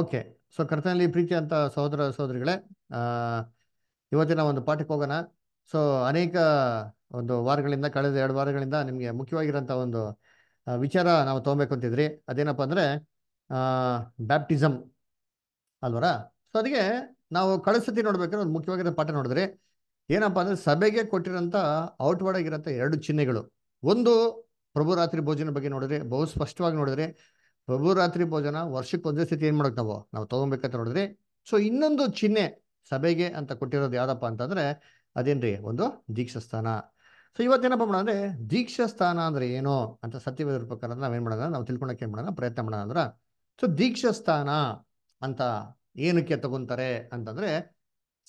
Okay so ಕರ್ತನಲ್ಲಿ ಪ್ರೀತಿ ಅಂತ ಸಹೋದರ ಸಹೋದರಿಗಳೇ ಇವತ್ತಿನ ಒಂದು ಪಾಠಕ್ಕೆ ಹೋಗೋಣ ಸೊ ಅನೇಕ ಒಂದು ವಾರಗಳಿಂದ ಕಳೆದ ಎರಡು ವಾರಗಳಿಂದ ನಿಮಗೆ ಮುಖ್ಯವಾಗಿರೋಂಥ ಒಂದು ವಿಚಾರ ನಾವು ತೊಗೊಬೇಕು ಅಂತಿದ್ರಿ ಅದೇನಪ್ಪ ಅಂದರೆ ಬ್ಯಾಪ್ಟಿಸಮ್ ಅಲ್ವರ ಸೊ ಅದಕ್ಕೆ ನಾವು ಕಳಿಸತಿ ನೋಡ್ಬೇಕಾದ್ರೆ ಒಂದು ಮುಖ್ಯವಾಗಿರೋ ಪಾಠ ನೋಡಿದ್ರೆ ಏನಪ್ಪ ಅಂದರೆ ಸಭೆಗೆ ಕೊಟ್ಟಿರೋಂಥ ಔಟ್ವರ್ಡ್ ಆಗಿರೋಂಥ ಎರಡು ಚಿಹ್ನೆಗಳು ಒಂದು ಪ್ರಭು ರಾತ್ರಿ ಭೋಜನ ಬಗ್ಗೆ ನೋಡಿದ್ರೆ ಬಹು ಸ್ಪಷ್ಟವಾಗಿ ನೋಡಿದ್ರೆ ಪ್ರಭು ರಾತ್ರಿ ಭೋಜನ ವರ್ಷಕ್ಕೆ ಒಂದೇ ಸತಿ ಏನು ಮಾಡೋಕೆ ನಾವು ನಾವು ತೊಗೊಬೇಕಂತ ನೋಡಿದ್ರಿ ಸೊ ಇನ್ನೊಂದು ಚಿಹ್ನೆ ಸಭೆಗೆ ಅಂತ ಕೊಟ್ಟಿರೋದು ಯಾವ್ದಪ್ಪ ಅಂತಂದ್ರೆ ಅದೇನ್ರಿ ಒಂದು ದೀಕ್ಷಾ ಸ್ಥಾನ ಸೊ ಇವತ್ತೇನಪ್ಪ ಮಾಡೋಣ ಅಂದ್ರೆ ದೀಕ್ಷಾ ಸ್ಥಾನ ಅಂದ್ರೆ ಏನು ಅಂತ ಸತ್ಯವೇದ ಪ್ರಕಾರ ನಾವೇನ್ ಮಾಡೋಣ ನಾವು ತಿಳ್ಕೊಳಕ್ಕೆ ಏನು ಮಾಡೋಣ ಪ್ರಯತ್ನ ಮಾಡೋಣ ಅಂದ್ರ ಸೊ ದೀಕ್ಷಾ ಸ್ಥಾನ ಅಂತ ಏನಕ್ಕೆ ತಗೊಂತಾರೆ ಅಂತಂದ್ರೆ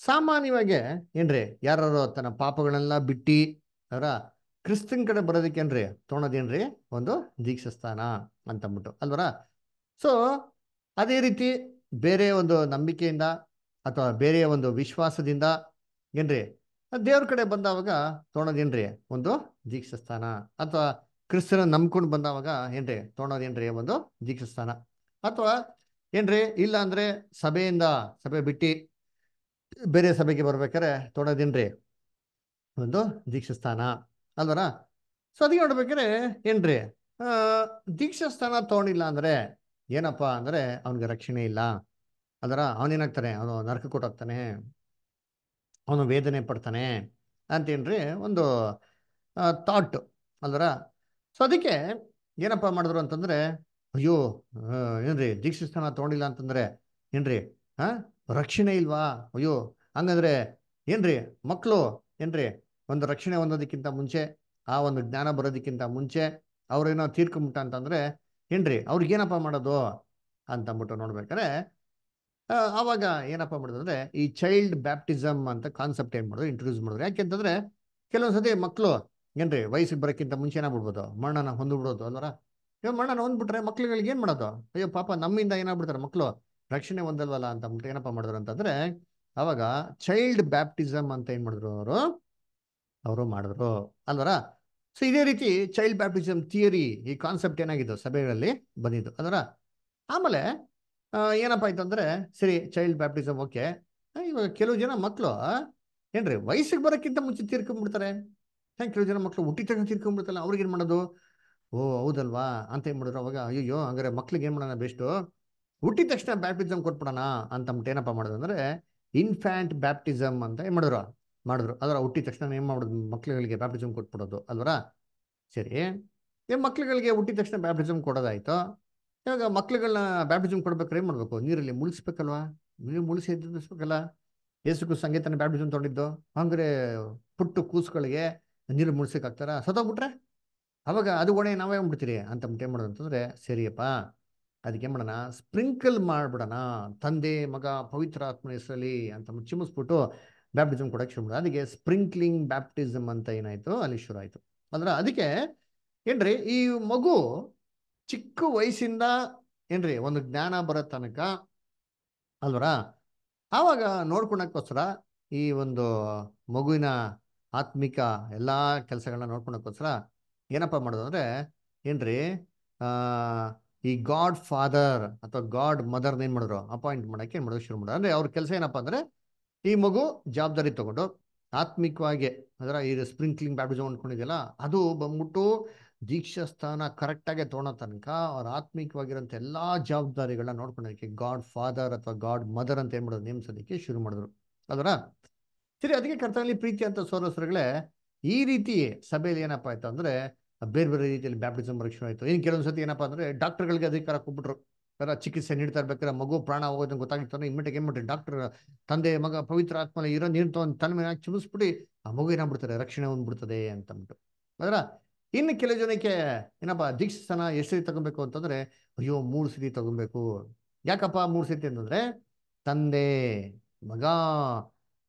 ಸಾಮಾನ್ಯವಾಗಿ ಏನ್ರಿ ಯಾರು ತನ್ನ ಪಾಪಗಳನ್ನೆಲ್ಲ ಬಿಟ್ಟಿ ಅವರ ಕ್ರಿಸ್ತನ್ ಕಡೆ ಬರೋದಕ್ಕೆ ಏನ್ರಿ ತೊಗೊಳೋದೇನ್ರಿ ಒಂದು ದೀಕ್ಷಾ ಸ್ಥಾನ ಅಂತಂದ್ಬಿಟ್ಟು ಅಲ್ವರ ಸೊ ಅದೇ ರೀತಿ ಬೇರೆ ಒಂದು ನಂಬಿಕೆಯಿಂದ ಅಥವಾ ಬೇರೆ ಒಂದು ವಿಶ್ವಾಸದಿಂದ ಏನ್ರಿ ದೇವ್ರ ಕಡೆ ಬಂದಾವಾಗ ತೊಗೊಳೋದೇನ್ರಿ ಒಂದು ದೀಕ್ಷಾ ಸ್ಥಾನ ಅಥವಾ ಕ್ರಿಸ್ತನ ನಂಬ್ಕೊಂಡು ಬಂದಾವಾಗ ಏನ್ರಿ ತೊಗೊಳೋದೇನ್ರಿ ಒಂದು ದೀಕ್ಷಾ ಸ್ಥಾನ ಅಥವಾ ಏನ್ರಿ ಇಲ್ಲ ಅಂದ್ರೆ ಸಭೆಯಿಂದ ಸಭೆ ಬಿಟ್ಟು ಬೇರೆ ಸಭೆಗೆ ಬರ್ಬೇಕಾದ್ರೆ ತೊಗೊಳೋದೇನ್ರಿ ಒಂದು ದೀಕ್ಷಾ ಸ್ಥಾನ ಅಲ್ವರ ಸೊ ಅದಕ್ಕೆ ನೋಡ್ಬೇಕಾರೆ ಏನ್ರಿ ದೀಕ್ಷಾ ಸ್ಥಾನ ತಗೊಂಡಿಲ್ಲ ಅಂದ್ರೆ ಏನಪ್ಪಾ ಅಂದ್ರೆ ಅವನಿಗೆ ರಕ್ಷಣೆ ಇಲ್ಲ ಅದರ ಅವನೇನಾಗ್ತಾನೆ ಅವನು ನರಕ ಕೊಟ್ಟಾಗ್ತಾನೆ ಅವನು ವೇದನೆ ಪಡ್ತಾನೆ ಅಂತೇನ್ರಿ ಒಂದು ಥಾಟ್ ಅಲ್ದರ ಸೊ ಅದಕ್ಕೆ ಏನಪ್ಪ ಮಾಡಿದ್ರು ಅಂತಂದ್ರೆ ಅಯ್ಯೋ ಏನ್ರಿ ದೀಕ್ಷಾ ಸ್ಥಾನ ತಗೊಂಡಿಲ್ಲ ಅಂತಂದ್ರೆ ಏನ್ರಿ ಹಾಂ ರಕ್ಷಣೆ ಇಲ್ವಾ ಅಯ್ಯೋ ಹಂಗಂದ್ರೆ ಏನ್ರಿ ಮಕ್ಕಳು ಏನ್ರಿ ಒಂದು ರಕ್ಷಣೆ ಹೊಂದೋದಕ್ಕಿಂತ ಮುಂಚೆ ಆ ಒಂದು ಜ್ಞಾನ ಬರೋದಕ್ಕಿಂತ ಮುಂಚೆ ಅವ್ರೇನೋ ತೀರ್ಕೊಂಬಿಟ್ಟ ಅಂತಂದರೆ ಅವ್ರಿಗೆ ಏನಪ್ಪ ಮಾಡೋದು ಅಂತಂದ್ಬಿಟ್ಟು ನೋಡ್ಬೇಕಾರೆ ಆವಾಗ ಏನಪ್ಪ ಮಾಡಿದ್ರು ಅಂದರೆ ಈ ಚೈಲ್ಡ್ ಬ್ಯಾಪ್ಟಿಸಮ್ ಅಂತ ಕಾನ್ಸೆಪ್ಟ್ ಏನು ಮಾಡೋದು ಇಂಟ್ರೊಡ್ಯೂಸ್ ಮಾಡಿದ್ರು ಯಾಕೆಂತಂದರೆ ಕೆಲವೊಂದ್ಸತಿ ಮಕ್ಕಳು ಏನ್ರಿ ವಯಸ್ಸಿಗೆ ಬರೋಕ್ಕಿಂತ ಮುಂಚೆ ಏನಾಗ್ಬಿಡ್ಬೋದು ಮಣ್ಣನ ಹೊಂದ್ಬಿಡೋದು ಅಲ್ವರ ಇವಾಗ ಮಣ್ಣನ ಹೊಂದ್ಬಿಟ್ರೆ ಮಕ್ಳುಗಳಿಗೆ ಏನು ಮಾಡೋದು ಅಯ್ಯೋ ಪಾಪ ನಮ್ಮಿಂದ ಏನಾಗ್ಬಿಡ್ತಾರೆ ಮಕ್ಕಳು ರಕ್ಷಣೆ ಹೊಂದಲ್ವಲ್ಲ ಅಂತ ಅಂದ್ಬಿಟ್ಟು ಏನಪ್ಪ ಮಾಡಿದ್ರು ಅಂತಂದರೆ ಅವಾಗ ಚೈಲ್ಡ್ ಬ್ಯಾಪ್ಟಿಸಮ್ ಅಂತ ಏನು ಮಾಡಿದ್ರು ಅವರು ಅವರು ಮಾಡಿದ್ರು ಅಲ್ವರ ಸೊ ಇದೇ ರೀತಿ ಚೈಲ್ಡ್ ಬ್ಯಾಪ್ಟಿಸಮ್ ಥಿಯರಿ ಈ ಕಾನ್ಸೆಪ್ಟ್ ಏನಾಗಿದ್ದು ಸಭೆಗಳಲ್ಲಿ ಬಂದಿದ್ದು ಅದರ ಆಮೇಲೆ ಏನಪ್ಪ ಆಯ್ತು ಅಂದರೆ ಸರಿ ಚೈಲ್ಡ್ ಬ್ಯಾಪ್ಟಿಸಮ್ ಓಕೆ ಇವಾಗ ಕೆಲವು ಜನ ಮಕ್ಕಳು ಏನ್ರಿ ವಯಸ್ಸಿಗೆ ಬರೋಕ್ಕಿಂತ ಮುಂಚೆ ತೀರ್ಕೊಂಡ್ಬಿಡ್ತಾರೆ ಹೆಂಗೆ ಕೆಲವು ಜನ ಮಕ್ಕಳು ತಗೊಂಡು ತೀರ್ಕೊಂಡ್ಬಿಡ್ತಲ್ಲ ಅವ್ರಿಗೆ ಏನು ಮಾಡೋದು ಓ ಹೌದಲ್ವಾ ಅಂತ ಏನು ಮಾಡಿದ್ರು ಅವಾಗ ಅಯ್ಯೋ ಹಂಗಾರೆ ಮಕ್ಳಿಗೆ ಏನು ಮಾಡೋಣ ಬೆಸ್ಟು ಹುಟ್ಟಿದ ತಕ್ಷಣ ಬ್ಯಾಪ್ಟಿಸಮ್ ಕೊಟ್ಬಿಡೋಣ ಅಂತ ಏನಪ್ಪ ಮಾಡೋದು ಅಂದರೆ ಇನ್ಫ್ಯಾಂಟ್ ಬ್ಯಾಪ್ಟಿಸಮ್ ಅಂತ ಏನು ಮಾಡಿದ್ರು ಮಾಡಿದ್ರು ಅದರ ಹುಟ್ಟಿದ ತಕ್ಷಣ ಏನು ಮಾಡೋದು ಮಕ್ಕಳುಗಳಿಗೆ ಬ್ಯಾಪ್ಟಿಸಮ್ ಕೊಟ್ಬಿಡೋದು ಅಲ್ವಾ ಸರಿ ಏ ಮಕ್ಳುಗಳಿಗೆ ಹುಟ್ಟಿದ ತಕ್ಷಣ ಬ್ಯಾಪ್ಟಿಸಮ್ ಕೊಡೋದಾಯ್ತು ಇವಾಗ ಮಕ್ಳುಗಳನ್ನ ಬ್ಯಾಪ್ಟಿಸಮ್ ಕೊಡ್ಬೇಕಾದ್ರೆ ಏನು ಮಾಡಬೇಕು ನೀರಲ್ಲಿ ಮುಳಿಸ್ಬೇಕಲ್ವಾ ನೀರು ಮುಳಿಸಿ ಎದ್ದಿಸ್ಬೇಕಲ್ಲ ಯೇಸುಕು ಸಂಗೀತನ ಬ್ಯಾಪ್ಟಿಸಮ್ ತೊಡಿದ್ದು ಹಂಗ್ರೆ ಪುಟ್ಟು ಕೂಸುಗಳಿಗೆ ನೀರು ಮುಳ್ಸೋಕ್ಕಾಗ್ತಾರ ಸತೋಗ್ಬಿಟ್ರೆ ಅವಾಗ ಅದು ಒಣೆ ನಾವೇ ಬಿಡ್ತೀರಿ ಅಂತ ಏನು ಮಾಡೋದು ಅಂತಂದರೆ ಸರಿಯಪ್ಪ ಅದಕ್ಕೆ ಏನು ಮಾಡೋಣ ಸ್ಪ್ರಿಂಕಲ್ ಮಾಡಿಬಿಡೋಣ ತಂದೆ ಮಗ ಪವಿತ್ರ ಆತ್ಮನ ಹೆಸರಲ್ಲಿ ಅಂತ ಚಿಮ್ಮಿಸ್ಬಿಟ್ಟು ಬ್ಯಾಪ್ಟಿಸಮ್ ಕೊಡಕ್ಕೆ ಶುರು ಮಾಡಿದ ಅದಕ್ಕೆ ಸ್ಪ್ರಿಂಕ್ಲಿಂಗ್ ಬ್ಯಾಪ್ಟಿಸಮ್ ಅಂತ ಏನಾಯ್ತು ಅಲ್ಲಿ ಶುರು ಆಯ್ತು ಅಂದ್ರೆ ಅದಕ್ಕೆ ಏನ್ರಿ ಈ ಮಗು ಚಿಕ್ಕ ವಯಸ್ಸಿಂದ ಏನ್ರಿ ಒಂದು ಜ್ಞಾನ ಬರೋ ತನಕ ಅಲ್ವರ ಆವಾಗ ನೋಡ್ಕೊಳಕ್ಕೋಸ್ಕರ ಈ ಒಂದು ಮಗುವಿನ ಆತ್ಮಿಕ ಎಲ್ಲ ಕೆಲಸಗಳನ್ನ ನೋಡ್ಕೊಳಕ್ಕೋಸ್ಕರ ಏನಪ್ಪ ಮಾಡೋದು ಅಂದರೆ ಏನ್ರಿ ಈ ಗಾಡ್ ಫಾದರ್ ಅಥವಾ ಗಾಡ್ ಮದರ್ನ ಏನ್ ಮಾಡಿದ್ರು ಅಪಾಯಿಂಟ್ ಮಾಡಕ್ಕೆ ಏನ್ ಮಾಡೋದು ಶುರು ಮಾಡೋದು ಅಂದ್ರೆ ಅವ್ರ ಕೆಲಸ ಏನಪ್ಪ ಅಂದ್ರೆ ಈ ಮಗು ಜವಾಬ್ದಾರಿ ತಗೊಂಡು ಆತ್ಮಿಕವಾಗಿ ಅದರ ಈಗ ಸ್ಪ್ರಿಂಕ್ಲಿಂಗ್ ಬ್ಯಾಪ್ಟಿಸಂ ಅಂದ್ಕೊಂಡಿದ್ಯಲ್ಲ ಅದು ಬಂದ್ಬಿಟ್ಟು ದೀಕ್ಷಾ ಸ್ಥಾನ ಆಗಿ ತೊಗೊಳೋ ತನಕ ಅವ್ರ ಆತ್ಮಿಕವಾಗಿರೋಂಥ ಎಲ್ಲಾ ಜವಾಬ್ದಾರಿಗಳನ್ನ ನೋಡ್ಕೊಳ್ಳೋದಕ್ಕೆ ಗಾಡ್ ಫಾದರ್ ಅಥವಾ ಗಾಡ್ ಮದರ್ ಅಂತ ಏನು ನೇಮಿಸೋದಕ್ಕೆ ಶುರು ಮಾಡಿದ್ರು ಅದರ ಸರಿ ಅದಕ್ಕೆ ಕರ್ತವ್ಯ ಪ್ರೀತಿ ಅಂತ ಸೋರಸರುಗಳೇ ಈ ರೀತಿ ಸಭೆಯಲ್ಲಿ ಏನಪ್ಪಾ ಆಯ್ತು ಅಂದ್ರೆ ಬೇರೆ ಬೇರೆ ರೀತಿಯಲ್ಲಿ ಬ್ಯಾಪ್ಟಿಸಮ್ ರಕ್ಷಣೆ ಆಯ್ತು ಇನ್ ಕೆಲವೊಂದ್ಸತಿ ಕೆಲವೊಂದು ಅಂದ್ರೆ ಏನಪ್ಪ ಡಾಕ್ಟರ್ಗಳಿಗೆ ಅಧಿಕಾರ ಕೊಟ್ಬಿಟ್ರು ಥರ ಚಿಕಿತ್ಸೆ ನೀಡ್ತಾ ಇರ್ಬೇಕಾದ್ರೆ ಮಗು ಪ್ರಾಣ ಹೋಗೋದ್ ಗೊತ್ತಾಗಿತ್ತು ಇಮ್ಮಿಡಿಯೇಟ್ ಏನ್ ಡಾಕ್ಟರ್ ತಂದೆ ಮಗ ಪವಿತ್ರ ಆತ್ಮಲ್ಲಿ ಇರೋ ನೀರು ತಗೊಂಡು ತನ್ನ ಮೇಲೆ ಚುಮಿಸ್ಬಿಟ್ಟು ಆ ಮಗು ಏನಾಗ್ಬಿಡ್ತಾರೆ ರಕ್ಷಣೆ ಹೊಂದ್ಬಿಡ್ತದೆ ಅಂತ ಅಂದ್ಬಿಟ್ಟು ಅದರ ಇನ್ನು ಕೆಲವು ಜನಕ್ಕೆ ಏನಪ್ಪ ಸ್ಥಾನ ಎಷ್ಟು ಸರಿ ತಗೊಬೇಕು ಅಂತಂದ್ರೆ ಅಯ್ಯೋ ಮೂರು ಸರಿ ತಗೊಬೇಕು ಯಾಕಪ್ಪ ಮೂರು ಸತಿ ಅಂತಂದ್ರೆ ತಂದೆ ಮಗ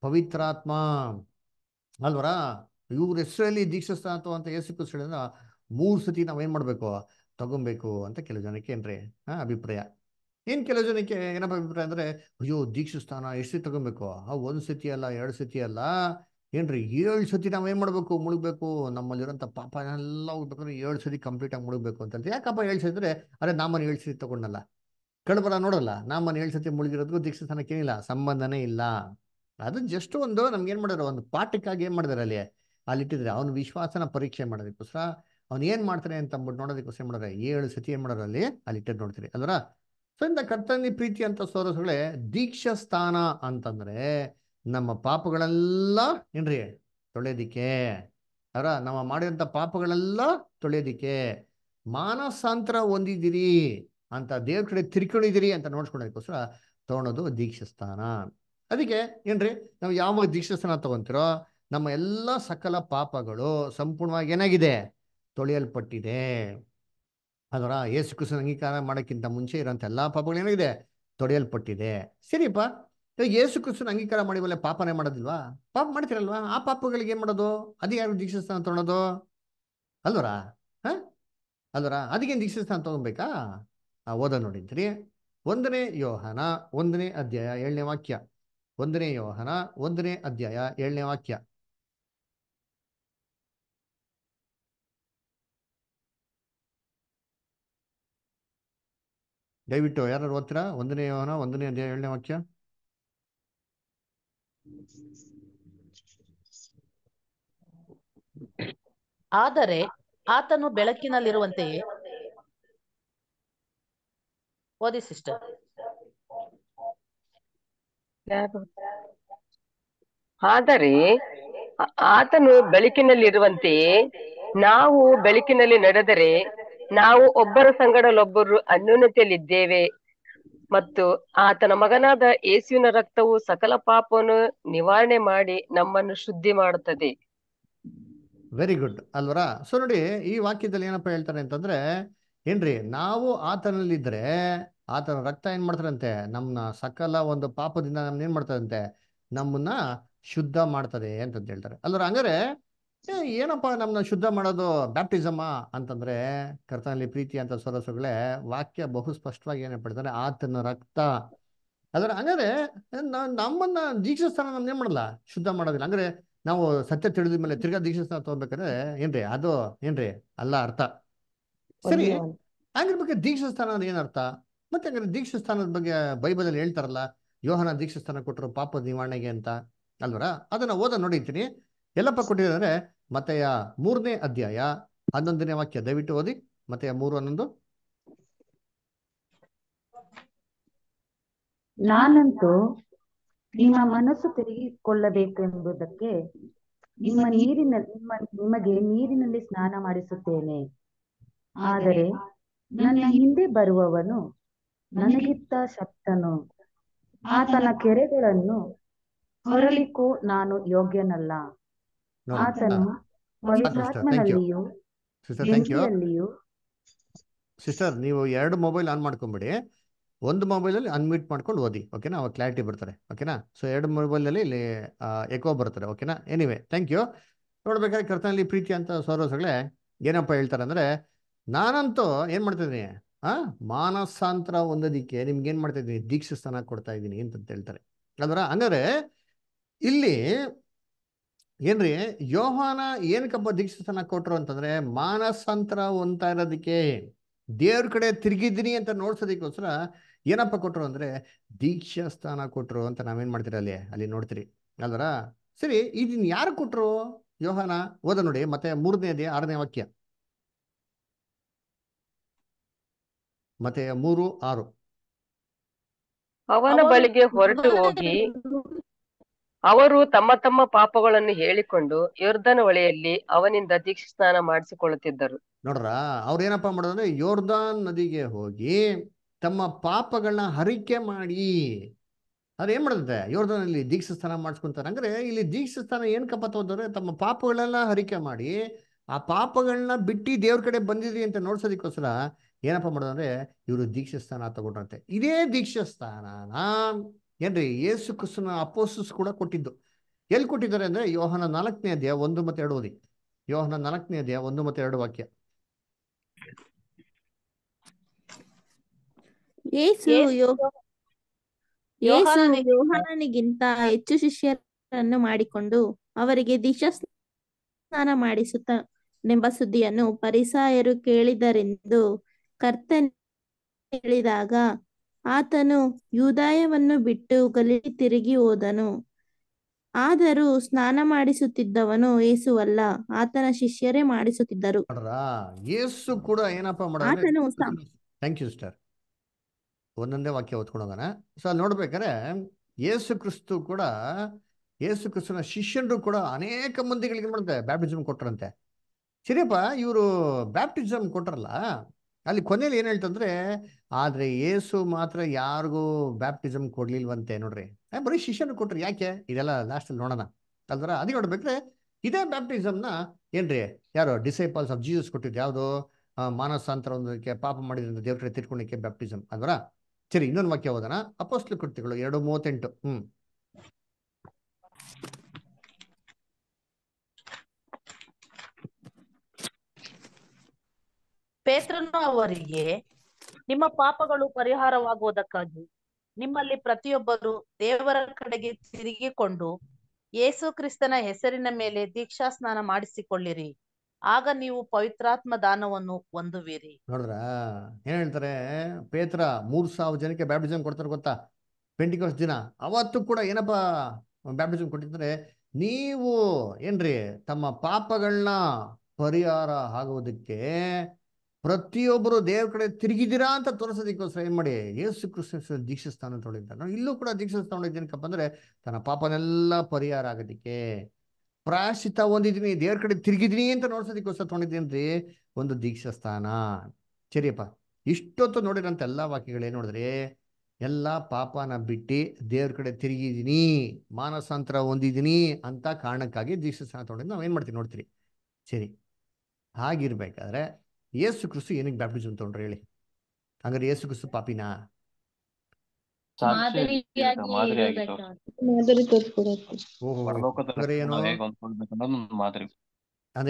ಪವಿತ್ರಾತ್ಮ ಅಲ್ವರ ಇವ್ರ ಹೆಸರಲ್ಲಿ ದೀಕ್ಷಾ ಅಥವಾ ಅಂತ ಹೆಸರು ಹೇಳಿದ್ರೆ ಮೂರು ಸತಿ ನಾವೇನ್ ಮಾಡ್ಬೇಕು ತಗೊಬೇಕು ಅಂತ ಕೆಲವು ಜನಕ್ಕೆ ಏನ್ರಿ ಅಭಿಪ್ರಾಯ ಏನ್ ಕೆಲವು ಜನಕ್ಕೆ ಏನಪ್ಪ ಅಭಿಪ್ರಾಯ ಅಂದ್ರೆ ಅಯ್ಯೋ ದೀಕ್ಷೆ ಸ್ಥಾನ ಎಷ್ಟು ಸತಿ ತಗೊಬೇಕು ಒಂದ್ ಒಂದು ಸತಿ ಅಲ್ಲ ಎರಡ್ ಸತಿ ಅಲ್ಲ ಏನ್ರಿ ಏಳ್ ಸತಿ ನಾವ್ ಏನ್ ಮಾಡ್ಬೇಕು ಮುಳುಗ್ಬೇಕು ನಮ್ಮಲ್ಲಿರೋಂಥ ಪಾಪ ಎಲ್ಲ ಹೋಗ್ಬೇಕಂದ್ರೆ ಏಳ್ ಸತಿ ಆಗಿ ಮುಳುಗ್ಬೇಕು ಅಂತ ಯಾಕಪ್ಪ ಏಳು ಸತಿ ಅಂದ್ರೆ ನಾಮನ್ ಏಳು ಸತಿ ತಗೊಂಡಲ್ಲ ಕಡಬರ ನೋಡಲ್ಲ ನಾಮನ್ ಏಳ್ ಸತಿ ಮುಳುಗಿರೋದಕ್ಕೂ ದೀಕ್ಷೆ ಸ್ಥಾನಕ್ಕೆ ಏನಿಲ್ಲ ಸಂಬಂಧನೇ ಇಲ್ಲ ಅದು ಜಸ್ಟ್ ಒಂದು ನಮ್ಗೆ ಏನ್ ಮಾಡಿದ್ರೆ ಒಂದು ಪಾಠಕ್ಕಾಗಿ ಏನ್ ಮಾಡಿದಾರೆ ಅಲ್ಲಿ ಅಲ್ಲಿಟ್ಟಿದ್ರೆ ಅವನ ವಿಶ್ವಾಸನ ಪರೀಕ್ಷೆ ಮಾಡೋದಕ್ಕೋಸ್ಕರ ಅವ್ನು ಏನು ಮಾಡ್ತಾನೆ ಅಂತ ಅಂದ್ಬಿಟ್ಟು ನೋಡೋದಕ್ಕೆ ಯೋಚನೆ ಮಾಡಿದ್ರೆ ಏಳು ಸತಿ ಏನು ಮಾಡೋದು ಅಲ್ಲಿ ಅಲ್ಲಿ ಇಟ್ಟು ನೋಡ್ತೀರಿ ಅಲ್ವರ ಸೊ ಇಂದ ಕರ್ತನಿ ಪ್ರೀತಿ ಅಂತ ಸೋದರಗಳೇ ದೀಕ್ಷಾ ಸ್ಥಾನ ಅಂತಂದ್ರೆ ನಮ್ಮ ಪಾಪಗಳೆಲ್ಲ ಏನ್ರಿ ತೊಳೆಯೋದಿಕ್ಕೆ ಅವರ ನಮ್ಮ ಮಾಡಿದಂಥ ಪಾಪಗಳೆಲ್ಲ ತೊಳೆಯೋದಿಕ್ಕೆ ಮಾನಸಾಂತರ ಹೊಂದಿದ್ದೀರಿ ಅಂತ ದೇವ್ರ ಕಡೆ ತಿರ್ಕೊಂಡಿದ್ದೀರಿ ಅಂತ ನೋಡ್ಕೊಳ್ಳೋದಕ್ಕೋಸ್ಕರ ತೊಗೊಳೋದು ಸ್ಥಾನ ಅದಕ್ಕೆ ಏನ್ರಿ ನಾವು ಯಾವ ಸ್ಥಾನ ತಗೊಂತೀರೋ ನಮ್ಮ ಎಲ್ಲ ಸಕಲ ಪಾಪಗಳು ಸಂಪೂರ್ಣವಾಗಿ ಏನಾಗಿದೆ ತೊಳೆಯಲ್ಪಟ್ಟಿದೆ ಅದರ ಯೇಸು ಕೃಷ್ಣ ಅಂಗೀಕಾರ ಮಾಡೋಕ್ಕಿಂತ ಮುಂಚೆ ಇರೋಂಥ ಎಲ್ಲ ಪಾಪಗಳು ಏನಾಗಿದೆ ತೊಡೆಯಲ್ಪಟ್ಟಿದೆ ಸರಿಪ್ಪ ಯೇಸು ಕೃಷ್ಣನ ಅಂಗೀಕಾರ ಮಾಡಿ ಮೇಲೆ ಪಾಪನೇ ಮಾಡೋದಿಲ್ವಾ ಪಾಪ ಮಾಡ್ತಿರಲ್ವಾ ಆ ಪಾಪಗಳಿಗೆ ಏನು ಮಾಡೋದು ಅದು ಯಾರು ಸ್ಥಾನ ತೊಗೊಳೋದು ಅಲ್ವರಾ ಹಾ ಅಲ್ವರಾ ಅದಕ್ಕೇನು ತೊಗೊಬೇಕಾ ತಗೊಬೇಕಾ ಓದ ನೋಡಿದ್ರಿ ಒಂದನೇ ಯೋಹನ ಒಂದನೇ ಅಧ್ಯಾಯ ಏಳನೇ ವಾಕ್ಯ ಒಂದನೇ ಯೋಹನ ಒಂದನೇ ಅಧ್ಯಾಯ ಏಳನೇ ವಾಕ್ಯ ದಯವಿಟ್ಟು ಯಾರು ಓದ್ತೀರಾ ಒಂದನೇ ಯೋಹನ ಒಂದನೇ ಅಧ್ಯಾಯ ಏಳನೇ ವಾಕ್ಯ ಆದರೆ ಆತನು ಬೆಳಕಿನಲ್ಲಿರುವಂತೆಯೇ ಓದಿ ಸಿಸ್ಟರ್ ಆದರೆ ಆತನು ಬೆಳಕಿನಲ್ಲಿರುವಂತೆಯೇ ನಾವು ಬೆಳಕಿನಲ್ಲಿ ನಡೆದರೆ ನಾವು ಒಬ್ಬರ ಸಂಗಡಲೊಬ್ಬರು ಅನ್ಯೋನ್ಯತೆಯಲ್ಲಿದ್ದೇವೆ ಮತ್ತು ಆತನ ಮಗನಾದ ಏಸುವಿನ ರಕ್ತವು ಸಕಲ ಪಾಪವನ್ನು ನಿವಾರಣೆ ಮಾಡಿ ನಮ್ಮನ್ನು ಶುದ್ಧಿ ಮಾಡುತ್ತದೆ ವೆರಿ ಗುಡ್ ಅಲ್ವರ ಸೊ ನೋಡಿ ಈ ವಾಕ್ಯದಲ್ಲಿ ಏನಪ್ಪಾ ಹೇಳ್ತಾರೆ ಅಂತಂದ್ರೆ ಏನ್ರಿ ನಾವು ಆತನಲ್ಲಿದ್ರೆ ಆತನ ರಕ್ತ ಏನ್ ಮಾಡ್ತಾರಂತೆ ನಮ್ಮನ್ನ ಸಕಲ ಒಂದು ಪಾಪದಿಂದ ನಮ್ನ ಏನ್ ಮಾಡ್ತಾರಂತೆ ನಮ್ಮನ್ನ ಶುದ್ಧ ಮಾಡ್ತದೆ ಅಂತ ಹೇಳ್ತಾರೆ ಅಲ್ವರ ಹಂಗಾರೆ ಏನಪ್ಪ ನಮ್ಮನ್ನ ಶುದ್ಧ ಮಾಡೋದು ಬ್ಯಾಪ್ಟಿಸಮ ಅಂತಂದ್ರೆ ಕರ್ತನಲ್ಲಿ ಪ್ರೀತಿ ಅಂತ ಸೊರಸುಗಳೇ ವಾಕ್ಯ ಬಹು ಸ್ಪಷ್ಟವಾಗಿ ಏನೇ ಪಡ್ತಾರೆ ಆತನ ರಕ್ತ ಅದರ ಹಂಗಾದ್ರೆ ನಮ್ಮನ್ನ ನಮ್ಮ ಏನ್ ಮಾಡಲ್ಲ ಶುದ್ಧ ಮಾಡೋದಿಲ್ಲ ಅಂದ್ರೆ ನಾವು ಸತ್ಯ ತಿಳಿದ ಮೇಲೆ ತಿರ್ಗಾ ಸ್ಥಾನ ತಗೋಬೇಕಂದ್ರೆ ಏನ್ರಿ ಅದು ಏನ್ರಿ ಅಲ್ಲ ಅರ್ಥ ಸರಿ ದೀಕ್ಷಾ ಸ್ಥಾನ ಅಂದ್ರೆ ಏನರ್ಥ ಮತ್ತೆ ದೀಕ್ಷಾ ಸ್ಥಾನದ ಬಗ್ಗೆ ಬೈಬಲ್ ಹೇಳ್ತಾರಲ್ಲ ಯೋಹನ ಸ್ಥಾನ ಕೊಟ್ಟರು ಪಾಪ ನಿವಾರಣೆಗೆ ಅಂತ ಅಲ್ವರ ಅದನ್ನ ಓದ ನೋಡಿರ್ತೀನಿ ಎಲ್ಲಪ್ಪ ಕೊಟ್ಟಿದ್ದಾರೆ ಮತೆಯ ಮೂರನೇ ಅಧ್ಯಾಯ ಹನ್ನೊಂದನೇ ವಾಕ್ಯ ದಯವಿಟ್ಟು ಓದಿ ಮತೆಯ ಮೂರು ಹನ್ನೊಂದು ನಾನಂತೂ ನಿಮ್ಮ ಮನಸ್ಸು ತಿರುಗಿಕೊಳ್ಳಬೇಕೆಂಬುದಕ್ಕೆ ನಿಮ್ಮ ನೀರಿನಲ್ಲಿ ನಿಮ್ಮ ನಿಮಗೆ ನೀರಿನಲ್ಲಿ ಸ್ನಾನ ಮಾಡಿಸುತ್ತೇನೆ ಆದರೆ ನನ್ನ ಹಿಂದೆ ಬರುವವನು ನನಗಿತ್ತ ಶಕ್ತನು ಆತನ ಕೆರೆಗಳನ್ನು ಹೊರಲಿಕ್ಕೂ ನಾನು ಯೋಗ್ಯನಲ್ಲ ಸಿಸ್ಟರ್ ನೀವು ಎರಡು ಮೊಬೈಲ್ ಆನ್ ಮಾಡ್ಕೊಂಬಿಡಿ ಒಂದು ಅಲ್ಲಿ ಅನ್ಮ್ಯೂಟ್ ಮಾಡ್ಕೊಂಡು ಓದಿ ಓಕೆನಾ ಅವಾಗ ಕ್ಲಾರಿಟಿ ಬರ್ತಾರೆ ಓಕೆನಾ ಸೊ ಎರಡು ಮೊಬೈಲಲ್ಲಿ ಇಲ್ಲಿ ಎಕೋ ಬರ್ತಾರೆ ಓಕೆನಾ ಎನಿವೆ ಥ್ಯಾಂಕ್ ಯು ನೋಡ್ಬೇಕಾದ್ರೆ ಕರ್ತನಲ್ಲಿ ಪ್ರೀತಿ ಅಂತ ಸೌರಸಗಳೇ ಏನಪ್ಪಾ ಹೇಳ್ತಾರೆ ಅಂದ್ರೆ ನಾನಂತೂ ಏನು ಮಾಡ್ತಿದ್ದೀನಿ ಆ ಮಾನಸಾಂತರ ಹೊಂದೋದಿಕ್ಕೆ ನಿಮ್ಗೆ ಏನ್ ಮಾಡ್ತಾ ಇದ್ದೀನಿ ದೀಕ್ಷಸ್ಥಾನ ಕೊಡ್ತಾ ಇದ್ದೀನಿ ಅಂತ ಹೇಳ್ತಾರೆ ಅದರ ಇಲ್ಲಿ ಏನ್ರಿ ಯೋಹಾನ ಏನಕ್ಕಪ್ಪ ದೀಕ್ಷಿತನ ಕೊಟ್ರು ಅಂತಂದ್ರೆ ಮಾನಸಾಂತರ ಹೊಂತ ಇರೋದಕ್ಕೆ ದೇವ್ರ ಕಡೆ ತಿರುಗಿದ್ದೀನಿ ಅಂತ ನೋಡ್ಸೋದಕ್ಕೋಸ್ಕರ ಏನಪ್ಪ ಕೊಟ್ರು ಅಂದ್ರೆ ದೀಕ್ಷಾ ಸ್ಥಾನ ಕೊಟ್ರು ಅಂತ ನಾವೇನ್ ಮಾಡ್ತೀರಿ ಅಲ್ಲಿ ಅಲ್ಲಿ ನೋಡ್ತೀರಿ ಅಲ್ದರ ಸರಿ ಇದನ್ನ ಯಾರು ಕೊಟ್ರು ಯೋಹಾನ ಓದ ನೋಡಿ ಮತ್ತೆ ಮೂರನೇದೆ ಆರನೇ ವಾಕ್ಯ ಮತ್ತೆ ಮೂರು ಆರು ಅವನ ಬಳಿಗೆ ಹೊರಟು ಹೋಗಿ ಅವರು ತಮ್ಮ ತಮ್ಮ ಪಾಪಗಳನ್ನು ಹೇಳಿಕೊಂಡು ಯೋರ್ಧನ ಹೊಳೆಯಲ್ಲಿ ಅವನಿಂದ ದೀಕ್ಷೆ ಸ್ನಾನ ಮಾಡಿಸಿಕೊಳ್ಳುತ್ತಿದ್ದರು ನೋಡ್ರ ಏನಪ್ಪ ಮಾಡೋದಂದ್ರೆ ಯೋರ್ಧಾನ್ ನದಿಗೆ ಹೋಗಿ ತಮ್ಮ ಪಾಪಗಳನ್ನ ಹರಿಕೆ ಮಾಡಿ ಏನ್ ಮಾಡುತ್ತೆ ಯೋರ್ಧಾನ್ ಅಲ್ಲಿ ದೀಕ್ಷೆ ಸ್ನಾನ ಮಾಡಿಸ್ಕೊಂತಾರೆ ಅಂದ್ರೆ ಇಲ್ಲಿ ದೀಕ್ಷೆ ಸ್ಥಾನ ಏನ್ ತೋದ್ರೆ ತಮ್ಮ ಪಾಪಗಳನ್ನ ಹರಿಕೆ ಮಾಡಿ ಆ ಪಾಪಗಳನ್ನ ಬಿಟ್ಟು ದೇವ್ರ ಕಡೆ ಬಂದಿದ್ರಿ ಅಂತ ನೋಡ್ಸೋದಕ್ಕೋಸ್ಕರ ಏನಪ್ಪಾ ಮಾಡೋದಂದ್ರೆ ಇವರು ದೀಕ್ಷೆ ಸ್ಥಾನ ತಗೊಂಡ್ರಂತೆ ಇದೇ ದೀಕ್ಷೆ ಸ್ಥಾನನ ಏನ್ರಿ ಯೇಸು ಕ್ರಿಸ್ತನ ಅಪೋಸಸ್ ಕೂಡ ಕೊಟ್ಟಿದ್ದು ಎಲ್ಲಿ ಕೊಟ್ಟಿದ್ದಾರೆ ಅಂದ್ರೆ ಯೋಹನ ನಾಲ್ಕನೇ ಅಧ್ಯಾಯ ಒಂದು ಮತ್ತೆ ಎರಡು ಓದಿ ಯೋಹನ ನಾಲ್ಕನೇ ಅಧ್ಯಾಯ ಒಂದು ಮತ್ತೆ ಎರಡು ವಾಕ್ಯ ಯೋಹನನಿಗಿಂತ ಹೆಚ್ಚು ಶಿಷ್ಯರನ್ನು ಮಾಡಿಕೊಂಡು ಅವರಿಗೆ ದಿಶಾ ಸ್ನಾನ ಮಾಡಿಸುತ್ತ ನೆಂಬ ಸುದ್ದಿಯನ್ನು ಪರಿಸಾಯರು ಕೇಳಿದರೆಂದು ಕರ್ತನ್ ಹೇಳಿದಾಗ ಆತನು ಯೂದಾಯವನ್ನು ಬಿಟ್ಟು ಗಲಿ ತಿರುಗಿ ಹೋದನು ಆದರೂ ಸ್ನಾನ ಮಾಡಿಸುತ್ತಿದ್ದವನು ಯೇಸುವಲ್ಲ ಆತನ ಶಿಷ್ಯರೇ ಮಾಡಿಸುತ್ತಿದ್ದರು ಯೇಸು ಕೂಡ ಏನಪ್ಪ ಆತನು ಯು ಸಿಸ್ಟರ್ ಒಂದೊಂದೇ ವಾಕ್ಯ ಓದ್ಕೊಂಡೋಗನ ಸರ್ ಸೊ ಅಲ್ಲಿ ಯೇಸು ಕ್ರಿಸ್ತು ಕೂಡ ಯೇಸು ಕ್ರಿಸ್ತನ ಶಿಷ್ಯನರು ಕೂಡ ಅನೇಕ ಮಂದಿಗಳಿಗೆ ಮಾಡುತ್ತೆ ಬ್ಯಾಪ್ಟಿಸಮ್ ಕೊಟ್ರಂತೆ ಸರಿಯಪ್ಪ ಇವರು ಬ್ಯಾಪ್ಟಿಸಮ್ ಕೊಟ್ರಲ್ಲ ಅಲ್ಲಿ ಕೊನೆಯಲ್ಲಿ ಏನ್ ಹೇಳ್ತಂದ್ರೆ ಆದ್ರೆ ಏಸು ಮಾತ್ರ ಯಾರಿಗೂ ಬ್ಯಾಪ್ಟಿಸಮ್ ಕೊಡ್ಲಿಲ್ವಂತೆ ನೋಡ್ರಿ ಬರೀ ಶಿಷ್ಯನ ಕೊಟ್ರಿ ಯಾಕೆ ಇದೆಲ್ಲ ಅಲ್ಲಿ ನೋಡೋಣ ಅಲ್ದ್ರ ಅದೇ ನೋಡ್ಬೇಕ್ರೆ ಇದೇ ಬ್ಯಾಪ್ಟಿಸಮ್ನ ಏನ್ರಿ ಯಾರು ಡಿಸೈಪಲ್ಸ್ ಆಫ್ ಜೀಸಸ್ ಕೊಟ್ಟಿದ್ದು ಯಾವುದು ಮಾನಸಾಂತರ ಒಂದಕ್ಕೆ ಪಾಪ ಮಾಡಿದ್ರಿಂದ ದೇವ್ರ ತಿರ್ಕೊಂಡಕ್ಕೆ ಬ್ಯಾಪ್ಟಿಸಮ್ ಅಲ್ವರ ಸರಿ ಇನ್ನೊಂದು ವಾಕ್ಯ ಓದೋಣ ಅಪೋಸ್ಲು ಕೃತಿಗಳು ಎರಡು ಮೂವತ್ತೆಂಟು ಹ್ಮ್ ಪೇತ್ರನು ಅವರಿಗೆ ನಿಮ್ಮ ಪಾಪಗಳು ಪರಿಹಾರವಾಗುವುದಕ್ಕಾಗಿ ನಿಮ್ಮಲ್ಲಿ ಪ್ರತಿಯೊಬ್ಬರು ದೇವರ ಕಡೆಗೆ ತಿರುಗಿಕೊಂಡು ಯೇಸು ಕ್ರಿಸ್ತನ ಹೆಸರಿನ ಮೇಲೆ ದೀಕ್ಷಾ ಸ್ನಾನ ಮಾಡಿಸಿಕೊಳ್ಳಿರಿ ಆಗ ನೀವು ಪವಿತ್ರಾತ್ಮ ದಾನವನ್ನು ಹೊಂದುವಿರಿ ನೋಡ್ರ ಏನ್ ಹೇಳ್ತಾರೆ ಪೇತ್ರ ಮೂರ್ ಸಾವಿರ ಜನಕ್ಕೆ ಬ್ಯಾಪ್ಟಿಸಮ್ ಕೊಡ್ತಾರೆ ಗೊತ್ತಾ ಪೆಂಟಿಕೋಸ್ ದಿನ ಅವತ್ತು ಕೂಡ ಏನಪ್ಪ ಬ್ಯಾಪ್ಟಿಸಮ್ ಕೊಟ್ಟಿದ್ರೆ ನೀವು ಏನ್ರಿ ತಮ್ಮ ಪಾಪಗಳನ್ನ ಪರಿಹಾರ ಆಗುವುದಕ್ಕೆ ಪ್ರತಿಯೊಬ್ಬರು ದೇವ್ರ ಕಡೆ ತಿರುಗಿದಿರಾ ಅಂತ ತೋರಿಸೋದಕ್ಕೋಸ್ಕರ ಏನ್ ಮಾಡಿ ಯೇಸು ಕೃಷ್ಣ ದೀಕ್ಷಾ ಸ್ಥಾನ ಇಲ್ಲೂ ಕೂಡ ದೀಕ್ಷಾ ಸ್ಥಾನ ಏನಕ್ಕಪ್ಪ ಅಂದರೆ ತನ್ನ ಪಾಪನೆಲ್ಲ ಪರಿಹಾರ ಆಗೋದಿಕ್ಕೆ ಪ್ರಾಯಶ್ಚಿತ ಹೊಂದಿದ್ದೀನಿ ದೇವ್ರ ಕಡೆ ತಿರುಗಿದೀನಿ ಅಂತ ನೋಡ್ಸೋದಕ್ಕೋಸ್ಕರ ತೊಗೊಂಡಿದ್ದೀನಿ ರೀ ಒಂದು ದೀಕ್ಷಾ ಸ್ಥಾನ ಸರಿಯಪ್ಪ ಇಷ್ಟೊತ್ತು ನೋಡಿರೋಂಥ ಎಲ್ಲ ವಾಕ್ಯಗಳೇನು ನೋಡಿದ್ರೆ ಎಲ್ಲ ಪಾಪನ ಬಿಟ್ಟು ದೇವ್ರ ಕಡೆ ತಿರುಗಿದ್ದೀನಿ ಮಾನಸಾಂತರ ಹೊಂದಿದ್ದೀನಿ ಅಂತ ಕಾರಣಕ್ಕಾಗಿ ದೀಕ್ಷಾ ಸ್ಥಾನ ತೊಗೊಂಡಿದ್ದು ನಾವು ಏನು ಮಾಡ್ತೀವಿ ನೋಡ್ತೀರಿ ಸರಿ ಹಾಗಿರ್ಬೇಕಾದ್ರೆ ಯೇಸು ಕ್ರಿಸ್ತು ಏನಕ್ಕೆ ಬ್ಯಾಪ್ಟಿಸಮ್ ತಗೊಂಡ್ರೆ ಹೇಳಿ ಹಂಗಾರೆ ಯೇಸು ಕ್ರಿಸ್ತು ಪಾಪಿನಾ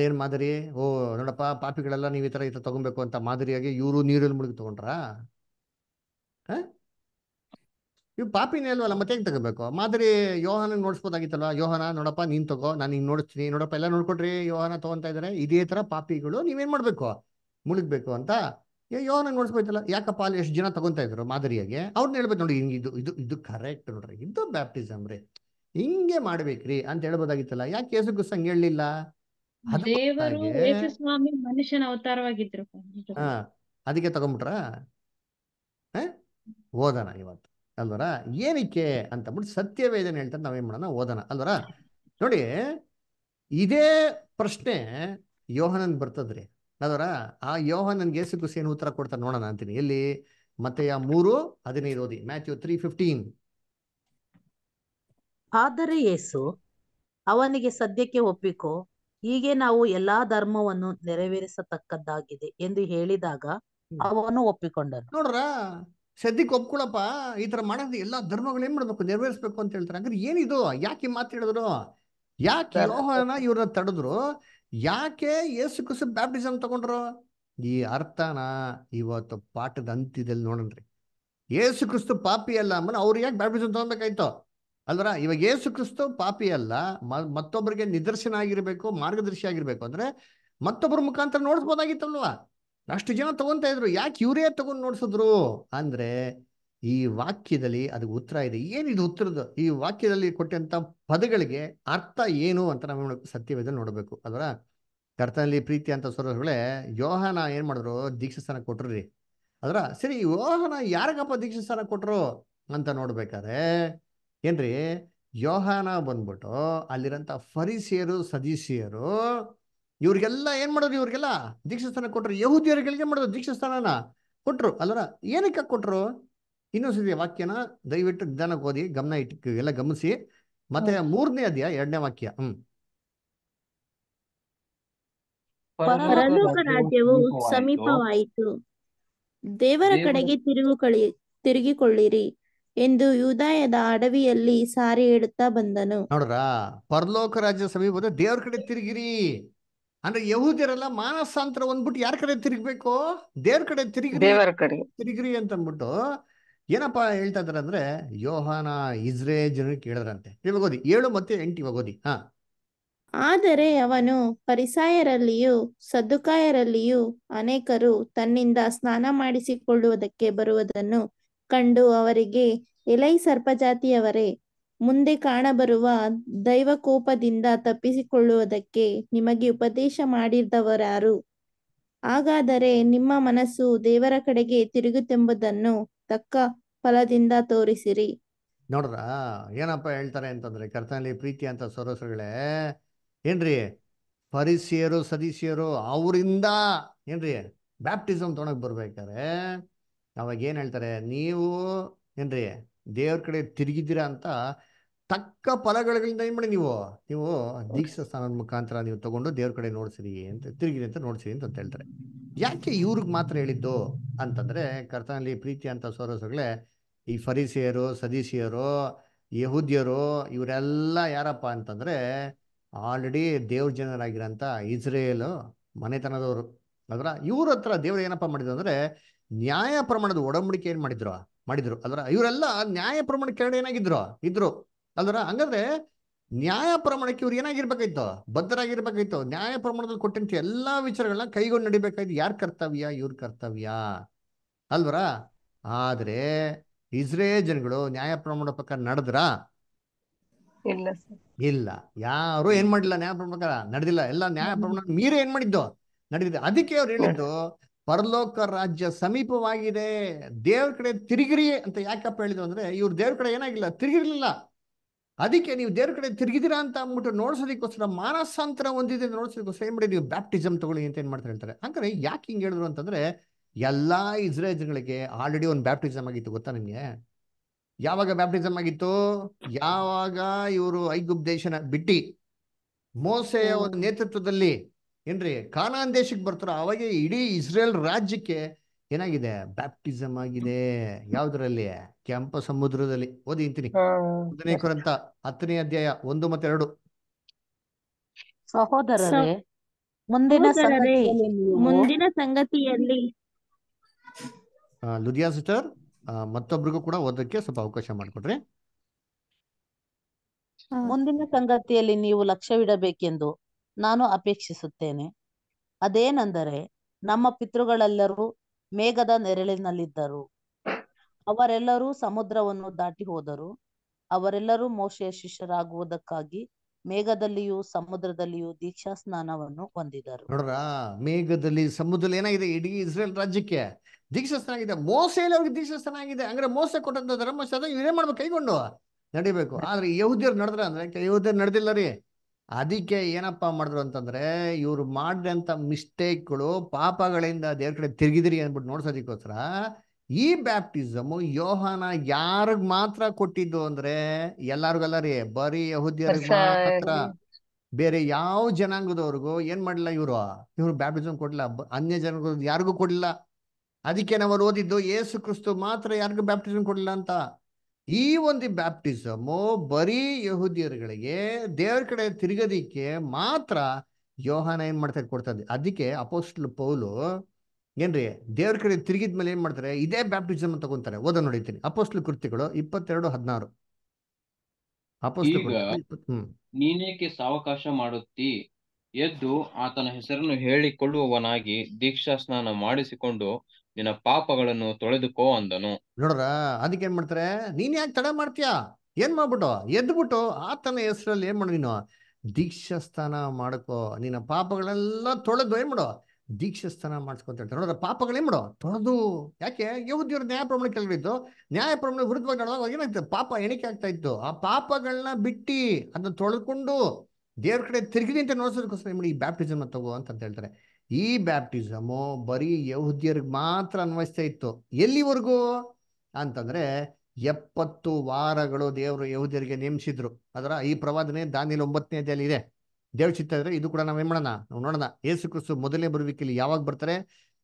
ಏನ್ ಮಾದರಿ ಓ ನೋಡಪ್ಪ ಪಾಪಿಗಳೆಲ್ಲ ನೀವ್ ಈ ತರ ತಗೊಬೇಕು ಅಂತ ಮಾದರಿಯಾಗಿ ಇವರು ನೀರಲ್ಲಿ ಮುಳುಗಿ ತಗೊಂಡ್ರ ಇವ್ ಪಾಪಿನೇ ಅಲ್ವಲ್ಲ ಮತ್ತೆ ಹೆಂಗ್ ತಗೋಬೇಕು ಮಾದರಿ ಯೋಹನ ನೋಡ್ಸ್ಬೋದಾಗಿತ್ತಲ್ವಾ ಯೋಹನ ನೋಡಪ್ಪ ನೀನ್ ತಗೋ ನಾನು ಹಿಂಗ್ ನೋಡಿಸ್ತೀನಿ ನೋಡಪ್ಪ ಎಲ್ಲ ನೋಡ್ಕೊಡ್ರಿ ಯೋಹನ ತಗೊಂತ ಇದಾರೆ ಇದೇ ತರ ಪಾಪಿಗಳು ನೀವೇನ್ ಮಾಡ್ಬೇಕು ಮುಳುಗ್ಬೇಕು ಅಂತ ಯೋನ ನೋಡಿಸ್ಬೋಯ್ತಲ್ಲ ಯಾಕಪ್ಪ ಅಲ್ಲಿ ಎಷ್ಟು ಜನ ತಗೊಂತಾ ಇದ್ರು ಮಾದರಿಯಾಗೆ ಅವ್ರನ್ನ ಹೇಳ್ಬೇಕು ನೋಡಿ ಹಿಂಗೆ ಇದು ಇದು ಇದು ಕರೆಕ್ಟ್ ನೋಡ್ರಿ ಇದು ಬ್ಯಾಪ್ಟಿಸಮ್ ರೀ ಹಿಂಗೆ ಮಾಡ್ಬೇಕ್ರಿ ಅಂತ ಹೇಳ್ಬೋದಾಗಿತ್ತಲ್ಲ ಯಾಕೆ ಯೇಸು ಹಂಗೆ ಹೇಳಲಿಲ್ಲ ಅದಕ್ಕೆ ತಗೊಂಬಿಟ್ರ ಓದನ ಇವತ್ತು ಅಲ್ವರ ಏನಕ್ಕೆ ಅಂತ ಬಿಟ್ಟು ಸತ್ಯವೇದನ ಹೇಳ್ತಾರೆ ನಾವೇನ್ ಮಾಡೋಣ ಓದನ ಅಲ್ವರ ನೋಡಿ ಇದೇ ಪ್ರಶ್ನೆ ಯೋಹನನ್ ಬರ್ತದ್ರಿ ಅದರ ಆ ಯೋಹನ್ ನನ್ಗೆ ಏಸು ಏನು ಉತ್ತರ ಕೊಡ್ತಾರೆ ನೋಡೋಣ ಅಂತೀನಿ ಎಲ್ಲಿ ಮತ್ತೆ ಆ ಮೂರು ಹದಿನೈದು ಓದಿ ಮ್ಯಾಥ್ಯೂ ತ್ರೀ ಫಿಫ್ಟೀನ್ ಆದರೆ ಯೇಸು ಅವನಿಗೆ ಸದ್ಯಕ್ಕೆ ಒಪ್ಪಿಕೋ ಹೀಗೆ ನಾವು ಎಲ್ಲಾ ಧರ್ಮವನ್ನು ನೆರವೇರಿಸತಕ್ಕದ್ದಾಗಿದೆ ಎಂದು ಹೇಳಿದಾಗ ಅವನು ಒಪ್ಪಿಕೊಂಡನು ನೋಡ್ರ ಸದ್ಯಕ್ಕೆ ಒಪ್ಕೊಳಪ್ಪ ಈ ತರ ಮಾಡೋದು ಎಲ್ಲಾ ಧರ್ಮಗಳು ಏನ್ ಮಾಡ್ಬೇಕು ನೆರವೇರಿಸಬೇಕು ಅಂತ ಹೇಳ್ತಾರೆ ಅಂದ್ರೆ ಏನಿದು ಯಾಕೆ ಮಾತಾಡಿದ್ರು ಯಾಕೆ ಯೋಹನ ಇವ್ರನ್ನ ತಡೆದ್ರು ಯಾಕೆ ಯೇಸು ಕ್ರಿಸ್ತ ಬ್ಯಾಪ್ಟಿಸಮ್ ತಗೊಂಡ್ರು ಈ ಅರ್ಥನ ಇವತ್ತು ಪಾಠದ ಅಂತ್ಯದಲ್ಲಿ ನೋಡನ್ರಿ ಏಸು ಕ್ರಿಸ್ತು ಪಾಪಿ ಅಲ್ಲ ಅಮ್ಮ ಅವ್ರು ಯಾಕೆ ಬ್ಯಾಪ್ಟಿಸಮ್ ತಗೊಬೇಕಾಯ್ತು ಅಲ್ವರ ಇವಾಗ ಯೇಸು ಕ್ರಿಸ್ತು ಪಾಪಿ ಅಲ್ಲ ಮತ್ತೊಬ್ಬರಿಗೆ ನಿದರ್ಶನ ಆಗಿರ್ಬೇಕು ಮಾರ್ಗದರ್ಶಿ ಆಗಿರ್ಬೇಕು ಅಂದ್ರೆ ಮತ್ತೊಬ್ಬರ ಮುಖಾಂತರ ನೋಡಿಸ್ಬೋದಾಗಿತ್ತಲ್ವಾ ಅಷ್ಟು ಜನ ತಗೊಂತ ಇದ್ರು ಯಾಕೆ ಇವರೇ ತಗೊಂಡು ನೋಡ್ಸಿದ್ರು ಅಂದ್ರೆ ಈ ವಾಕ್ಯದಲ್ಲಿ ಅದಕ್ಕೆ ಉತ್ತರ ಇದೆ ಏನಿದು ಉತ್ತರದ ಈ ವಾಕ್ಯದಲ್ಲಿ ಕೊಟ್ಟಂತ ಪದಗಳಿಗೆ ಅರ್ಥ ಏನು ಅಂತ ನಾವು ಸತ್ಯವೇದ ನೋಡಬೇಕು ಅದರ ಕರ್ತನಲ್ಲಿ ಪ್ರೀತಿ ಅಂತ ಸ್ವರಗಳೇ ಯೋಹನ ಏನ್ ಮಾಡಿದ್ರು ದೀಕ್ಷಸ್ಥಾನ ಕೊಟ್ರು ರೀ ಅದರ ಸರಿ ಯೋಹನ ಯಾರಿಗಪ್ಪ ದೀಕ್ಷಸ್ಥಾನ ಕೊಟ್ರು ಅಂತ ನೋಡ್ಬೇಕಾದ್ರೆ ಏನ್ರಿ ಯೋಹನ ಬಂದ್ಬಿಟ್ಟು ಅಲ್ಲಿರಂತ ಫರಿಸಿಯರು ಸದೀಸಿಯರು ಇವ್ರಿಗೆಲ್ಲ ಏನ್ ಮಾಡೋದು ಇವ್ರಿಗೆಲ್ಲ ದೀಕ್ಷಸ್ಥಾನ ಕೊಟ್ರು ಮಾಡೋದು ಮಾಡಿದ್ರು ದೀಕ್ಷಸ್ಥಾನನ ಕೊಟ್ರು ಅಲ್ಲರ ಏನಕ್ಕೆ ಕೊಟ್ರು ಇನ್ನೊಂದ್ಸತಿ ವಾಕ್ಯನ ದಯವಿಟ್ಟು ನಿಧಾನಕ್ಕೆ ಓದಿ ಗಮನ ಇಟ್ಟು ಎಲ್ಲ ಗಮನಿಸಿ ಮತ್ತೆ ಮೂರನೇ ಅಧ್ಯಾಯ ಎರಡನೇ ವಾಕ್ಯ ಹ್ಮ್ ರಾಜ್ಯವು ಸಮೀಪವಾಯಿತು ದೇವರ ಕಡೆಗೆ ಕಳಿ ತಿರುಗಿಕೊಳ್ಳಿರಿ ಎಂದು ಯುದಾಯದ ಅಡವಿಯಲ್ಲಿ ಸಾರಿ ಹೇಳುತ್ತಾ ಬಂದನು ನೋಡ್ರ ಪರಲೋಕ ರಾಜ್ಯ ಸಮೀಪದ ದೇವರ ಕಡೆ ತಿರುಗಿರಿ ಅಂದ್ರೆ ಯಹೂದ್ಯರೆಲ್ಲ ಮಾನಸಾಂತರ ಒಂದ್ಬಿಟ್ಟು ಯಾರ ಕಡೆ ತಿರುಗಬೇಕು ದೇವ್ರ ಕಡೆ ತಿರುಗಿ ದೇವರ ಕಡೆ ತಿರುಗಿರಿ ಅಂತ ಅಂದ್ಬಿಟ್ಟು ಏನಪ್ಪ ಹೇಳ್ತಾ ಇದ್ದಾರೆ ಅಂದ್ರೆ ಯೋಹಾನ ಇಸ್ರೇ ಜನಕ್ಕೆ ಕೇಳಿದ್ರಂತೆ ಇವಾಗ ಓದಿ ಏಳು ಮತ್ತೆ ಎಂಟು ಇವಾಗ ಓದಿ ಆದರೆ ಅವನು ಪರಿಸಾಯರಲ್ಲಿಯೂ ಸದ್ದುಕಾಯರಲ್ಲಿಯೂ ಅನೇಕರು ತನ್ನಿಂದ ಸ್ನಾನ ಮಾಡಿಸಿಕೊಳ್ಳುವುದಕ್ಕೆ ಬರುವುದನ್ನು ಕಂಡು ಅವರಿಗೆ ಎಲೈ ಸರ್ಪಜಾತಿಯವರೇ ಮುಂದೆ ಕಾಣಬರುವ ದೈವಕೋಪದಿಂದ ತಪ್ಪಿಸಿಕೊಳ್ಳುವುದಕ್ಕೆ ನಿಮಗೆ ಉಪದೇಶ ಮಾಡಿದವರಾರು ಹಾಗಾದರೆ ನಿಮ್ಮ ಮನಸ್ಸು ದೇವರ ಕಡೆಗೆ ತಿರುಗುತ್ತೆಂಬುದನ್ನು ತಕ್ಕ ಫಲದಿಂದ ತೋರಿಸಿರಿ ನೋಡ್ರ ಏನಪ್ಪ ಹೇಳ್ತಾರೆ ಅಂತಂದ್ರೆ ಕರ್ತನಲ್ಲಿ ಪ್ರೀತಿ ಅಂತ ಸರಸರುಗಳೇ ಏನ್ರಿ ಪರಿಸಿಯರು ಸದಸ್ಯರು ಅವರಿಂದ ಏನ್ರಿ ಬ್ಯಾಪ್ಟಿಸಮ್ ತೊಗೊಂಡೋಗಿ ಬರ್ಬೇಕಾರೆ ಅವಾಗ ಏನ್ ಹೇಳ್ತಾರೆ ನೀವು ಏನ್ರಿ ದೇವ್ರ ಕಡೆ ತಿರುಗಿದ್ದೀರಾ ಅಂತ ತಕ್ಕ ಫಲಗಳಿಂದ ಏನ್ ಮಾಡಿ ನೀವು ನೀವು ದೀಕ್ಷಾ ಸ್ಥಾನದ ಮುಖಾಂತರ ನೀವು ತಗೊಂಡು ದೇವ್ರ ಕಡೆ ನೋಡ್ಸಿರಿ ಅಂತ ತಿರುಗಿರಿ ಅಂತ ನೋಡ್ಸಿರಿ ಅಂತ ಹೇಳ್ತಾರೆ ಯಾಕೆ ಇವ್ರಿಗೆ ಮಾತ್ರ ಹೇಳಿದ್ದು ಅಂತಂದ್ರೆ ಕರ್ತನಲ್ಲಿ ಪ್ರೀತಿ ಅಂತ ಸೋರಸಗಳೇ ಈ ಫರಿಸಿಯರು ಸದೀಸಿಯರು ಯಹೂದ್ಯರು ಇವರೆಲ್ಲ ಯಾರಪ್ಪ ಅಂತಂದ್ರೆ ಆಲ್ರೆಡಿ ದೇವ್ರ ಜನರಾಗಿರೋಂಥ ಇಸ್ರೇಲ್ ಮನೆತನದವರು ಅದರ ಇವ್ರ ಹತ್ರ ದೇವ್ರು ಏನಪ್ಪ ಮಾಡಿದ್ರು ಅಂದ್ರೆ ನ್ಯಾಯ ಪ್ರಮಾಣದ ಒಡಂಬಡಿಕೆ ಏನು ಮಾಡಿದ್ರು ಮಾಡಿದ್ರು ಅದರ ಇವರೆಲ್ಲ ನ್ಯಾಯ ಪ್ರಮಾಣ ಕೆರಡು ಏನಾಗಿದ್ರು ಇದ್ರು ಅಲ್ದ್ರ ಹಂಗಂದ್ರೆ ನ್ಯಾಯ ಪ್ರಮಾಣಕ್ಕೆ ಇವ್ರು ಏನಾಗಿರ್ಬೇಕಾಯ್ತು ಬದ್ಧರಾಗಿರ್ಬೇಕಾಯ್ತು ನ್ಯಾಯ ಪ್ರಮಾಣದಲ್ಲಿ ಕೊಟ್ಟಂತ ಎಲ್ಲಾ ವಿಚಾರಗಳನ್ನ ಕೈಗೊಂಡು ನಡಿಬೇಕಾಯ್ತು ಯಾರ ಕರ್ತವ್ಯ ಇವ್ರ ಕರ್ತವ್ಯ ಅಲ್ವರ ಆದ್ರೆ ಇಸ್ರೇ ಜನಗಳು ನ್ಯಾಯ ಪ್ರಮಾಣ ಪ್ರಕಾರ ನಡೆದ್ರ ಇಲ್ಲ ಯಾರು ಏನ್ ಮಾಡಿಲ್ಲ ನ್ಯಾಯ ಪ್ರಮಾಣ ನಡೆದಿಲ್ಲ ಎಲ್ಲ ನ್ಯಾಯ ಪ್ರಮಾಣ ಮೀರೇ ಏನ್ ಮಾಡಿದ್ದು ನಡೆದಿದೆ ಅದಕ್ಕೆ ಅವ್ರು ಹೇಳಿದ್ದು ಪರಲೋಕ ರಾಜ್ಯ ಸಮೀಪವಾಗಿದೆ ದೇವ್ರ ಕಡೆ ತಿರುಗಿರಿ ಅಂತ ಯಾಕಪ್ಪ ಹೇಳಿದ್ರು ಅಂದ್ರೆ ಇವ್ರು ದೇವ್ರ ಕಡೆ ಏನಾಗಿಲ್ಲ ತಿರುಗಿರ್ಲಿಲ್ಲ ಅದಕ್ಕೆ ನೀವು ದೇವ್ರ ಕಡೆ ತಿರುಗಿದಿರಾ ಅಂತ ಅಂದ್ಬಿಟ್ಟು ನೋಡ್ಸೋದಕ್ಕೋಸ್ಕರ ಮಾನಸಾಂತರ ಹೊಂದಿದೆ ನೋಡ್ಸೋದಕ್ಕೋಸ್ಕರ ಏನು ಮಾಡಿ ನೀವು ಬ್ಯಾಪ್ಟಿಸಮ್ ತಗೊಳ್ಳಿ ಅಂತ ಏನು ಮಾಡ್ತಾರೆ ಹೇಳ್ತಾರೆ ಅಂದ್ರೆ ಯಾಕೆ ಹಿಂಗೆ ಹೇಳಿದ್ರು ಅಂತಂದ್ರೆ ಎಲ್ಲ ಇಸ್ರೇಲ್ಗಳಿಗೆ ಆಲ್ರೆಡಿ ಒಂದು ಬ್ಯಾಪ್ಟಿಸಮ್ ಆಗಿತ್ತು ಗೊತ್ತಾ ನಿಮಗೆ ಯಾವಾಗ ಬ್ಯಾಪ್ಟಿಸಮ್ ಆಗಿತ್ತು ಯಾವಾಗ ಇವರು ಐಗುಪ್ ದೇಶನ ಬಿಟ್ಟಿ ಮೋಸೆಯ ಒಂದು ನೇತೃತ್ವದಲ್ಲಿ ಏನ್ರಿ ಕಾನಾನ್ ದೇಶಕ್ಕೆ ಬರ್ತಾರ ಅವಾಗ ಇಡೀ ಇಸ್ರೇಲ್ ರಾಜ್ಯಕ್ಕೆ ಏನಾಗಿದೆ ಬ್ಯಾಪ್ಟಿಸಮ್ ಆಗಿದೆ ಯಾವ್ದ್ರಲ್ಲಿ ಕೆಂಪ ಸಮುದ್ರದಲ್ಲಿ ಓದಿ ಇಂತೀನಿ ಒಂದನೇ ಕುರಂತ ಹತ್ತನೇ ಅಧ್ಯಾಯ ಒಂದು ಮತ್ತೆರಡು ಸಹೋದರರೇ ಮುಂದಿನ ಮುಂದಿನ ಸಂಗತಿಯಲ್ಲಿ ಲುದಿಯಾ ಸಿಸ್ಟರ್ ಮತ್ತೊಬ್ಬರಿಗೂ ಕೂಡ ಓದಕ್ಕೆ ಸ್ವಲ್ಪ ಅವಕಾಶ ಮಾಡಿಕೊಡ್ರಿ ಮುಂದಿನ ಸಂಗತಿಯಲ್ಲಿ ನೀವು ಲಕ್ಷ್ಯವಿಡಬೇಕೆಂದು ನಾನು ಅಪೇಕ್ಷಿಸುತ್ತೇನೆ ಅದೇನೆಂದರೆ ನಮ್ಮ ಪಿತೃಗಳೆಲ್ಲರೂ ಮೇಘದ ನೆರಳಿನಲ್ಲಿದ್ದರು ಅವರೆಲ್ಲರೂ ಸಮುದ್ರವನ್ನು ದಾಟಿ ಹೋದರು ಅವರೆಲ್ಲರೂ ಮೋಶೆಯ ಶಿಷ್ಯರಾಗುವುದಕ್ಕಾಗಿ ಮೇಘದಲ್ಲಿಯೂ ಸಮುದ್ರದಲ್ಲಿಯೂ ದೀಕ್ಷಾ ಸ್ನಾನವನ್ನು ಹೊಂದಿದರು ನೋಡ್ರಾ ಮೇಘದಲ್ಲಿ ಸಮುದ್ರದಲ್ಲಿ ಏನಾಗಿದೆ ಇಡೀ ಇಸ್ರೇಲ್ ರಾಜ್ಯಕ್ಕೆ ದೀಕ್ಷಾ ಸ್ನಾನ ಆಗಿದೆ ಮೋಸೆಯಲ್ಲಿ ಅವ್ರಿಗೆ ದೀಕ್ಷಾ ಸ್ನಾನ ಆಗಿದೆ ಅಂದ್ರೆ ಮೋಸೆ ಕೊಟ್ಟಂತ ಧರ್ಮಶಾಸ್ತ್ರ ಇವರೇ ಮಾಡ್ಬೇಕು ಕೈಗೊಂಡು ನಡಿಬೇಕು ಆದ್ರೆ ಯಹೂದ್ಯರು ನಡೆದ್ರ ಅಂದ್ರೆ ಯಹುದಿಯರ್ ನಡೆದಿಲ್ಲ ರೀ ಅದಕ್ಕೆ ಏನಪ್ಪಾ ಮಾಡಿದ್ರು ಅಂತಂದ್ರೆ ಇವ್ರು ಮಾಡಿದಂತ ಮಿಸ್ಟೇಕ್ಗಳು ಪಾಪಗಳಿಂದ ದೇವ್ರ ಕಡೆ ತಿರುಗಿದಿರಿ ಅಂದ್ಬಿಟ್ಟು ನೋಡ್ಸೋದಿಕ್ಕೋಸ್ಕರ ಈ ಬ್ಯಾಪ್ಟಿಸಮ್ ಯೋಹಾನ ಯಾರಿಗ ಮಾತ್ರ ಕೊಟ್ಟಿದ್ದು ಅಂದ್ರೆ ಎಲ್ಲಾರ್ಗಲ್ಲ ರೀ ಬರೀ ಯಹುದಿಯರಿಗೆ ಮಾತ್ರ ಬೇರೆ ಯಾವ ಜನಾಂಗದವ್ರಿಗೂ ಏನ್ ಮಾಡ್ಲಿಲ್ಲ ಇವ್ರು ಇವ್ರು ಬ್ಯಾಪ್ಟಿಸಮ್ ಕೊಡ್ಲ ಅನ್ಯ ಜನಾಂಗ ಯಾರಿಗೂ ಕೊಡ್ಲಿಲ್ಲ ಅದಕ್ಕೆ ನಾವು ಓದಿದ್ದು ಯೇಸು ಕ್ರಿಸ್ತು ಮಾತ್ರ ಯಾರಿಗೂ ಬ್ಯಾಪ್ಟಿಸಮ್ ಕೊಡ್ಲಿಲ್ಲ ಅಂತ ಈ ಒಂದು ಬ್ಯಾಪ್ಟಿಸಮು ಬರೀ ಯಹುದಿಯರುಗಳಿಗೆ ದೇವ್ರ ಕಡೆ ತಿರುಗದಿಕ್ಕೆ ಮಾತ್ರ ಯೋಹಾನ ಏನ್ ಮಾಡ್ತಾರೆ ಕೊಡ್ತದೆ ಅದಕ್ಕೆ ಅಪೋಸ್ಟ್ಲ್ ಪೌಲು ಏನ್ರಿ ದೇವ್ರ ಕಡೆ ತಿರುಗಿದ ಮೇಲೆ ಏನ್ ಮಾಡ್ತಾರೆ ಇದೇ ಬ್ಯಾಪ್ಟಿಸಮ್ ತಗೊಂತಾರೆ ಓದ ನೋಡಿತೀನಿ ಅಪೋಸ್ಲು ಕೃತಿಗಳು ಇಪ್ಪತ್ತೆರಡು ಹದಿನಾರು ನೀನೇಕೆ ಸಾವಕಾಶ ಮಾಡುತ್ತಿ ಎದ್ದು ಆತನ ಹೆಸರನ್ನು ಹೇಳಿಕೊಳ್ಳುವವನಾಗಿ ದೀಕ್ಷಾ ಸ್ನಾನ ಮಾಡಿಸಿಕೊಂಡು ನಿನ್ನ ಪಾಪಗಳನ್ನು ತೊಳೆದುಕೋ ಅಂದನು ನೋಡ್ರ ಅದಕ್ಕೆ ಏನ್ ಮಾಡ್ತಾರೆ ನೀನ್ ಯಾಕೆ ತಡ ಮಾಡ್ತೀಯಾ ಏನ್ ಮಾಡ್ಬಿಟ್ಟು ಎದ್ಬಿಟ್ಟು ಆತನ ಹೆಸರಲ್ಲಿ ಏನ್ ಮಾಡು ನೀನು ದೀಕ್ಷಾ ಸ್ನಾನ ಮಾಡಕೋ ನಿನ್ನ ಪಾಪಗಳೆಲ್ಲ ತೊಳೆದು ಏನ್ ಮಾಡು ದೀಕ್ಷೆ ಸ್ಥಾನ ಮಾಡಿಸ್ಕೊಂತ ಹೇಳ್ತಾರೆ ನೋಡೋದ ಪಾಪಗಳೇ ಮಾಡೋ ತೊಳೆದು ಯಾಕೆ ಯಹೂದಿಯವ್ರ ನ್ಯಾಯ ಪ್ರಮಾಣ ನ್ಯಾಯ ಪ್ರಮಾಣ ವಿರುದ್ಧವಾಗಿ ನಡೆದಾಗ ಏನಾಯ್ತು ಪಾಪ ಎಣಿಕೆ ಆಗ್ತಾ ಇತ್ತು ಆ ಪಾಪಗಳನ್ನ ಬಿಟ್ಟು ಅದನ್ನ ತೊಳೆದುಕೊಂಡು ದೇವ್ರ ಕಡೆ ತಿರುಗಿದೆ ಅಂತ ನೋಡಿಸೋದಕ್ಕೋಸ್ಕರ ನಿಮಗೆ ಈ ಬ್ಯಾಪ್ಟಿಸಮ್ ತಗೋ ಅಂತ ಹೇಳ್ತಾರೆ ಈ ಬ್ಯಾಪ್ಟಿಸಮು ಬರೀ ಯಹುದಿಯರ್ಗ್ ಮಾತ್ರ ಅನ್ವಯಿಸ್ತಾ ಇತ್ತು ಎಲ್ಲಿವರೆಗೂ ಅಂತಂದ್ರೆ ಎಪ್ಪತ್ತು ವಾರಗಳು ದೇವರು ಯಹುದಿಯರಿಗೆ ನೇಮಿಸಿದ್ರು ಅದರ ಈ ಪ್ರವಾದನೆ ದಾನಿಲ್ ಒಂಬತ್ತನೇ ಇದೆ ದೇವ್ರ ಚಿತ್ತ ಇದು ಕೂಡ ನಾವು ಮಾಡೋಣ ನಾವು ನೋಡೋಣ ಏಸು ಕ್ರಿಸ್ತು ಮೊದಲೇ ಬರುವಿಕೆಯಲ್ಲಿ ಯಾವಾಗ ಬರ್ತಾರೆ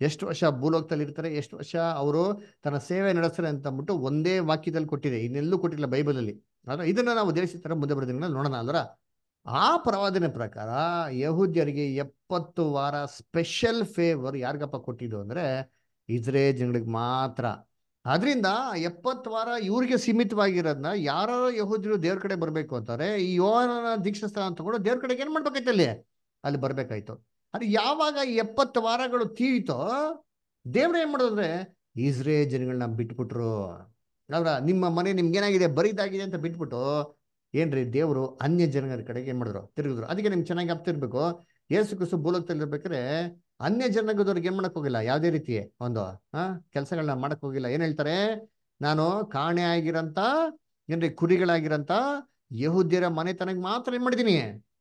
ಎಷ್ಟು ವರ್ಷ ಭೂಲೋಕದಲ್ಲಿ ಇರ್ತಾರೆ ಎಷ್ಟು ವರ್ಷ ಅವರು ತನ್ನ ಸೇವೆ ನಡೆಸ್ತಾರೆ ಅಂತ ಅಂದ್ಬಿಟ್ಟು ಒಂದೇ ವಾಕ್ಯದಲ್ಲಿ ಕೊಟ್ಟಿದೆ ಇನ್ನೆಲ್ಲೂ ಕೊಟ್ಟಿಲ್ಲ ಬೈಬಲಲ್ಲಿ ಆದ್ರೆ ಇದನ್ನ ನಾವು ದೇಶಿತರ ಮುಂದೆ ಬರೆದ ನೋಡೋಣ ಅಲ್ರ ಆ ಪ್ರವಾದನೆ ಪ್ರಕಾರ ಯಹೂದ್ಯರಿಗೆ ಎಪ್ಪತ್ತು ವಾರ ಸ್ಪೆಷಲ್ ಫೇವರ್ ಯಾರಿಗಪ್ಪ ಕೊಟ್ಟಿದ್ದು ಅಂದ್ರೆ ಇಸ್ರೇ ಜನಗಳಿಗೆ ಮಾತ್ರ ಅದರಿಂದ ಎಪ್ಪತ್ತು ವಾರ ಇವ್ರಿಗೆ ಸೀಮಿತವಾಗಿರೋದನ್ನ ಯಾರೋ ಯಹೂದಿರು ದೇವ್ರ ಕಡೆ ಬರಬೇಕು ಅಂತಾರೆ ಈ ಯೋಹನ ದೀಕ್ಷಾ ಸ್ಥಾನ ತಗೊಂಡು ದೇವ್ರ ಕಡೆಗೆ ಏನು ಮಾಡ್ಬೇಕಾಯ್ತು ಅಲ್ಲಿ ಅಲ್ಲಿ ಬರ್ಬೇಕಾಯ್ತು ಅದು ಯಾವಾಗ ಎಪ್ಪತ್ತು ವಾರಗಳು ತೀರಿತೋ ದೇವ್ರ ಏನ್ ಮಾಡೋದ್ರೆ ಇಸ್ರೇ ಜನಗಳನ್ನ ಬಿಟ್ಬಿಟ್ರು ಯಾವ್ರ ನಿಮ್ಮ ಮನೆ ಏನಾಗಿದೆ ಬರೀದಾಗಿದೆ ಅಂತ ಬಿಟ್ಬಿಟ್ಟು ಏನ್ರಿ ದೇವರು ಅನ್ಯ ಜನಗಳ ಕಡೆಗೆ ಏನ್ ಮಾಡಿದ್ರು ತಿರುಗಿದ್ರು ಅದಕ್ಕೆ ನಿಮ್ಗೆ ಚೆನ್ನಾಗಿ ಆಗ್ತಿರ್ಬೇಕು ಏಸು ಕಸು ಭೂಲೋಕದಲ್ಲಿ ಇರ್ಬೇಕಾದ್ರೆ ಅನ್ಯ ಜನಾಂಗದವ್ರಿಗೆ ಏನ್ ಮಾಡಕ್ ಹೋಗಿಲ್ಲ ಯಾವ್ದೇ ರೀತಿ ಒಂದು ಆ ಕೆಲಸಗಳನ್ನ ಮಾಡಕ್ ಹೋಗಿಲ್ಲ ಏನ್ ಹೇಳ್ತಾರೆ ನಾನು ಕಾಣೆ ಆಗಿರಂತ ಏನ್ರಿ ಕುರಿಗಳಾಗಿರಂತ ಯಹುದ್ಯರ ಮನೆತನಗ್ ಮಾತ್ರ ಏನ್ ಮಾಡಿದೀನಿ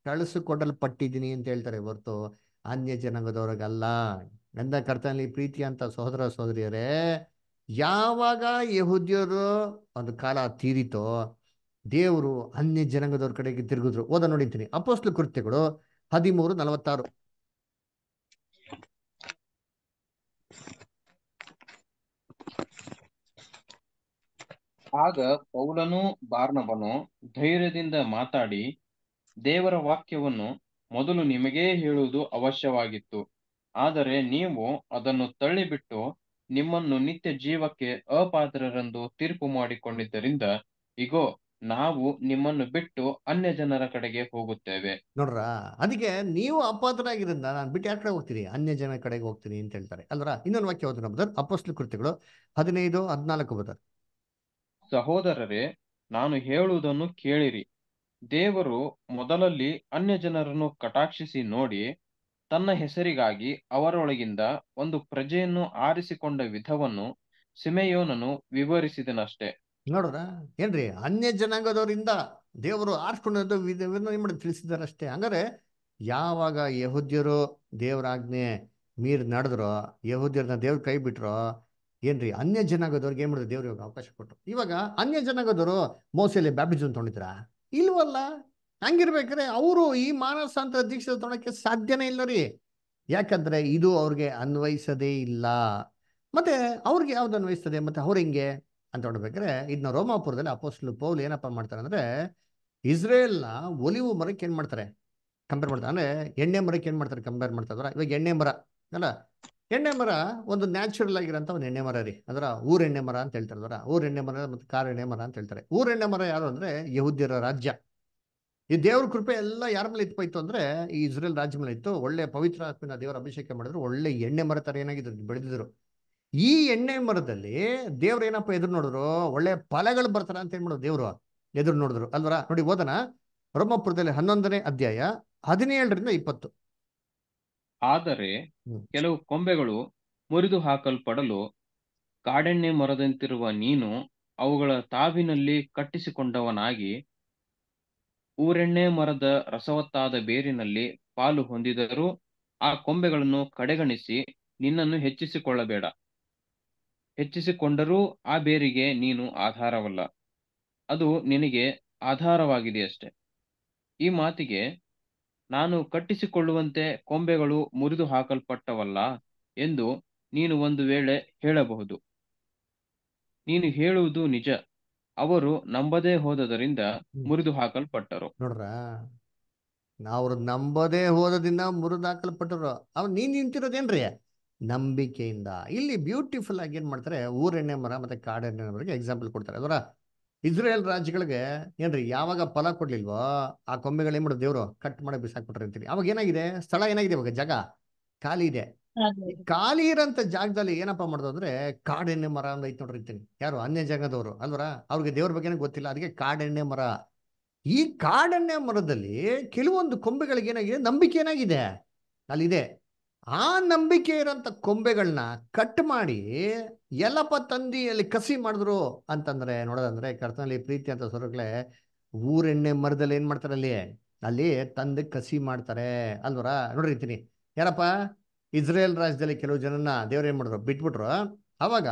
ಕಳಿಸು ಕೊಡಲ್ಪಟ್ಟಿದ್ದೀನಿ ಅಂತ ಹೇಳ್ತಾರೆ ಹೊರ್ತು ಅನ್ಯ ಜನಾಂಗದವ್ರಿಗಲ್ಲ ಎಂದ ಕರ್ತನಲ್ಲಿ ಪ್ರೀತಿ ಅಂತ ಸಹೋದರ ಸಹೋದರಿಯರೇ ಯಾವಾಗ ಯಹುದ್ಯರು ಒಂದು ಕಾಲ ತೀರಿತೋ ದೇವರು ಅನ್ಯ ಜನಾಂಗದವ್ರ ಕಡೆಗೆ ತಿರುಗಿದ್ರು ಓದ ನೋಡಿದ್ದೀನಿ ಅಪೋಸ್ಲು ಕೃತ್ಯಗಳು ಹದಿಮೂರು ನಲವತ್ತಾರು ಆಗ ಪೌಲನು ಬಾರ್ನಬನು ಧೈರ್ಯದಿಂದ ಮಾತಾಡಿ ದೇವರ ವಾಕ್ಯವನ್ನು ಮೊದಲು ನಿಮಗೇ ಹೇಳುವುದು ಅವಶ್ಯವಾಗಿತ್ತು ಆದರೆ ನೀವು ಅದನ್ನು ತಳ್ಳಿಬಿಟ್ಟು ನಿಮ್ಮನ್ನು ನಿತ್ಯ ಜೀವಕ್ಕೆ ಅಪಾತ್ರರೆಂದು ತೀರ್ಪು ಮಾಡಿಕೊಂಡಿದ್ದರಿಂದ ಇಗೋ ನಾವು ನಿಮ್ಮನ್ನು ಬಿಟ್ಟು ಅನ್ಯ ಜನರ ಕಡೆಗೆ ಹೋಗುತ್ತೇವೆ ನೋಡ್ರ ಅದಕ್ಕೆ ನೀವು ಅಪಾತ್ರರಾಗಿರಿಂದ ನಾನು ಬಿಟ್ಟು ಯಾರ ಕಡೆ ಹೋಗ್ತೀನಿ ಅನ್ಯ ಜನರ ಕಡೆಗೆ ಹೋಗ್ತೀನಿ ಅಂತ ಹೇಳ್ತಾರೆ ಅಲ್ರ ಇನ್ನೊಂದು ವಾಕ್ಯ ಓದೋಣ ಅಪಸ್ಲು ಕೃತಿಗಳು ಹದಿನೈದು ಹದಿನಾಲ್ಕು ಬ್ರದರ್ ಸಹೋದರರೇ ನಾನು ಹೇಳುವುದನ್ನು ಕೇಳಿರಿ ದೇವರು ಮೊದಲಲ್ಲಿ ಅನ್ಯ ಜನರನ್ನು ಕಟಾಕ್ಷಿಸಿ ನೋಡಿ ತನ್ನ ಹೆಸರಿಗಾಗಿ ಅವರೊಳಗಿಂದ ಒಂದು ಪ್ರಜೆಯನ್ನು ಆರಿಸಿಕೊಂಡ ವಿಧವನ್ನು ಸಿಮೆಯೋನನು ವಿವರಿಸಿದನಷ್ಟೇ ನೋಡೋಣ ಏನ್ರಿ ಅನ್ಯ ಜನಾಂಗದವರಿಂದ ದೇವರು ವಿಧವನ್ನು ನಿಮ್ಮ ತಿಳಿಸಿದಾರಷ್ಟೇ ಹಂಗಾರೆ ಯಾವಾಗ ಯಹೂದ್ಯರು ದೇವರಾಜ್ಞೆ ಮೀರ್ ನಡೆದ್ರೋ ಯಹುದ್ಯರನ್ನ ದೇವ್ರ ಕೈ ಬಿಟ್ರೋ ಏನ್ರಿ ಅನ್ಯ ಜನಾಂಗದವ್ರಿಗೆ ಏನ್ ಮಾಡಿದ್ರು ದೇವ್ರಿಗೆ ಅವಕಾಶ ಕೊಟ್ಟು ಇವಾಗ ಅನ್ಯ ಮೋಸಲಿ ಮೋಸೆಯಲ್ಲಿ ಬ್ಯಾಬಿಜನ್ ತೊಗೊಂಡಿದ್ರ ಇಲ್ವಲ್ಲ ಹಂಗಿರ್ಬೇಕ್ರೆ ಅವರು ಈ ಮಾನಸಾಂತರ ದೀಕ್ಷೆ ತೊಗೊಳಕ್ಕೆ ಸಾಧ್ಯನೇ ಇಲ್ಲ ರೀ ಯಾಕಂದ್ರೆ ಇದು ಅವ್ರಿಗೆ ಅನ್ವಯಿಸದೇ ಇಲ್ಲ ಮತ್ತೆ ಅವ್ರಿಗೆ ಯಾವ್ದು ಅನ್ವಯಿಸ್ತದೆ ಮತ್ತೆ ಅವ್ರು ಹೆಂಗೆ ಅಂತ ನೋಡ್ಬೇಕಾದ್ರೆ ಇದನ್ನ ರೋಮಾಪುರದಲ್ಲಿ ಅಪೋಸ್ಲು ಪೌಲ್ ಏನಪ್ಪ ಮಾಡ್ತಾರೆ ಅಂದ್ರೆ ಇಸ್ರೇಲ್ನ ಒಲಿವು ಮರಕ್ಕೆ ಏನ್ ಮಾಡ್ತಾರೆ ಕಂಪೇರ್ ಮಾಡ್ತಾರೆ ಅಂದ್ರೆ ಎಣ್ಣೆ ಮರಕ್ಕೆ ಏನ್ ಮಾಡ್ತಾರೆ ಕಂಪೇರ್ ಮಾಡ್ತಾರೆ ಇವಾಗ ಎಣ್ಣೆ ಮರ ಅಲ್ಲ ಎಣ್ಣೆ ಮರ ಒಂದು ನ್ಯಾಚುರಲ್ ಆಗಿರೋಂಥ ಒಂದು ಎಣ್ಣೆ ಮರ ರೀ ಅದರ ಊರೆಣ್ಣೆ ಮರ ಅಂತ ಹೇಳ್ತಾರೆ ಊರ್ ಎಣ್ಣೆ ಮರ ಮತ್ತು ಎಣ್ಣೆ ಮರ ಅಂತ ಹೇಳ್ತಾರೆ ಊರೆಣ್ಣೆ ಮರ ಯಾರು ಅಂದ್ರೆ ಯಹುದ್ಯರ ರಾಜ್ಯ ಈ ದೇವ್ರ ಕೃಪೆ ಎಲ್ಲ ಯಾರ ಮೇಲೆ ಇತ್ತು ಅಂದ್ರೆ ಈ ಇಸ್ರೇಲ್ ರಾಜ್ಯ ಮೇಲೆ ಇತ್ತು ಒಳ್ಳೆ ಪವಿತ್ರ ಆತ್ಮಿನ ದೇವರ ಅಭಿಷೇಕ ಮಾಡಿದ್ರು ಒಳ್ಳೆ ಎಣ್ಣೆ ಮರ ತರ ಏನಾಗಿದ್ರು ಬೆಳೆದಿದ್ರು ಈ ಎಣ್ಣೆ ಮರದಲ್ಲಿ ದೇವ್ರು ಏನಪ್ಪ ಎದುರು ನೋಡಿದ್ರು ಒಳ್ಳೆ ಫಲಗಳು ಬರ್ತಾರ ಅಂತ ಏನ್ ಮಾಡೋದು ದೇವ್ರು ಎದುರು ನೋಡಿದ್ರು ಅಲ್ವರ ನೋಡಿ ಓದನ ಬ್ರಹ್ಮಪುರದಲ್ಲಿ ಹನ್ನೊಂದನೇ ಅಧ್ಯಾಯ ಹದಿನೇಳರಿಂದ ಇಪ್ಪತ್ತು ಆದರೆ ಕೆಲವು ಕೊಂಬೆಗಳು ಮುರಿದು ಹಾಕಲ್ಪಡಲು ಕಾಡೆಣ್ಣೆ ಮರದಂತಿರುವ ನೀನು ಅವುಗಳ ತಾವಿನಲ್ಲಿ ಕಟ್ಟಿಸಿಕೊಂಡವನಾಗಿ ಊರೆಣ್ಣೆ ಮರದ ರಸವತ್ತಾದ ಬೇರಿನಲ್ಲಿ ಪಾಲು ಹೊಂದಿದರೂ ಆ ಕೊಂಬೆಗಳನ್ನು ಕಡೆಗಣಿಸಿ ನಿನ್ನನ್ನು ಹೆಚ್ಚಿಸಿಕೊಳ್ಳಬೇಡ ಹೆಚ್ಚಿಸಿಕೊಂಡರೂ ಆ ಬೇರಿಗೆ ನೀನು ಆಧಾರವಲ್ಲ ಅದು ನಿನಗೆ ಆಧಾರವಾಗಿದೆಯಷ್ಟೆ ಈ ಮಾತಿಗೆ ನಾನು ಕಟ್ಟಿಸಿಕೊಳ್ಳುವಂತೆ ಕೊಂಬೆಗಳು ಮುರಿದು ಹಾಕಲ್ಪಟ್ಟವಲ್ಲ ಎಂದು ನೀನು ಒಂದು ವೇಳೆ ಹೇಳಬಹುದು ನೀನು ಹೇಳುವುದು ನಿಜ ಅವರು ನಂಬದೇ ಹೋದದರಿಂದ ಮುರಿದು ಹಾಕಲ್ಪಟ್ಟರು ನೋಡ್ರ ಅವ್ರು ನಂಬದೇ ಹೋದದಿಂದ ಮುರಿದು ಹಾಕಲ್ಪಟ್ಟರು ಅವ್ ನೀನ್ ನಿಂತಿರೋದೇನ್ರಿ ನಂಬಿಕೆಯಿಂದ ಇಲ್ಲಿ ಬ್ಯೂಟಿಫುಲ್ ಆಗಿ ಏನ್ ಮಾಡ್ತಾರೆ ಊರೆಣ್ಣೆ ಮರ ಮತ್ತೆ ಕಾಡೆಣ್ಣೆ ಮರಗೆ ಎಕ್ಸಾಂಪಲ್ ಕೊಡ್ತಾರೆ ಅದರ ಇಸ್ರೇಲ್ ರಾಜ್ಯಗಳಿಗೆ ಏನ್ರಿ ಯಾವಾಗ ಫಲ ಕೊಡ್ಲಿಲ್ವೋ ಆ ಕೊಂಬೆಗಳು ಏನ್ ಮಾಡೋದು ದೇವರು ಕಟ್ ಮಾಡಿ ಬಿಸಾಕ್ಬಿಟ್ರೆ ಅಂತೀರಿ ಅವಾಗ ಏನಾಗಿದೆ ಸ್ಥಳ ಏನಾಗಿದೆ ಇವಾಗ ಜಾಗ ಖಾಲಿ ಇದೆ ಖಾಲಿ ಇರೋಂಥ ಜಾಗದಲ್ಲಿ ಏನಪ್ಪಾ ಮಾಡೋದು ಕಾಡೆಣ್ಣೆ ಮರ ಅಂತ ಐತ್ ನೋಡ್ರಿ ಯಾರು ಅನ್ಯ ಜಾಗದವ್ರು ಅಲ್ವರ ಅವ್ರಿಗೆ ದೇವ್ರ ಬಗ್ಗೆ ಗೊತ್ತಿಲ್ಲ ಅದಕ್ಕೆ ಕಾಡೆಣ್ಣೆ ಮರ ಈ ಕಾಡೆಣ್ಣೆ ಮರದಲ್ಲಿ ಕೆಲವೊಂದು ಕೊಂಬೆಗಳಿಗೆ ಏನಾಗಿದೆ ನಂಬಿಕೆ ಏನಾಗಿದೆ ಅಲ್ಲಿದೆ ಆ ನಂಬಿಕೆ ಇರೋಂಥ ಕೊಂಬೆಗಳನ್ನ ಕಟ್ ಮಾಡಿ ಎಲ್ಲಪ್ಪ ತಂದಿಯಲ್ಲಿ ಕಸಿ ಮಾಡಿದ್ರು ಅಂತಂದ್ರೆ ನೋಡೋದಂದ್ರೆ ಕರ್ತನಲ್ಲಿ ಪ್ರೀತಿ ಅಂತ ಸ್ವರಗಳೇ ಊರೆಣ್ಣೆ ಮರದಲ್ಲಿ ಏನ್ ಮಾಡ್ತಾರೆ ಅಲ್ಲಿ ಅಲ್ಲಿ ತಂದು ಕಸಿ ಮಾಡ್ತಾರೆ ಅಲ್ವರ ನೋಡಿರ್ತೀನಿ ಯಾರಪ್ಪ ಇಸ್ರೇಲ್ ರಾಜ್ಯದಲ್ಲಿ ಕೆಲವು ಜನನ ದೇವ್ರು ಏನ್ ಮಾಡಿದ್ರು ಬಿಟ್ಬಿಟ್ರು ಅವಾಗ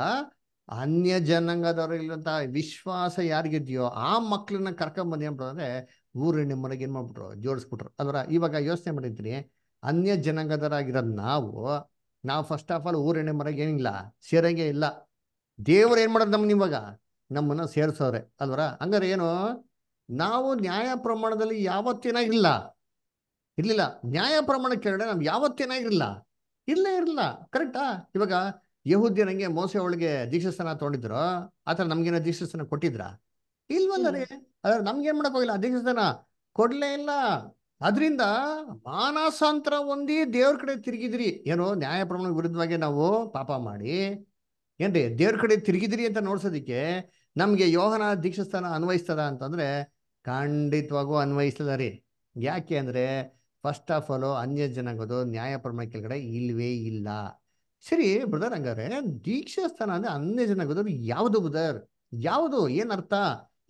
ಅನ್ಯ ಜನಾಂಗದವರಿಗಿಲ್ಲಂತ ವಿಶ್ವಾಸ ಯಾರಿಗಿದ್ಯೋ ಆ ಮಕ್ಕಳನ್ನ ಕರ್ಕೊಂಬಂದು ಏನು ಮಾಡೋದಂದ್ರೆ ಊರೆಣ್ಣೆ ಮರಗೆ ಏನು ಮಾಡ್ಬಿಟ್ರು ಜೋಡಿಸ್ಬಿಟ್ರು ಅಲ್ವರ ಇವಾಗ ಯೋಚನೆ ಮಾಡಿರ್ತೀನಿ ಅನ್ಯ ಜನಾಂಗದರಾಗಿರೋದು ನಾವು ನಾವು ಫಸ್ಟ್ ಆಫ್ ಆಲ್ ಊರೆಣ್ಣೆ ಮರಗೆ ಏನಿಲ್ಲ ಸೇರಂಗೆ ಇಲ್ಲ ದೇವ್ರು ಏನು ಮಾಡೋದು ನಮ್ಗೆ ಇವಾಗ ನಮ್ಮನ್ನು ಸೇರಿಸೋರೆ ಅಲ್ವರ ಹಂಗಾರೆ ಏನು ನಾವು ನ್ಯಾಯ ಪ್ರಮಾಣದಲ್ಲಿ ಯಾವತ್ತೇನಾಗಿಲ್ಲ ಇರಲಿಲ್ಲ ನ್ಯಾಯ ಪ್ರಮಾಣ ಕೆಳಗಡೆ ನಾವು ಯಾವತ್ತೇನಾಗಿರಲಿಲ್ಲ ಇಲ್ಲೇ ಇರಲಿಲ್ಲ ಕರೆಕ್ಟಾ ಇವಾಗ ಯಹೂದ್ಯರಂಗೆ ಮೋಸೆ ಒಳಗೆ ದೀಕ್ಷಾಸ್ಥಾನ ತೊಗೊಂಡಿದ್ರು ಆತರ ಥರ ದೀಕ್ಷೆ ಸ್ಥಾನ ಕೊಟ್ಟಿದ್ರ ಇಲ್ವಲ್ಲ ರೀ ಅದ್ರ ನಮ್ಗೇನು ಹೋಗಿಲ್ಲ ದೀಕ್ಷಸ್ಥಾನ ಕೊಡಲೇ ಇಲ್ಲ ಅದರಿಂದ ಮಾನಸಾಂತರ ಹೊಂದಿ ದೇವ್ರ ಕಡೆ ತಿರುಗಿದ್ರಿ ಏನೋ ನ್ಯಾಯ ಪ್ರಮಾಣ ವಿರುದ್ಧವಾಗಿ ನಾವು ಪಾಪ ಮಾಡಿ ಏನ್ರಿ ದೇವ್ರ ಕಡೆ ತಿರುಗಿದ್ರಿ ಅಂತ ನೋಡ್ಸೋದಿಕ್ಕೆ ನಮಗೆ ಯೋಹನ ದೀಕ್ಷಸ್ಥಾನ ಅನ್ವಯಿಸ್ತದ ಅಂತಂದ್ರೆ ಖಂಡಿತವಾಗೂ ಅನ್ವಯಿಸ್ತದ ರೀ ಯಾಕೆ ಅಂದ್ರೆ ಫಸ್ಟ್ ಆಫ್ ಆಲ್ ಅನ್ಯ ಜನಾಂಗದು ನ್ಯಾಯ ಪ್ರಮಾಣ ಕೆಳಗಡೆ ಇಲ್ವೇ ಇಲ್ಲ ಸರಿ ಬ್ರದರ್ ಹಂಗಾರೆ ದೀಕ್ಷಾಸ್ಥಾನ ಅಂದ್ರೆ ಅನ್ಯ ಜನಾಂಗದ ಯಾವುದು ಬ್ರದರ್ ಯಾವುದು ಏನರ್ಥ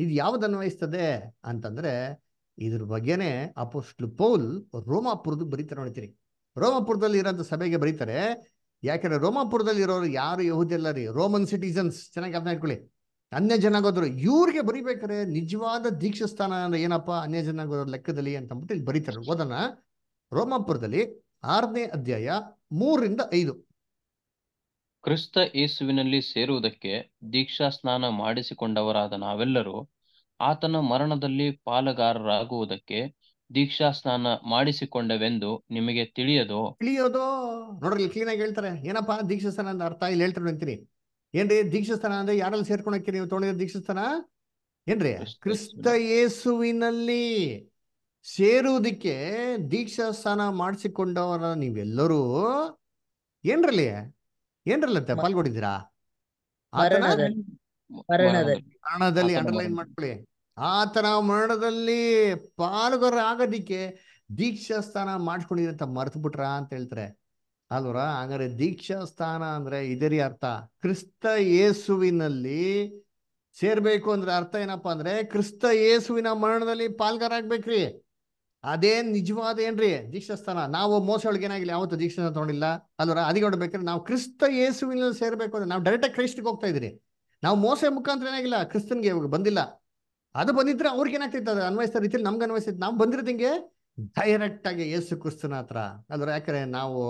ಇದು ಯಾವ್ದು ಅನ್ವಯಿಸ್ತದೆ ಅಂತಂದ್ರೆ ಇದ್ರ ಬಗ್ಗೆನೆ ಅಪೋಸ್ಟ್ಲ್ ಪೌಲ್ ರೋಮಾಪುರದ ಬರೀತಾರೆ ರೋಮಾಪುರದಲ್ಲಿ ಇರೋಂಥ ಸಭೆಗೆ ಬರೀತಾರೆ ಯಾಕಂದ್ರೆ ರೋಮಾಪುರದಲ್ಲಿ ಇರೋರು ಯಾರು ಯಹುದಿಲ್ಲ ರೀ ರೋಮನ್ ಸಿಟಿಸನ್ಸ್ ಚೆನ್ನಾಗಿ ಅರ್ಥ ಇಟ್ಕೊಳ್ಳಿ ಅನ್ಯ ಜನಾಗೋದ್ರು ಇವ್ರಿಗೆ ಬರಿಬೇಕಾರೆ ನಿಜವಾದ ದೀಕ್ಷಾ ಸ್ಥಾನ ಅಂದ್ರೆ ಏನಪ್ಪಾ ಅನ್ಯ ಜನಾಗೋದ್ರ ಲೆಕ್ಕದಲ್ಲಿ ಅಂತ ಅಂದ್ಬಿಟ್ಟು ಇಲ್ಲಿ ಬರೀತಾರೆ ಓದೋಣ ರೋಮಾಪುರದಲ್ಲಿ ಆರನೇ ಅಧ್ಯಾಯ ಮೂರರಿಂದ ಐದು ಕ್ರಿಸ್ತ ಯೇಸುವಿನಲ್ಲಿ ಸೇರುವುದಕ್ಕೆ ದೀಕ್ಷಾ ಸ್ನಾನ ಮಾಡಿಸಿಕೊಂಡವರಾದ ನಾವೆಲ್ಲರೂ ಆತನ ಮರಣದಲ್ಲಿ ಪಾಲುಗಾರರಾಗುವುದಕ್ಕೆ ದೀಕ್ಷಾ ಸ್ನಾನ ಮಾಡಿಸಿಕೊಂಡವೆಂದು ನಿಮಗೆ ತಿಳಿಯೋದು ತಿಳಿಯೋದು ನೋಡ್ರಿ ಕ್ಲೀನ್ ಆಗಿ ಹೇಳ್ತಾರೆ ಏನಪ್ಪಾ ದೀಕ್ಷಾ ಸ್ನಾನ ಅಂತ ಅರ್ಥ ಇಲ್ಲಿ ಹೇಳ್ತಾರೆ ಅಂತೀರಿ ಏನ್ರಿ ದೀಕ್ಷಾ ಸ್ನಾನ ಅಂದ್ರೆ ಯಾರಲ್ಲಿ ಸೇರ್ಕೊಂಡಿರಿ ನೀವು ತೊಳೆದ ದೀಕ್ಷಾ ಸ್ನಾನ ಏನ್ರಿ ಕ್ರಿಸ್ತ ಯೇಸುವಿನಲ್ಲಿ ಸೇರುವುದಕ್ಕೆ ದೀಕ್ಷಾ ಸ್ನಾನ ಮಾಡಿಸಿಕೊಂಡವರ ನೀವೆಲ್ಲರೂ ಏನ್ರಲ್ಲಿ ಏನ್ರಲ್ಲತ್ತೆ ಪಾಲ್ಗೊಂಡಿದ್ದೀರಾ ಮರಣದಲ್ಲಿ ಅಂಡರ್ಲೈನ್ ಮಾಡ್ಕೊಳ್ಳಿ ಆತನ ಮರಣದಲ್ಲಿ ಪಾಲ್ಗೊರಾಗೋದಿಕ್ಕೆ ದೀಕ್ಷಾ ಸ್ಥಾನ ಮಾಡ್ಕೊಂಡಿರಂತ ಮರ್ತು ಬಿಟ್ರ ಅಂತ ಹೇಳ್ತಾರೆ ಅಲ್ವರ ಹಂಗಾರೆ ದೀಕ್ಷಾ ಸ್ಥಾನ ಅಂದ್ರೆ ಇದರಿ ಅರ್ಥ ಕ್ರಿಸ್ತ ಯೇಸುವಿನಲ್ಲಿ ಸೇರ್ಬೇಕು ಅಂದ್ರೆ ಅರ್ಥ ಏನಪ್ಪಾ ಅಂದ್ರೆ ಕ್ರಿಸ್ತ ಯೇಸುವಿನ ಮರಣದಲ್ಲಿ ಪಾಲ್ಗಾರಾಗ್ಬೇಕ್ರಿ ಅದೇ ನಿಜವಾದ ಏನ್ರಿ ದೀಕ್ಷಾ ಸ್ಥಾನ ನಾವು ಮೋಸ ಒಳಗೆ ಏನಾಗಿಲ್ಲ ಯಾವತ್ತು ದೀಕ್ಷಾ ತಗೊಂಡಿಲ್ಲ ಅಲ್ವರ ಅದಿಗೆ ನಾವು ಕ್ರಿಸ್ತ ಯೇಸುವಿನಲ್ಲಿ ಸೇರ್ಬೇಕು ಅಂದ್ರೆ ನಾವು ಡೈರೆಕ್ಟ್ ಕ್ರೈಸ್ಟ್ಗೆ ಹೋಗ್ತಾ ಇದ್ರಿ ನಾವು ಮೋಸ ಮುಖಾಂತರ ಏನಾಗಿಲ್ಲ ಕ್ರಿಸ್ತನ್ಗೆ ಬಂದಿಲ್ಲ ಅದು ಬಂದಿದ್ರೆ ಅವ್ರಿಗೆ ಏನಾಗ್ತಿತ್ತು ಅದು ಅನ್ವಯಿಸಿದ ರೀತಿಯಲ್ಲಿ ನಮ್ಗೆ ಅನ್ವಯಿಸಿದ್ ನಾವು ಬಂದಿರೋದಿಂಗೆ ಡೈರೆಕ್ಟ್ ಆಗಿ ಏಸು ಕ್ರಿಸ್ತನ ಹತ್ರ ಅಂದ್ರೆ ಯಾಕಂದ್ರೆ ನಾವು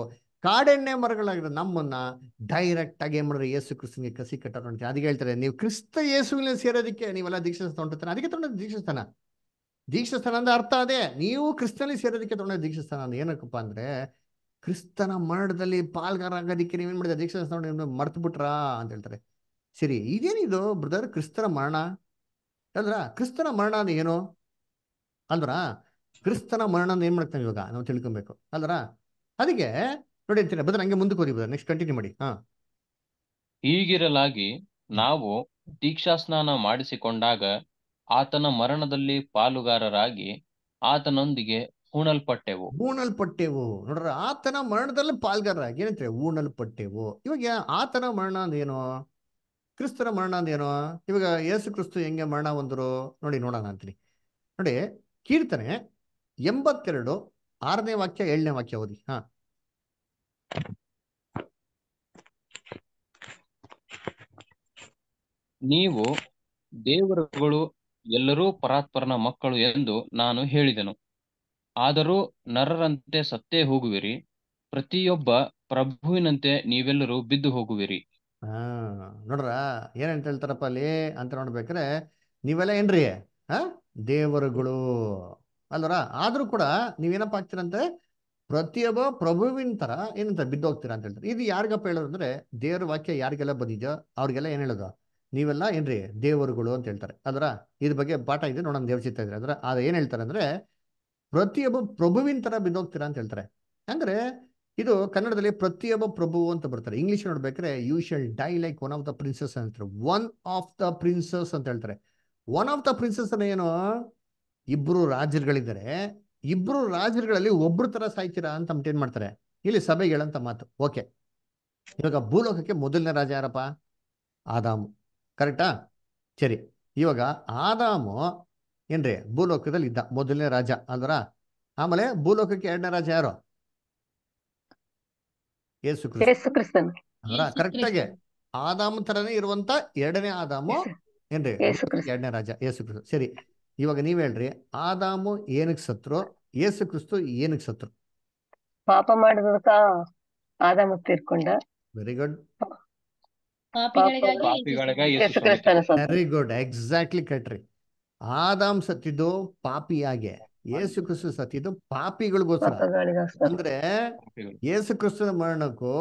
ಕಾಡೆಣ್ಣೆ ಮರಗಳಾಗಿರೋ ನಮ್ಮನ್ನ ಡೈರೆಕ್ಟ್ ಆಗಿ ಏನ್ ಮಾಡಿದ್ರೆ ಏಸು ಕ್ರಿಸ್ತನಿಗೆ ಕಸಿ ಕಟ್ಟಿ ಅದಕ್ಕೆ ಹೇಳ್ತಾರೆ ನೀವು ಕ್ರಿಸ್ತ ಯೇಸುವಿನ ಸೇರೋದಕ್ಕೆ ನೀವೆಲ್ಲ ದೀಕ್ಷಾಸ್ಥಾನ ತೊಗೊಂಡಿರ್ತಾನೆ ಅದಕ್ಕೆ ತೊಗೊಂಡ ದೀಕ್ಷಾಸ್ಥಾನ ದೀಕ್ಷಾಸ್ಥಾನ ಅಂದ್ರೆ ಅರ್ಥ ಅದೇ ನೀವು ಕ್ರಿಸ್ತನಲ್ಲಿ ಸೇರೋದಕ್ಕೆ ತೊಗೊಂಡ ದೀಕ್ಷಾಸ್ಥಾನ ಅಂದ್ರೆ ಏನಕ್ಕಪ್ಪ ಅಂದ್ರೆ ಕ್ರಿಸ್ತನ ಮರಣದಲ್ಲಿ ಪಾಲ್ಗಾರ ಆಗೋದಕ್ಕೆ ನೀವೇನ್ ಮಾಡಿದ ದೀಕ್ಷಾಸ್ಥಾನ ಮರ್ತು ಬಿಟ್ರಾ ಅಂತ ಹೇಳ್ತಾರೆ ಸರಿ ಇದೇನಿದು ಬ್ರದರ್ ಕ್ರಿಸ್ತನ ಮರಣ ಅಂದ್ರ ಕ್ರಿಸ್ತನ ಮರಣ ಅಂದ್ರೆ ಏನು ಅಂದ್ರ ಕ್ರಿಸ್ತನ ಮರಣ ಏನ್ ಮಾಡ್ತಾನೆ ಇವಾಗ ನಾವು ತಿಳ್ಕೊಬೇಕು ಅಲ್ರ ಅದಕ್ಕೆ ನೋಡಿ ಅಂತೀನಿ ಬದ್ರ ಹಂಗೆ ಮುಂದಕ್ಕೆ ಹೋಗಿ ನೆಕ್ಸ್ಟ್ ಕಂಟಿನ್ಯೂ ಮಾಡಿ ಹಾ ಈಗಿರಲಾಗಿ ನಾವು ದೀಕ್ಷಾ ಸ್ನಾನ ಮಾಡಿಸಿಕೊಂಡಾಗ ಆತನ ಮರಣದಲ್ಲಿ ಪಾಲುಗಾರರಾಗಿ ಆತನೊಂದಿಗೆ ಹೂಣಲ್ಪಟ್ಟೆವು ಹೂಣಲ್ಪಟ್ಟೆವು ನೋಡ್ರ ಆತನ ಮರಣದಲ್ಲಿ ಪಾಲ್ಗಾರರಾಗಿ ಏನಂತಾರೆ ಹೂಣಲ್ಪಟ್ಟೆವು ಇವಾಗ ಆತನ ಮರಣ ಏನೋ ಕ್ರಿಸ್ತನ ಮರಣ ಅಂದೇನೋ ಇವಾಗ ಯೇಸು ಕ್ರಿಸ್ತು ಹೆಂಗೆ ಮರಣ ಹೊಂದರು ನೋಡಿ ನೋಡೋಣ ಅಂತೀನಿ ನೋಡಿ ಕೀರ್ತನೆ ಎಂಬತ್ತೆರಡು ಆರನೇ ವಾಕ್ಯ ಏಳನೇ ವಾಕ್ಯ ಓದಿ ಹಾ ನೀವು ದೇವರುಗಳು ಎಲ್ಲರೂ ಪರಾತ್ಪರನ ಮಕ್ಕಳು ಎಂದು ನಾನು ಹೇಳಿದೆನು ಆದರೂ ನರರಂತೆ ಸತ್ತೇ ಹೋಗುವಿರಿ ಪ್ರತಿಯೊಬ್ಬ ಪ್ರಭುವಿನಂತೆ ನೀವೆಲ್ಲರೂ ಬಿದ್ದು ಹೋಗುವಿರಿ ಹಾ ನೋಡ್ರ ಏನಂತ ಹೇಳ್ತಾರಪ್ಪ ಅಲ್ಲಿ ಅಂತ ನೋಡ್ಬೇಕ್ರೆ ನೀವೆಲ್ಲ ಏನ್ರಿ ಹ ದೇವರುಗಳು ಅಲ್ವರ ಆದ್ರೂ ಕೂಡ ನೀವೇನಪ್ಪ ಆಗ್ತೀರಂತೆ ಪ್ರತಿಯೊಬ್ಬ ಪ್ರಭುವಿನ ತರ ಏನಂತ ಬಿದ್ದೋಗ್ತೀರಾ ಅಂತ ಹೇಳ್ತಾರೆ ಇದು ಯಾರಿಗಪ್ಪ ಹೇಳೋದು ಅಂದ್ರೆ ದೇವರ ವಾಕ್ಯ ಯಾರಿಗೆಲ್ಲ ಬಂದಿದ್ಯೋ ಅವ್ರಿಗೆಲ್ಲ ಏನ್ ಹೇಳೋದು ನೀವೆಲ್ಲ ಏನ್ರಿ ದೇವರುಗಳು ಅಂತ ಹೇಳ್ತಾರೆ ಅದರ ಇದ್ರ ಬಗ್ಗೆ ಪಾಠ ಇದೆ ನೋಡೋಣ ಚಿತ್ತ ಇದ್ರೆ ಅದ್ರ ಅದ ಏನ್ ಹೇಳ್ತಾರೆ ಅಂದ್ರೆ ಪ್ರತಿಯೊಬ್ಬ ಪ್ರಭುವಿನ ತರ ಬಿದ್ದೋಗ್ತೀರಾ ಅಂತ ಹೇಳ್ತಾರೆ ಅಂದ್ರೆ ಇದು ಕನ್ನಡದಲ್ಲಿ ಪ್ರತಿಯೊಬ್ಬ ಪ್ರಭು ಅಂತ ಬರ್ತಾರೆ ಇಂಗ್ಲಿಷ್ ನೋಡ್ಬೇಕ್ರೆ you shall die like one of the princes ಅಂತಾರೆ ಒನ್ ಆಫ್ ದ ಪ್ರಿನ್ಸಸ್ ಅಂತ ಹೇಳ್ತಾರೆ ಒನ್ ಆಫ್ ದ ಪ್ರಿನ್ಸಸ್ ಅನ್ನ ಏನು ಇಬ್ರು ರಾಜರುಗಳಿದ್ದಾರೆ ಇಬ್ರು ರಾಜರುಗಳಲ್ಲಿ ಒಬ್ರು ತರ ಸಾಯ್ತೀರಾ ಅಂತ ಏನ್ ಮಾಡ್ತಾರೆ ಇಲ್ಲಿ ಸಭೆ ಹೇಳಂತ ಮಾತು ಓಕೆ ಇವಾಗ ಭೂಲೋಕಕ್ಕೆ ಮೊದಲನೇ ರಾಜ ಯಾರಪ್ಪ ಆದಾಮು ಕರೆಕ್ಟಾ ಸರಿ ಇವಾಗ ಆದಾಮು ಏನ್ರಿ ಭೂಲೋಕದಲ್ಲಿ ಇದ್ದ ಮೊದಲನೇ ರಾಜ ಅಂದ್ರ ಆಮೇಲೆ ಭೂಲೋಕಕ್ಕೆ ಎರಡನೇ ರಾಜ ಯಾರು ಯೇಸು ಕ್ರಿಸ್ತನ್ ಕರೆಕ್ಟ್ ಆಗಿ ಆದಾಮ ತರನೇ ಇರುವಂತ ಎರಡನೇ ಆದಾಮು ಏನ್ರಿ ಎರಡನೇ ರಾಜ ಯೇಸು ಕ್ರಿಸ್ತ ಸರಿ ಇವಾಗ ನೀವ್ ಹೇಳ್ರಿ ಆದಾಮು ಏನಕ್ ಸತ್ರು ಯೇಸು ಕ್ರಿಸ್ತು ಏನಕ್ ಸತ್ರು ಪಾಪ ಮಾಡಿದಕ್ಕ very good very good exactly ಕಟ್ರಿ ಆದಾಮ್ ಸತ್ತಿದ್ದು ಪಾಪಿಯಾಗೆ ಯೇಸು ಕ್ರಿಸ್ತು ಸತ್ ಪಾಪಿಗಳಿಗೋಸ್ಕರ ಅಂದ್ರೆ ಯೇಸು ಕ್ರಿಸ್ತನ ಮರಣಕ್ಕೂ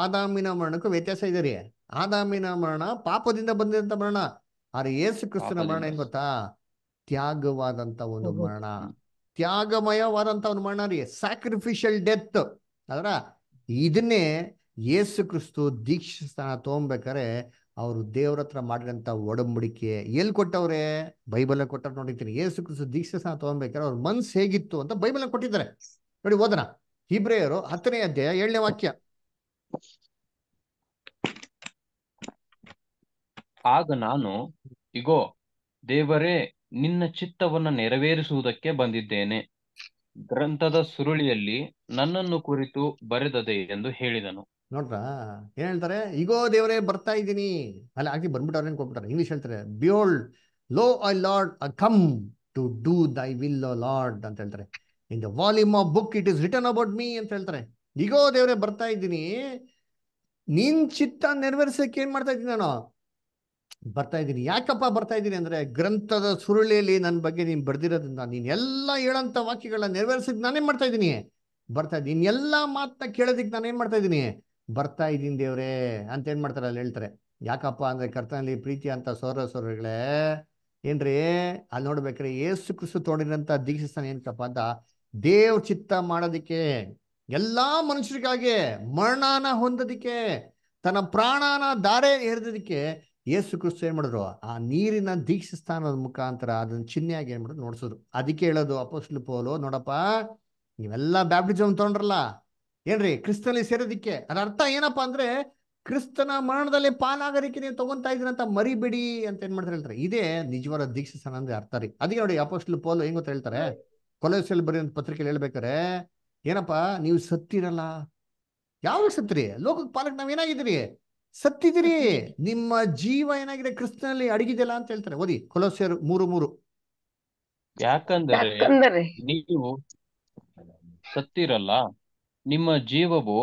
ಆದಾಮಿನ ಮರಣಕ್ಕೂ ವ್ಯತ್ಯಾಸ ಇದೆ ರೀ ಆದಾಮಿನ ಮರಣ ಪಾಪದಿಂದ ಬಂದಿದಂತ ಮರಣ ಆದ್ರೆ ಯೇಸು ಕ್ರಿಸ್ತನ ಮರಣ ಏನ್ ಗೊತ್ತಾ ತ್ಯಾಗವಾದಂತ ಒಂದು ಮರಣ ತ್ಯಾಗಮಯವಾದಂತ ಒಂದು ಮರಣ ರೀ ಸ್ಯಾಕ್ರಿಫಿಷಿಯಲ್ ಡೆತ್ ಅದ್ರ ಇದನ್ನೇ ಯೇಸು ಕ್ರಿಸ್ತು ದೀಕ್ಷಿಸ್ತಾನ ತಗೊಂಬೇಕಾರೆ ಅವರು ದೇವ್ರ ಹತ್ರ ಮಾಡಿದಂತ ಒಡಂಬಡಿಕೆ ಎಲ್ಲಿ ಕೊಟ್ಟವ್ರೆ ಬೈಬಲ್ ಕೊಟ್ಟರು ನೋಡಿರ್ತೀನಿ ಏಸು ಕ್ರಿಸ್ತು ದೀಕ್ಷೆ ಸಹ ಅವ್ರ ಮನ್ಸ್ ಹೇಗಿತ್ತು ಅಂತ ಬೈಬಲ್ ಕೊಟ್ಟಿದ್ದಾರೆ ನೋಡಿ ಓದನ ಹಿಬ್ರೆಯರು ಹತ್ತನೇ ಅಧ್ಯಾಯ ಏಳನೇ ವಾಕ್ಯ ಆಗ ನಾನು ಇಗೋ ದೇವರೇ ನಿನ್ನ ಚಿತ್ತವನ್ನು ನೆರವೇರಿಸುವುದಕ್ಕೆ ಬಂದಿದ್ದೇನೆ ಗ್ರಂಥದ ಸುರುಳಿಯಲ್ಲಿ ನನ್ನನ್ನು ಕುರಿತು ಬರೆದದೆ ಎಂದು ಹೇಳಿದನು ನೋಡ್ರಾ ಏನ್ ಹೇಳ್ತಾರೆ ಈಗೋ ದೇವರೇ ಬರ್ತಾ ಇದ್ದೀನಿ ಅಲ್ಲಿ ಹಾಕಿ ಬಂದ್ಬಿಟ್ಟು ಅವ್ರೇನ್ ಕೊಟ್ಬಿಟ್ಟಾರೆ ಇಂಗ್ಲೀಷ್ ಹೇಳ್ತಾರೆ behold lo I Lord uh come to do thy will Lord ಅಂತ ಹೇಳ್ತಾರೆ in the volume of book it is written about me ಅಂತ ಹೇಳ್ತಾರೆ ಈಗೋ ದೇವರೇ ಬರ್ತಾ ಇದ್ದೀನಿ ನಿನ್ ಚಿತ್ತ ನೆರವೇರಿಸಕ್ಕೆ ಏನ್ ಮಾಡ್ತಾ ಇದ್ದೀನಿ ನಾನು ಬರ್ತಾ ಇದ್ದೀನಿ ಯಾಕಪ್ಪ ಬರ್ತಾ ಇದ್ದೀನಿ ಅಂದ್ರೆ ಗ್ರಂಥದ ಸುರುಳಿಯಲ್ಲಿ ನನ್ನ ಬಗ್ಗೆ ನೀನ್ ಬರ್ದಿರೋದ್ರಿಂದ ನೀನ್ ಎಲ್ಲ ಹೇಳಂತ ವಾಕ್ಯಗಳನ್ನ ನೆರವೇರಿಸಕ್ ನಾನೇನ್ ಮಾಡ್ತಾ ಇದ್ದೀನಿ ಬರ್ತಾ ಇದ್ದೀನಿ ಎಲ್ಲಾ ಮಾತನ್ನ ಕೇಳೋದಿಕ್ ನಾನೇನ್ ಮಾಡ್ತಾ ಇದ್ದೀನಿ ಬರ್ತಾ ಇದ್ದೀನಿ ದೇವ್ರೆ ಅಂತ ಏನು ಮಾಡ್ತಾರೆ ಅಲ್ಲಿ ಹೇಳ್ತಾರೆ ಯಾಕಪ್ಪ ಅಂದರೆ ಕರ್ತನಲ್ಲಿ ಪ್ರೀತಿ ಅಂತ ಸೋರ ಸೋರಗಳೇ ಏನ್ರಿ ಅಲ್ಲಿ ನೋಡ್ಬೇಕ್ರಿ ಏಸು ಕ್ರಿಸ್ತು ತೋಡಿದಂಥ ದೀಕ್ಷಿಸ್ತಾನೆ ಏನಪ್ಪ ಅಂತ ದೇವ್ ಚಿತ್ತ ಮಾಡೋದಕ್ಕೆ ಎಲ್ಲಾ ಮನುಷ್ಯರಿಗಾಗಿ ಮರಣಾನ ಹೊಂದೋದಕ್ಕೆ ತನ್ನ ಪ್ರಾಣನ ದಾರೆ ಎರೆದೋದಕ್ಕೆ ಏಸು ಕ್ರಿಸ್ತು ಏನ್ ಮಾಡಿದ್ರು ಆ ನೀರಿನ ದೀಕ್ಷಿಸ್ತಾನದ ಮುಖಾಂತರ ಅದನ್ನ ಚಿಹ್ನೆಯಾಗಿ ಏನ್ ಮಾಡೋದು ನೋಡ್ಸೋದು ಅದಕ್ಕೆ ಹೇಳೋದು ಅಪೋಸ್ಲು ಪೋಲು ನೋಡಪ್ಪ ನೀವೆಲ್ಲ ಬ್ಯಾಪ್ಟಿಸಮ್ ತಗೊಂಡ್ರಲ್ಲ ಏನ್ರಿ ಕ್ರಿಸ್ತನಲ್ಲಿ ಸೇರೋದಿಕ್ಕೆ ಅದರ ಅರ್ಥ ಏನಪ್ಪಾ ಅಂದ್ರೆ ಕ್ರಿಸ್ತನ ಮರಣದಲ್ಲಿ ಪಾಲಾಗರಿಕೆ ನೀವು ತಗೊಂತಾ ಅಂತ ಮರಿಬಿಡಿ ಅಂತ ಏನ್ ಮಾಡ್ತಾರೆ ಹೇಳ್ತಾರೆ ಇದೇ ನಿಜವಾದ ದೀಕ್ಷಿಸನ ಅಂದ್ರೆ ಅರ್ಥ ರೀ ಅದಕ್ಕೆ ನೋಡಿ ಅಪೋಸ್ಟ್ಲ್ ಪೋಲ್ ಹೆಂಗ್ ಗೊತ್ತ ಹೇಳ್ತಾರೆ ಬರೀ ಬರೀ ಪತ್ರಿಕೆಯಲ್ಲಿ ಹೇಳ್ಬೇಕಾರೆ ಏನಪ್ಪಾ ನೀವು ಸತ್ತಿರಲ್ಲ ಯಾವಾಗ ಸತ್ತಿರಿ ಲೋಕಕ್ಕೆ ಪಾಲಕ್ ನಾವ್ ಏನಾಗಿದ್ರಿ ಸತ್ತಿದಿರಿ ನಿಮ್ಮ ಜೀವ ಏನಾಗಿದೆ ಕ್ರಿಸ್ತನಲ್ಲಿ ಅಡಗಿದೆಲ್ಲ ಅಂತ ಹೇಳ್ತಾರೆ ಓದಿ ಕೊಲೋಸಿಯರ್ ಮೂರು ಮೂರು ಯಾಕಂದ್ರೆ ನೀವು ಸತ್ತಿರಲ್ಲ ನಿಮ್ಮ ಜೀವವು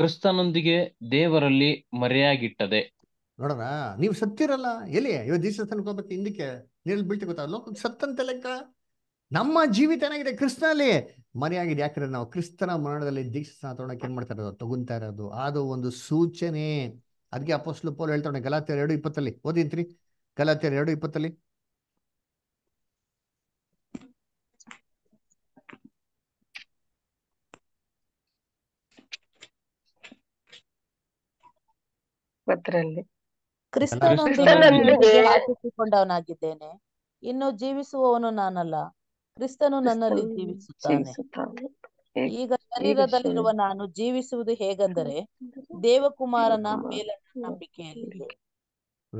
ಕ್ರಿಸ್ತನೊಂದಿಗೆ ದೇವರಲ್ಲಿ ಮರೆಯಾಗಿಟ್ಟದೆ ನೋಡೋಣ ನೀವು ಸತ್ತಿರಲ್ಲ ಎಲ್ಲಿ ಇವತ್ತು ಜೀಸಸ್ ಅನ್ಕೋಬೇಕು ಹಿಂದಕ್ಕೆ ನೀರಲ್ಲಿ ಬೀಳ್ತಿ ಗೊತ್ತಾ ಲೋಕಕ್ಕೆ ಸತ್ತಂತ ಲೆಕ್ಕ ನಮ್ಮ ಜೀವಿತ ಏನಾಗಿದೆ ಕ್ರಿಸ್ತನಲ್ಲಿ ಮರೆಯಾಗಿದೆ ಯಾಕಂದ್ರೆ ನಾವು ಕ್ರಿಸ್ತನ ಮರಣದಲ್ಲಿ ದೀಕ್ಷಾ ತಗೊಂಡಕ್ಕೆ ಏನ್ ಮಾಡ್ತಾ ಇರೋದು ತಗೊಂತಾ ಇರೋದು ಅದು ಒಂದು ಸೂಚನೆ ಅದಕ್ಕೆ ಅಪೋಸ್ಲು ಪೋಲ್ ಹೇಳ್ತಾವೆ ಗಲಾತಿಯರ್ ಎರಡು ಇಪ್ಪತ್ತಲ್ಲಿ ಓದಿತ್ರಿ ಗಲಾತಿಯರ್ ಎರಡು ಇಪ್ಪತ್ತಲ್ಲಿ ಇಪ್ಪತ್ತರಲ್ಲಿ ಕ್ರಿಸ್ತನೊಂದಿಗೆ ಇನ್ನು ಜೀವಿಸುವವನು ನಾನಲ್ಲ ಕ್ರಿಸ್ತನು ನನ್ನಲ್ಲಿ ಜೀವಿಸುತ್ತಾನೆ ಈಗ ಶರೀರದಲ್ಲಿರುವ ನಾನು ಜೀವಿಸುವುದು ಹೇಗೆಂದರೆ ದೇವಕುಮಾರನ ಮೇಲನ ನಂಬಿಕೆಯಲ್ಲಿ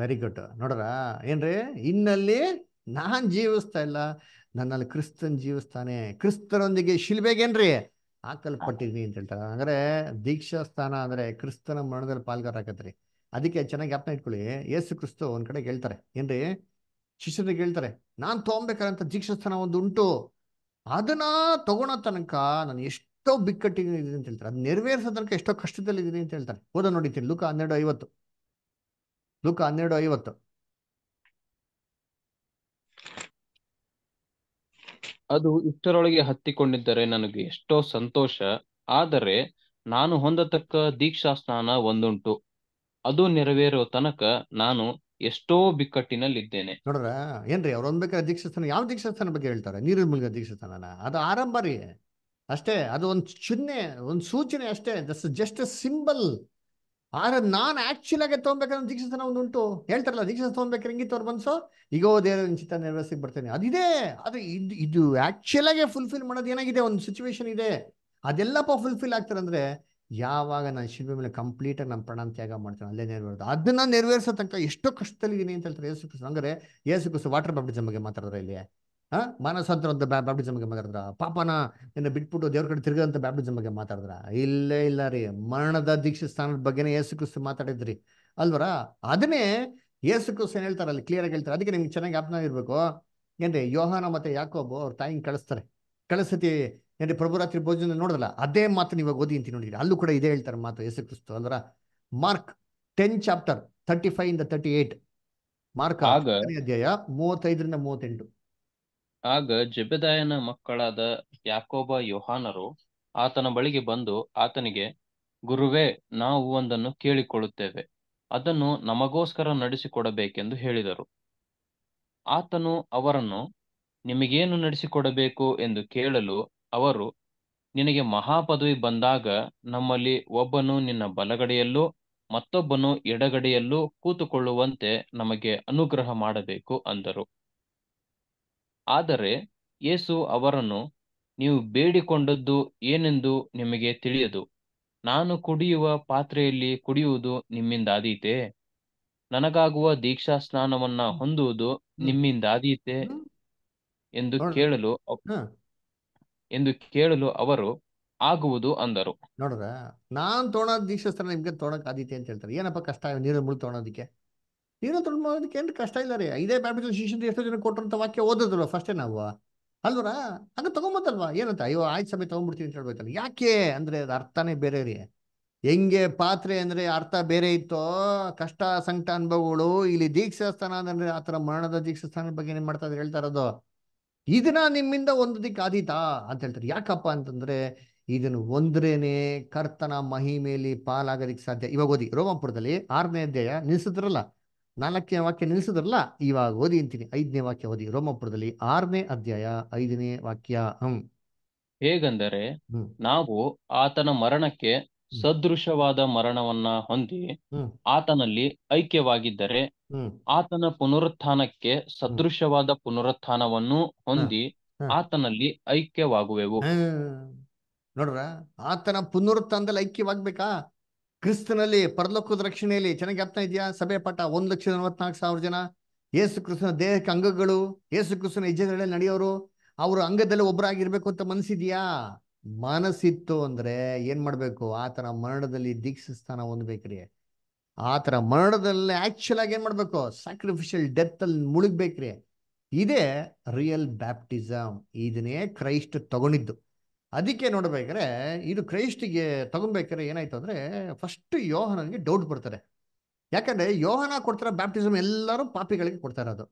ವೆರಿ ಗುಡ್ ನೋಡ್ರ ಏನ್ರಿ ಇನ್ನಲ್ಲಿ ನಾನ್ ಜೀವಿಸ್ತಾ ಇಲ್ಲ ನನ್ನಲ್ಲಿ ಕ್ರಿಸ್ತನ್ ಜೀವಿಸ್ತಾನೆ ಕ್ರಿಸ್ತನೊಂದಿಗೆ ಶಿಲ್ಬೆಗೇನ್ರಿ ಹಾಕಲ್ಪಟ್ಟಿದ್ವಿ ಅಂತ ಹೇಳ್ತಾರೆ ಅಂದ್ರೆ ದೀಕ್ಷಾ ಸ್ಥಾನ ಅಂದ್ರೆ ಕ್ರಿಸ್ತನ ಮರಣದಲ್ಲಿ ಪಾಲ್ಗಾರ ಹಾಕತ್ರಿ ಅದಕ್ಕೆ ಚೆನ್ನಾಗಿ ಅರ್ಥ ಇಟ್ಕೊಳ್ಳಿ ಯೇಸು ಕ್ರಿಸ್ತು ಒಂದ್ ಕಡೆ ಹೇಳ್ತಾರೆ ಏನ್ರಿ ಶಿಷ್ಯರಿಗೆ ಹೇಳ್ತಾರೆ ನಾನು ತಗೊಂಬೇಕಾದಂತ ದೀಕ್ಷಾಸ್ಥಾನ ಒಂದು ಉಂಟು ಅದನ್ನ ತಗೊಳೋ ತನಕ ನಾನು ಎಷ್ಟೋ ಇದೀನಿ ಅಂತ ಹೇಳ್ತಾರೆ ನೆರವೇರಿಸೋ ತನಕ ಎಷ್ಟೋ ಕಷ್ಟದಲ್ಲಿ ಇದೀನಿ ಅಂತ ಹೇಳ್ತಾರೆ ಓದ ನೋಡಿತೀನಿ ಲುಕ ಹನ್ನೆರಡು ಐವತ್ತು ಲುಕ ಹನ್ನೆರಡು ಐವತ್ತು ಅದು ಇಷ್ಟರೊಳಗೆ ಹತ್ತಿಕೊಂಡಿದ್ದರೆ ನನಗೆ ಎಷ್ಟೋ ಸಂತೋಷ ಆದರೆ ನಾನು ಹೊಂದತಕ್ಕ ದೀಕ್ಷಾ ಸ್ನಾನ ಒಂದುಂಟು ಅದು ನೆರವೇರೋ ತನಕ ನಾನು ಎಷ್ಟೋ ಬಿಕ್ಕಟ್ಟಿನಲ್ಲಿದ್ದೇನೆ ನೋಡ್ರ ಏನ್ರಿ ಅವ್ರೊಂದಕ್ಕೆ ಒಂದ್ ಬೇಕಾದ್ರೆ ಯಾವ ಯಾವ ಸ್ಥಾನ ಬಗ್ಗೆ ಹೇಳ್ತಾರೆ ನೀರಿನ ಮುಳುಗ ಸ್ಥಾನನ ಅದು ಆರಂಭ ರೀ ಅಷ್ಟೇ ಅದು ಒಂದು ಚಿಹ್ನೆ ಒಂದು ಸೂಚನೆ ಅಷ್ಟೇ ದಟ್ಸ್ ಜಸ್ಟ್ ಅ ಸಿಂಬಲ್ ಆದ್ರೆ ನಾನು ಆಕ್ಚುಲ್ ಆಗಿ ದೀಕ್ಷಾ ಸ್ಥಾನ ಒಂದು ಉಂಟು ಹೇಳ್ತಾರಲ್ಲ ಸ್ಥಾನ ತಗೊಬೇಕ್ರೆ ಹಿಂಗಿತ್ತು ಅವ್ರ ಮನ್ಸು ಈಗ ದೇವರ ಚಿತ್ತ ನೆರವೇರ್ಸಿಗೆ ಬರ್ತೇನೆ ಅದಿದೆ ಅದು ಇದು ಇದು ಆಕ್ಚುಲ್ ಆಗಿ ಫುಲ್ಫಿಲ್ ಮಾಡೋದು ಏನಾಗಿದೆ ಒಂದು ಸಿಚುವೇಶನ್ ಇದೆ ಅದೆಲ್ಲಪ್ಪ ಫುಲ್ಫಿಲ್ ಆಗ್ತಾರೆ ಅಂದ್ರೆ ಯಾವಾಗ ನಾನು ಶಿಲ್ಪೆ ಮೇಲೆ ಕಂಪ್ಲೀಟಾಗಿ ನಾನು ಪ್ರಾಣ ತ್ಯಾಗ ಮಾಡ್ತೇನೆ ಅಲ್ಲೇ ನೆರವೇರೋದು ಅದನ್ನ ನೆರವೇರಿಸೋ ತನಕ ಎಷ್ಟೋ ಕಷ್ಟದಲ್ಲಿದ್ದೀನಿ ಅಂತ ಹೇಳ್ತಾರೆ ಯೇಸು ಕೃಷ್ಣ ಹಂಗಾರೆ ಯೇಸು ಕೃಷ್ಣ ವಾಟರ್ ಬ್ಯಾಪ್ಟಿಸಮ್ ಬಗ್ಗೆ ಮಾತಾಡಿದ್ರೆ ಇಲ್ಲಿ ಹಾಂ ಮಾನಸಾಂತರದ ಬ್ಯಾಪ್ಟಿಸಮ್ ಬಗ್ಗೆ ಮಾತಾಡಿದ್ರ ಪಾಪನ ನಿನ್ನ ಬಿಟ್ಬಿಟ್ಟು ದೇವ್ರ ಕಡೆ ತಿರ್ಗಂತ ಬ್ಯಾಪ್ಟಿಸಮ್ ಬಗ್ಗೆ ಮಾತಾಡಿದ್ರ ಇಲ್ಲೇ ಇಲ್ಲ ರೀ ಮರಣದ ದೀಕ್ಷೆ ಸ್ಥಾನದ ಬಗ್ಗೆನೇ ಯೇಸು ಕೃಷ್ಣ ಮಾತಾಡಿದ್ರಿ ಅಲ್ವರ ಅದನ್ನೇ ಯೇಸು ಕೃಷ್ಣ ಏನು ಹೇಳ್ತಾರೆ ಅಲ್ಲಿ ಕ್ಲಿಯರ್ ಆಗಿ ಹೇಳ್ತಾರೆ ಅದಕ್ಕೆ ನಿಮ್ಗೆ ಚೆನ್ನಾಗಿ ಜ್ಞಾಪನ ಇರಬೇಕು ಏನ್ರಿ ಯೋಹಾನ ಮತ್ತೆ ಯಾಕೋಬು ಅವ್ರ ತಾಯಿನ ಕಳಿಸ್ತಾರೆ ಕಳಿಸತಿ ಏನ್ರಿ ಪ್ರಭು ಭೋಜನ ನೋಡಲ್ಲ ಅದೇ ಮಾತು ನೀವು ಓದಿ ಅಂತ ನೋಡಿದ್ರಿ ಅಲ್ಲೂ ಕೂಡ ಇದೇ ಹೇಳ್ತಾರೆ ಮಾತು ಹೆಸರು ಕ್ರಿಸ್ತು ಅಂದ್ರ Mark ten chapter thirty five ಇಂದ ತರ್ಟಿ ಏಟ್ ಮಾರ್ಕ್ ಅಧ್ಯಾಯ ಮೂವತ್ತೈದರಿಂದ ಮೂವತ್ತೆಂಟು ಆಗ ಜಬೆದಾಯನ ಮಕ್ಕಳಾದ ಯಾಕೋಬ ಯೋಹಾನರು ಆತನ ಬಳಿಗೆ ಬಂದು ಆತನಿಗೆ ಗುರುವೇ ನಾವು ಒಂದನ್ನು ಕೇಳಿಕೊಳ್ಳುತ್ತೇವೆ ಅದನ್ನು ನಮಗೋಸ್ಕರ ನಡೆಸಿಕೊಡಬೇಕೆಂದು ಹೇಳಿದರು ಆತನು ಅವರನ್ನು ನಿಮಗೇನು ನಡೆಸಿಕೊಡಬೇಕು ಎಂದು ಕೇಳಲು ಅವರು ನಿನಗೆ ಮಹಾಪದವಿ ಬಂದಾಗ ನಮ್ಮಲ್ಲಿ ಒಬ್ಬನು ನಿನ್ನ ಬಲಗಡೆಯಲ್ಲೂ ಮತ್ತೊಬ್ಬನು ಎಡಗಡೆಯಲ್ಲೂ ಕೂತುಕೊಳ್ಳುವಂತೆ ನಮಗೆ ಅನುಗ್ರಹ ಮಾಡಬೇಕು ಅಂದರು ಆದರೆ ಯೇಸು ಅವರನ್ನು ನೀವು ಬೇಡಿಕೊಂಡದ್ದು ಏನೆಂದು ನಿಮಗೆ ತಿಳಿಯದು ನಾನು ಕುಡಿಯುವ ಪಾತ್ರೆಯಲ್ಲಿ ಕುಡಿಯುವುದು ನಿಮ್ಮಿಂದಾದೀತೆ ನನಗಾಗುವ ದೀಕ್ಷಾ ಸ್ನಾನವನ್ನ ಹೊಂದುವುದು ನಿಮ್ಮಿಂದಾದೀತೆ ಎಂದು ಕೇಳಲು ಎಂದು ಕೇಳಲು ಅವರು ಆಗುವುದು ಅಂದರು ನೋಡ್ರ ನಾನ್ ತೋಣದ ದೀಕ್ಷಾಸ್ತ್ರ ನಿಮ್ಗೆ ತೊಗೊಳಕ್ ಆದಿತ್ಯ ಅಂತ ಹೇಳ್ತಾರೆ ಏನಪ್ಪ ಕಷ್ಟ ನೀರು ಮುಳು ತೋಣೋದಕ್ಕೆ ನೀರು ತೊಗೊಳೋದಕ್ಕೆ ಏನು ಕಷ್ಟ ಇಲ್ಲ ರೀ ಇದೇ ಬ್ಯಾಪ್ಟಿಸಲ್ ಶಿಶು ಎಷ್ಟೋ ಜನ ಕೊಟ್ಟಂತ ವಾಕ್ಯ ಓದೋದಲ್ವ ಫಸ್ಟೇ ನಾವು ಅಲ್ವರ ಅಂದ್ರೆ ತಗೊಂಬತ್ತಲ್ವಾ ಏನಂತ ಅಯ್ಯೋ ಆಯ್ತು ಸಮಯ ತಗೊಂಡ್ಬಿಡ್ತೀನಿ ಅಂತ ಹೇಳ್ಬೇಕಲ್ಲ ಯಾಕೆ ಅಂದ್ರೆ ಅದು ಅರ್ಥನೇ ಬೇರೆ ರೀ ಹೆಂಗೆ ಪಾತ್ರೆ ಅಂದ್ರೆ ಅರ್ಥ ಬೇರೆ ಇತ್ತೋ ಕಷ್ಟ ಸಂಕಟ ಅನುಭವಗಳು ಇಲ್ಲಿ ದೀಕ್ಷಾಸ್ಥಾನ ಅಂದ್ರೆ ಆ ತರ ಮರಣದ ದೀಕ್ಷಾಸ್ಥಾನದ ಬಗ್ಗೆ ಏನ್ ಮಾಡ್ತಾ ಇದ್ರೆ ಹೇಳ್ತಾ ಈ ದಿನ ನಿಮ್ಮಿಂದ ಒಂದದಿಕ್ಕೆ ಆದೀತಾ ಅಂತ ಹೇಳ್ತಾರೆ ಯಾಕಪ್ಪ ಅಂತಂದ್ರೆ ಇದನ್ನು ಒಂದ್ರೇನೆ ಕರ್ತನ ಮಹಿಮೇಲಿ ಪಾಲಾಗೋದಿಕ್ ಸಾಧ್ಯ ಇವಾಗ ಓದಿ ರೋಮಾಪುರದಲ್ಲಿ ಆರನೇ ಅಧ್ಯಾಯ ನಿಲ್ಸಿದ್ರಲ್ಲ ನಾಲ್ಕನೇ ವಾಕ್ಯ ನಿಲ್ಸಿದ್ರಲ್ಲ ಇವಾಗ ಓದಿ ಅಂತೀನಿ ಐದನೇ ವಾಕ್ಯ ಓದಿ ರೋಮಾಪುರದಲ್ಲಿ ಆರನೇ ಅಧ್ಯಾಯ ಐದನೇ ವಾಕ್ಯ ಹ್ಮ್ ಹೇಗಂದರೆ ನಾವು ಆತನ ಮರಣಕ್ಕೆ ಸದೃಶವಾದ ಮರಣವನ್ನ ಹೊಂದಿ ಆತನಲ್ಲಿ ಐಕ್ಯವಾಗಿದ್ದರೆ ಆತನ ಪುನರುತ್ಥಾನಕ್ಕೆ ಸದೃಶವಾದ ಪುನರುತ್ಥಾನವನ್ನು ಹೊಂದಿ ಆತನಲ್ಲಿ ಐಕ್ಯವಾಗುವೆವು ನೋಡ್ರ ಆತನ ಪುನರುತ್ಥಾನದಲ್ಲಿ ಐಕ್ಯವಾಗ್ಬೇಕಾ ಕ್ರಿಸ್ತನಲ್ಲಿ ಪರಲೋಕದ ರಕ್ಷಣೆಯಲ್ಲಿ ಚೆನ್ನಾಗಿ ಅರ್ಥ ಇದೆಯಾ ಸಭೆ ಪಾಠ ಒಂದ್ ಲಕ್ಷದ ನಲವತ್ನಾಲ್ಕು ಸಾವಿರ ಜನ ಯೇಸು ಕೃಷ್ಣ ದೇಹಕ್ಕೆ ಅಂಗಗಳು ಯೇಸು ಕೃಷ್ಣ ನಡೆಯೋರು ಅವರು ಅಂಗದಲ್ಲಿ ಒಬ್ಬರಾಗಿರ್ಬೇಕು ಅಂತ ಮನಸ್ಸಿದ್ಯಾ ಮನಸ್ಸಿತ್ತು ಅಂದ್ರೆ ಏನು ಮಾಡಬೇಕು ಆತರ ಮರಣದಲ್ಲಿ ದೀಕ್ಷಸ್ಥಾನ ಹೊಂದ್ಬೇಕ್ರಿ ಆತರ ಮರಣದಲ್ಲಿ ಆಕ್ಚುಲ್ ಆಗಿ ಏನು ಮಾಡಬೇಕು ಸ್ಯಾಕ್ರಿಫಿಷಿಯಲ್ ಅಲ್ಲಿ ಮುಳುಗ್ಬೇಕ್ರಿ ಇದೇ ರಿಯಲ್ ಬ್ಯಾಪ್ಟಿಸಮ್ ಇದನ್ನೇ ಕ್ರೈಸ್ಟ್ ತಗೊಂಡಿದ್ದು ಅದಕ್ಕೆ ನೋಡ್ಬೇಕ್ರೆ ಇದು ಕ್ರೈಸ್ಟಿಗೆ ತಗೊಬೇಕಾದ್ರೆ ಏನಾಯ್ತು ಅಂದ್ರೆ ಫಸ್ಟ್ ಯೋಹನಿಗೆ ಡೌಟ್ ಬರ್ತಾರೆ ಯಾಕಂದ್ರೆ ಯೋಹನ ಕೊಡ್ತಾರ ಬ್ಯಾಪ್ಟಿಸಮ್ ಎಲ್ಲರೂ ಪಾಪಿಗಳಿಗೆ ಕೊಡ್ತಾರೆ ಅದು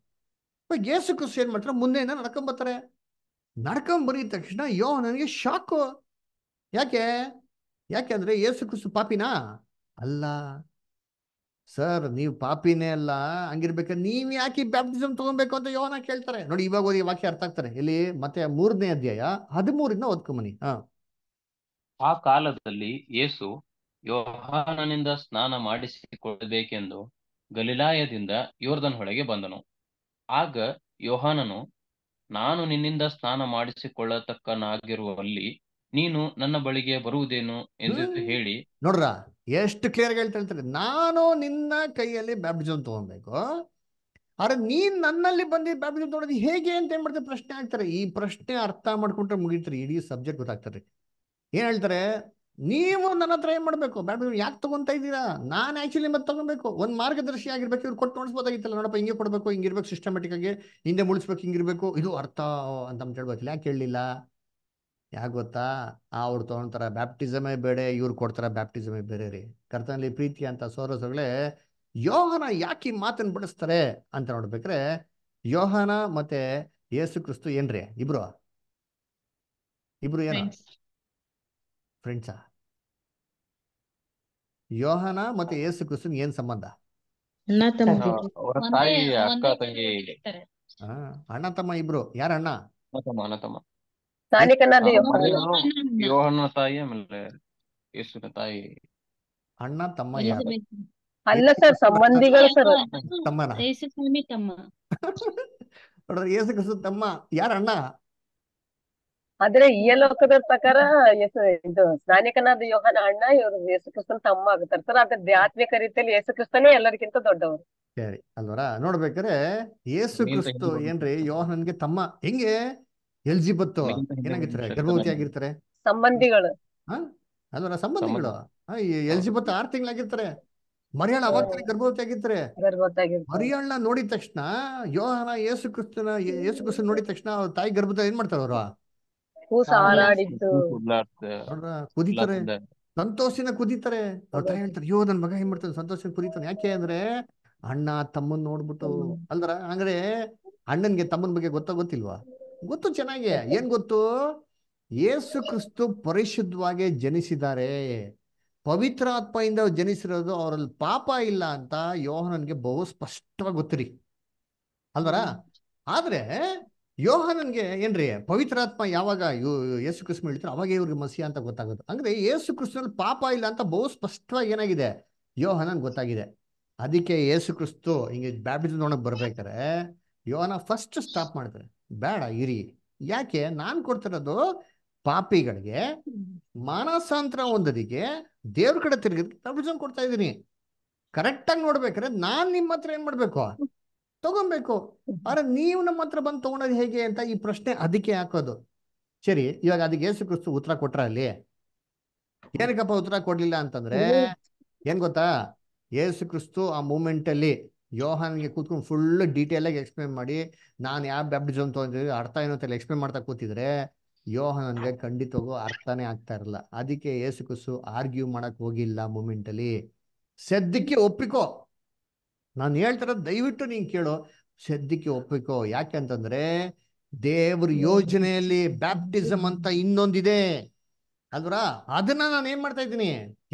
ಯೇಸು ಕ್ರಿಸ್ತು ಏನ್ ಮಾಡ್ತಾರೆ ಮುಂದೆಯಿಂದ ನಡ್ಕೊಂಬರ್ತಾರೆ ನರಕಂ ಬರೀ ತಕ್ಷಣ ಯೋ ನನಗೆ ಶಾಕು ಯಾಕೆ ಯಾಕೆ ಅಂದ್ರೆ ಯೇಸು ಕ್ರಿಸ್ತು ಪಾಪಿನಾ ಅಲ್ಲ ಸರ್ ನೀವು ಪಾಪಿನೇ ಅಲ್ಲ ಹಂಗಿರ್ಬೇಕಾದ್ರೆ ನೀವ್ ಯಾಕೆ ಬ್ಯಾಪ್ಟಿಸಮ್ ತಗೊಬೇಕು ಅಂತ ಯೋನ ಕೇಳ್ತಾರೆ ನೋಡಿ ಇವಾಗ ಓದಿ ವಾಕ್ಯ ಅರ್ಥ ಆಗ್ತಾರೆ ಇಲ್ಲಿ ಮತ್ತೆ ಮೂರನೇ ಅಧ್ಯಾಯ ಹದಿಮೂರಿಂದ ಓದ್ಕೊಂಬನಿ ಹ ಆ ಕಾಲದಲ್ಲಿ ಯೇಸು ಯೋಹಾನನಿಂದ ಸ್ನಾನ ಮಾಡಿಸಿಕೊಳ್ಳಬೇಕೆಂದು ಗಲೀಲಾಯದಿಂದ ಯೋರ್ಧನ್ ಹೊಳೆಗೆ ಬಂದನು ಆಗ ಯೋಹಾನನು ನಾನು ನಿನ್ನಿಂದ ಸ್ನಾನ ಮಾಡಿಸಿಕೊಳ್ಳತಕ್ಕನಾಗಿರುವಲ್ಲಿ ನೀನು ನನ್ನ ಬಳಿಗೆ ಬರುವುದೇನು ಎಂದು ಹೇಳಿ ನೋಡ್ರ ಎಷ್ಟು ಕ್ಲಿಯರ್ ಹೇಳ್ತಾರೆ ನಾನು ನಿನ್ನ ಕೈಯಲ್ಲಿ ಬ್ಯಾಬ್ಜನ್ ತಗೊಬೇಕು ಆದ್ರೆ ನೀನ್ ನನ್ನಲ್ಲಿ ಬಂದಿ ಬ್ಯಾಬ್ಜನ್ ತಗೊಂಡ್ ಹೇಗೆ ಅಂತ ಏನ್ ಮಾಡ್ತಾರೆ ಪ್ರಶ್ನೆ ಆಗ್ತಾರೆ ಈ ಪ್ರಶ್ನೆ ಅರ್ಥ ಮಾಡ್ಕೊಂಡ್ರೆ ಮುಗಿತಾರೆ ಇಡೀ ಸಬ್ಜೆಕ್ಟ್ ಗೊತ್ತಾಗ್ತಾರೆ ಏನ್ ಹೇಳ್ತಾರೆ ನೀವು ನನ್ನ ಹತ್ರ ಏನ್ ಮಾಡ್ಬೇಕು ಬ್ಯಾಡ ಯಾಕೆ ತಗೊಂತ ಇದ್ದೀರಾ ನಾನು ಆಕ್ಚುಲಿ ಮತ್ತೆ ತಗೊಬೇಕು ಒಂದ್ ಮಾರ್ಗದರ್ಶಿ ಆಗಿರ್ಬೇಕು ಇವ್ರು ಕೊಟ್ಟು ನೋಡಿಸ್ಬೋದಾಗಿತ್ತಲ್ಲ ನೋಡಪ್ಪ ಹಿಂಗೆ ಕೊಡ್ಬೇಕು ಹಿಂಗಿರ್ಬೇಕು ಸಿಸ್ಟಮೆಟಿಕ್ ಆಗಿ ಹಿಂದೆ ಮುಳಿಸ್ಬೇಕು ಹಿಂಗಿರ್ಬೇಕು ಇದು ಅರ್ಥ ಅಂತ ಹೇಳ್ಬೇಕು ಯಾಕೆ ಹೇಳಲಿಲ್ಲ ಯಾಕೆ ಗೊತ್ತಾ ಅವ್ರು ತಗೊಂತಾರ ಬ್ಯಾಪ್ಟಿಸಮೇ ಬೇಡ ಇವ್ರು ಕೊಡ್ತಾರ ಬ್ಯಾಪ್ಟಿಸಮೇ ಬೇರೆ ರೀ ಕರ್ತನಲ್ಲಿ ಪ್ರೀತಿ ಅಂತ ಸೋರಸಗಳೇ ಯೋಹನ ಯಾಕೆ ಈ ಮಾತನ್ನು ಬಳಸ್ತಾರೆ ಅಂತ ನೋಡ್ಬೇಕ್ರೆ ಯೋಹನ ಮತ್ತೆ ಯೇಸು ಕ್ರಿಸ್ತು ಏನ್ರಿ ಇಬ್ರು ಇಬ್ರು ಏನ ಫ್ರೆಂಡ್ಸಾ ಯೋಹನ ಮತ್ತೆ ಯೇಸು ಕ್ರಿಸ್ತನ್ ಏನ್ ಸಂಬಂಧ ತಾಯಿ ಅಕ್ಕ ತಂಗಿ ಹಾ ಅಣ್ಣ ತಮ್ಮ ಇಬ್ರು ಯಾರ ಅಣ್ಣ ತಮ್ಮ ಅಣ್ಣ ತಮ್ಮ ಯೋಹನ ತಾಯಿ ಆಮೇಲೆ ಯೇಸುವಿನ ತಾಯಿ ಅಣ್ಣ ತಮ್ಮ ಯಾರು ಅಲ್ಲ ಸರ್ ಸಂಬಂಧಿಗಳು ಸರ್ ತಮ್ಮನ ಯೇಸು ಕ್ರಿಸ್ತ ತಮ್ಮ ಯಾರ ಅಣ್ಣ ಆದ್ರೆ ಈ ಲೋಕದ ಪ್ರಕಾರ ಯೇಸು ಇದು ಸ್ನಾನಿಕನಾದ ಯೋಹನ ಅಣ್ಣ ಇವರು ಯೇಸು ಕ್ರಿಸ್ತನ್ ತಮ್ಮ ಆಗುತ್ತಾರೆ ಸರ್ ಅದ್ರ ಆತ್ಮಿಕ ರೀತಿಯಲ್ಲಿ ಯೇಸು ಕ್ರಿಸ್ತನೇ ಎಲ್ಲರಿಗಿಂತ ದೊಡ್ಡವರು ಸರಿ ಅಲ್ವರ ನೋಡ್ಬೇಕಾರೆ ಯೇಸು ಕ್ರಿಸ್ತು ಏನ್ರಿ ಯೋಹನನ್ಗೆ ತಮ್ಮ ಹೆಂಗೆ ಎಲ್ಜಿಬತ್ತು ಏನಾಗಿರ್ತಾರೆ ಗರ್ಭವತಿ ಆಗಿರ್ತಾರೆ ಸಂಬಂಧಿಗಳು ಅಲ್ವರ ಸಂಬಂಧಿಗಳು ಎಲ್ಜಿಬತ್ ಆರ್ ತಿಂಗಳಾಗಿರ್ತಾರೆ ಮರಿಯಾಳ ಅವತ್ತಿನ ಗರ್ಭವತಿ ಆಗಿರ್ತಾರೆ ಮರಿಯಾಳ ನೋಡಿದ ತಕ್ಷಣ ಯೋಹನ ಯೇಸು ಕ್ರಿಸ್ತನ ಯೇಸು ಕ್ರಿಸ್ತನ್ ನೋಡಿದ ತಕ್ಷಣ ಅವ್ರ ತಾಯಿ ಗರ್ಭದ ಏನ್ ಮಾಡ್ತಾರ ಅವರು ಸಂತೋಷಿನ ಕುದಿತಾರೆ ಸಂತೋಷನ ಕುದಿತಾರೆ ಹೇಳ್ತಾರೆ ಅಯ್ಯೋ ನನ್ ಮಗ ಏನ್ ಮಾಡ್ತಾನೆ ಸಂತೋಷ ಕುದಿತಾನೆ ಯಾಕೆ ಅಂದ್ರೆ ಅಣ್ಣ ತಮ್ಮನ್ ನೋಡ್ಬಿಟ್ಟು ಅಂದ್ರ ಅಂದ್ರೆ ಅಣ್ಣನ್ಗೆ ತಮ್ಮನ್ ಬಗ್ಗೆ ಗೊತ್ತಾ ಗೊತ್ತಿಲ್ವಾ ಗೊತ್ತು ಚೆನ್ನಾಗಿ ಏನ್ ಗೊತ್ತು ಏಸು ಕ್ರಿಸ್ತು ಪರಿಶುದ್ಧವಾಗಿ ಜನಿಸಿದ್ದಾರೆ ಪವಿತ್ರಾತ್ಮೆಯಿಂದ ಜನಿಸಿರೋದು ಅವರಲ್ಲಿ ಪಾಪ ಇಲ್ಲ ಅಂತ ಯೋಹನನ್ಗೆ ಬಹು ಸ್ಪಷ್ಟವಾಗಿ ಗೊತ್ತಿರಿ ಅಲ್ವರ ಆದ್ರೆ ಯೋಹನನ್ಗೆ ಏನ್ರಿ ಪವಿತ್ರಾತ್ಮ ಯಾವಾಗ ಯೇಸು ಕ್ರಿಸ್ಮ ಹೇಳ್ತಾರೆ ಅವಾಗ ಇವ್ರಿಗೆ ಮಸಿಯ ಅಂತ ಗೊತ್ತಾಗುತ್ತೆ ಅಂದ್ರೆ ಯೇಸು ಪಾಪ ಇಲ್ಲ ಅಂತ ಬಹು ಸ್ಪಷ್ಟವಾಗಿ ಏನಾಗಿದೆ ಯೋಹನನ್ ಗೊತ್ತಾಗಿದೆ ಅದಕ್ಕೆ ಯೇಸು ಕ್ರಿಸ್ತು ಹಿಂಗೆ ಬ್ಯಾಪ್ಟಿಸಮ್ ನೋಡಕ್ ಬರ್ಬೇಕಾರೆ ಯೋಹನ ಫಸ್ಟ್ ಸ್ಟಾಪ್ ಮಾಡ್ತಾರೆ ಬೇಡ ಇರಿ ಯಾಕೆ ನಾನ್ ಕೊಡ್ತಿರೋದು ಪಾಪಿಗಳಿಗೆ ಮಾನಸಾಂತರ ಹೊಂದದಿಗೆ ದೇವ್ರ ಕಡೆ ತಿರುಗಿದ್ ಕೊಡ್ತಾ ಇದೀನಿ ಕರೆಕ್ಟಾಗಿ ನೋಡ್ಬೇಕಾದ್ರೆ ನಾನ್ ನಿಮ್ಮ ಹತ್ರ ಏನ್ ಮಾಡ್ಬೇಕು ತಗೊಬೇಕು ಆದ್ರೆ ನೀವು ನಮ್ಮ ಹತ್ರ ಬಂದು ತಗೊಂಡೋದ್ ಹೇಗೆ ಅಂತ ಈ ಪ್ರಶ್ನೆ ಅದಕ್ಕೆ ಹಾಕೋದು ಸರಿ ಇವಾಗ ಅದಕ್ಕೆ ಯೇಸು ಕ್ರಿಸ್ತು ಉತ್ತರ ಕೊಟ್ರ ಅಲ್ಲಿ ಏನಕ್ಕಪ್ಪ ಉತ್ತರ ಕೊಡ್ಲಿಲ್ಲ ಅಂತಂದ್ರೆ ಏನ್ ಗೊತ್ತಾ ಯೇಸು ಕ್ರಿಸ್ತು ಆ ಮೂಮೆಂಟ್ ಅಲ್ಲಿ ಯೋಹಾನ್ಗೆ ಕೂತ್ಕೊಂಡು ಫುಲ್ ಡೀಟೇಲ್ ಆಗಿ ಎಕ್ಸ್ಪ್ಲೇನ್ ಮಾಡಿ ನಾನು ಯಾವ ಬ್ಯಾಪ್ಟಿಸಮ್ ತೊಗೊಂಡಿದ್ವಿ ಅರ್ಥ ಏನು ಅಂತ ಎಕ್ಸ್ಪ್ಲೇನ್ ಮಾಡ್ತಾ ಕೂತಿದ್ರೆ ಯೋಹಾನ್ಗೆ ಖಂಡಿತವಾಗೂ ಅರ್ಥನೇ ಆಗ್ತಾ ಇರಲ್ಲ ಅದಕ್ಕೆ ಏಸು ಕ್ರಿಸ್ತು ಆರ್ಗ್ಯೂ ಮಾಡಕ್ ಹೋಗಿಲ್ಲ ಮೂಮೆಂಟ್ ಅಲ್ಲಿ ಸದ್ಯಕ್ಕೆ ಒಪ್ಪಿಕೋ ನಾನು ಹೇಳ್ತಾರ ದಯವಿಟ್ಟು ನೀನು ಕೇಳೋ ಸದ್ಯಕ್ಕೆ ಒಪ್ಪಿಕೋ ಅಂತಂದ್ರೆ ದೇವ್ರ ಯೋಜನೆಯಲ್ಲಿ ಬ್ಯಾಪ್ಟಿಸಮ್ ಅಂತ ಇನ್ನೊಂದಿದೆ ಅಲ್ವರಾ ಅದನ್ನ ನಾನು ಏನ್ ಮಾಡ್ತಾ ಇದ್ದೀನಿ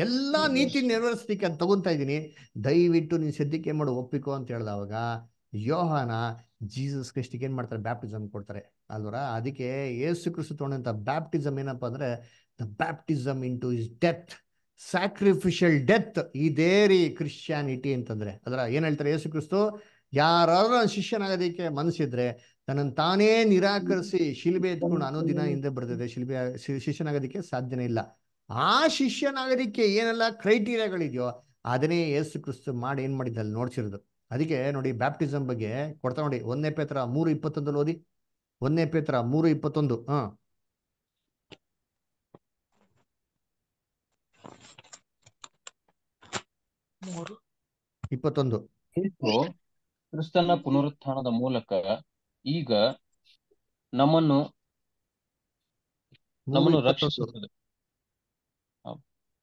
ಎಲ್ಲಾ ನೀತಿ ನೆರವೇರಿಸ್ಲಿಕ್ಕೆ ಅಂತ ತಗೊಂತ ಇದ್ದೀನಿ ದಯವಿಟ್ಟು ನೀನ್ ಸದ್ಯಕ್ಕೆ ಮಾಡು ಒಪ್ಪಿಕೋ ಅಂತ ಹೇಳ್ದವಾಗ ಯೋಹಾನ ಜೀಸಸ್ ಕ್ರಿಸ್ಟಿಗೆ ಏನ್ ಮಾಡ್ತಾರೆ ಬ್ಯಾಪ್ಟಿಸಮ್ ಕೊಡ್ತಾರೆ ಅಲ್ವರ ಅದಕ್ಕೆ ಯೇಸು ಕ್ರಿಸ್ತು ತೊಗೊಂಡಂತ ಬ್ಯಾಪ್ಟಿಸಮ್ ಏನಪ್ಪಾ ಅಂದ್ರೆ the baptism into is death sacrificial death ಇದೇ ರೀ ಕ್ರಿಶ್ಚಿಯಾನಿಟಿ ಅಂತಂದ್ರೆ ಅದರ ಏನ್ ಹೇಳ್ತಾರೆ ಯೇಸು ಕ್ರಿಸ್ತು ಯಾರಾದ್ರೂ ನನ್ನ ಮನಸ್ಸಿದ್ರೆ ತನ್ನನ್ನು ತಾನೇ ನಿರಾಕರಿಸಿ ಶಿಲ್ಬೆ ಎತ್ಕೊಂಡು ಅನ್ನೋ ದಿನ ಹಿಂದೆ ಬರ್ತಿದೆ ಶಿಲ್ಬೆ ಶಿಷ್ಯನಾಗೋದಕ್ಕೆ ಸಾಧ್ಯನೇ ಇಲ್ಲ ಆ ಶಿಷ್ಯನಾಗೋದಕ್ಕೆ ಏನೆಲ್ಲ ಕ್ರೈಟೀರಿಯಾಗಳಿದೆಯೋ ಅದನ್ನೇ ಯೇಸು ಕ್ರಿಸ್ತು ಮಾಡಿ ಏನ್ ಏನು ಮಾಡಿದ್ದಲ್ಲಿ ನೋಡ್ಸಿರೋದು ಅದಕ್ಕೆ ನೋಡಿ ಬ್ಯಾಪ್ಟಿಸಮ್ ಬಗ್ಗೆ ಕೊಡ್ತಾ ನೋಡಿ ಒಂದನೇ ಪೇತ್ರ ಮೂರು ಇಪ್ಪತ್ತೊಂದಲ್ಲಿ ಓದಿ ಒಂದನೇ ಪೇತ್ರ ಮೂರು ಇಪ್ಪತ್ತೊಂದು ಹ ಮೂರು ಇಪ್ಪತ್ತೊಂದು ಕ್ರಿಸ್ತನ ಪುನರುತ್ಥಾನದ ಮೂಲಕ ಈಗ ನಮ್ಮನ್ನು ನಮ್ಮನ್ನು ರಕ್ಷಿಸುತ್ತದೆ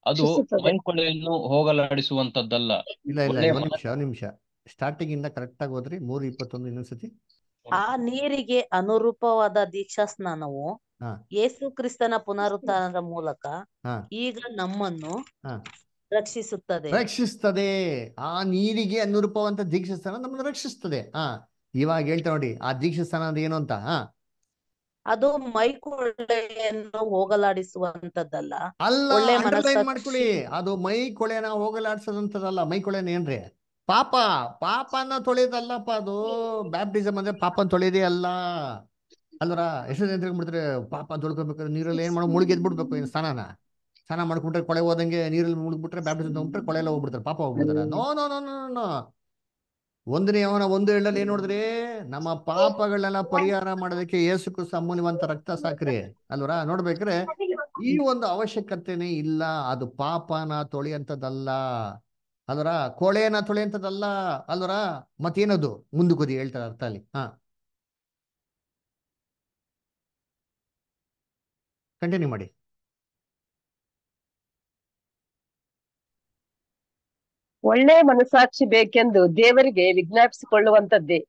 ಅದು ಮೈಕೊಳೆಯನ್ನು ಹೋಗಲಾಡಿಸುವಂತದ್ದಲ್ಲ ಇಲ್ಲ ಇಲ್ಲ ನಿಮಿಷ ನಿಮಿಷ ಸ್ಟಾರ್ಟಿಂಗ್ ಇಂದ ಕರೆಕ್ಟ್ ಆಗಿ ಹೋದ್ರಿ ಮೂರು ಇಪ್ಪತ್ತೊಂದು ಇನ್ನೊಂದ್ಸತಿ ಆ ನೀರಿಗೆ ಅನುರೂಪವಾದ ದೀಕ್ಷಾ ಸ್ನಾನವು ಯೇಸು ಕ್ರಿಸ್ತನ ಪುನರುತ್ಥಾನದ ಮೂಲಕ ಈಗ ನಮ್ಮನ್ನು ರಕ್ಷಿಸುತ್ತದೆ ರಕ್ಷಿಸ್ತದೆ ಆ ನೀರಿಗೆ ಅನುರೂಪವಂತ ದೀಕ್ಷಾಸ್ಥಾನ ನಮ್ಮನ್ನು ರಕ್ಷಿಸ್ತದೆ ಹಾ ಇವಾಗ ಹೇಳ್ತಾ ನೋಡಿ ಆ ಸ್ಥಾನ ಅಂದ್ರೆ ಏನು ಅಂತ ಹಾ ಅದು ಮೈಕೊಳೆಯನ್ನು ಹೋಗಲಾಡಿಸುವಂತದ್ದಲ್ಲ ಅಲ್ಲ ಮಾಡ್ಕೊಳ್ಳಿ ಅದು ಮೈ ಕೊಳೆನ ಹೋಗಲಾಡಿಸದಂತದಲ್ಲ ಮೈ ಕೊಳೆನ ಏನ್ರಿ ಪಾಪ ಪಾಪನ ತೊಳೆಯದಲ್ಲಪ್ಪ ಅದು ಬ್ಯಾಪ್ಟಿಸಮ್ ಅಂದ್ರೆ ಪಾಪನ ತೊಳೆಯದೇ ಅಲ್ಲ ಅಲ್ವರ ಎಷ್ಟು ದಿನ ತಿಳ್ಕೊಂಡ್ಬಿಡ್ತಾರೆ ಪಾಪ ತೊಳ್ಕೊಬೇಕಾದ್ರೆ ನೀರಲ್ಲಿ ಏನ್ ಮಾಡೋ ಮುಳುಗೆದ್ ಬಿಡ್ಬೇಕು ಇನ್ ಸ್ಥಾನನ ಸ್ನಾನ ಮಾಡ್ಕೊಂಡ್ರೆ ಕೊಳೆ ಹೋದಂಗೆ ನೀರಲ್ಲಿ ಮುಳುಗ್ಬಿಟ್ರೆ ಬ್ಯಾಪ್ಟಿಸಮ್ ತಗೊಂಡ್ರೆ ಕೊಳೆ ಎಲ್ಲ ಹೋಗ್ಬಿಡ್ತಾರೆ ಪಾಪ ಹೋಗ್ಬಿಡ್ತಾರೆ no no no no no ಒಂದನೇ ಅವನ ಒಂದು ಎಳ್ಳಲ್ಲಿ ಏನ್ ನೋಡಿದ್ರಿ ನಮ್ಮ ಪಾಪಗಳನ್ನೆಲ್ಲ ಪರಿಹಾರ ಮಾಡೋದಕ್ಕೆ ಏಸುಕು ಕ್ರಿಸ್ತ ರಕ್ತ ಸಾಕ್ರಿ ಅಲ್ವರ ನೋಡ್ಬೇಕ್ರೆ ಈ ಒಂದು ಅವಶ್ಯಕತೆನೇ ಇಲ್ಲ ಅದು ಪಾಪನ ತೊಳೆಯಂತದಲ್ಲ ಅಲ್ವರ ಕೊಳೆನ ತೊಳೆಯಂತದಲ್ಲ ಅಲ್ವರ ಮತ್ತೇನದು ಮುಂದಕ್ಕೋದಿ ಹೇಳ್ತಾರೆ ಅರ್ಥ ಅಲ್ಲಿ ಹ ಕಂಟಿನ್ಯೂ ಮಾಡಿ ಒಳ್ಳೆ ಮನಸಾಕ್ಷಿ ಬೇಕೆಂದು ದೇವರಿಗೆ ವಿಜ್ಞಾಪಿಸಿಕೊಳ್ಳುವಂತದ್ದೇ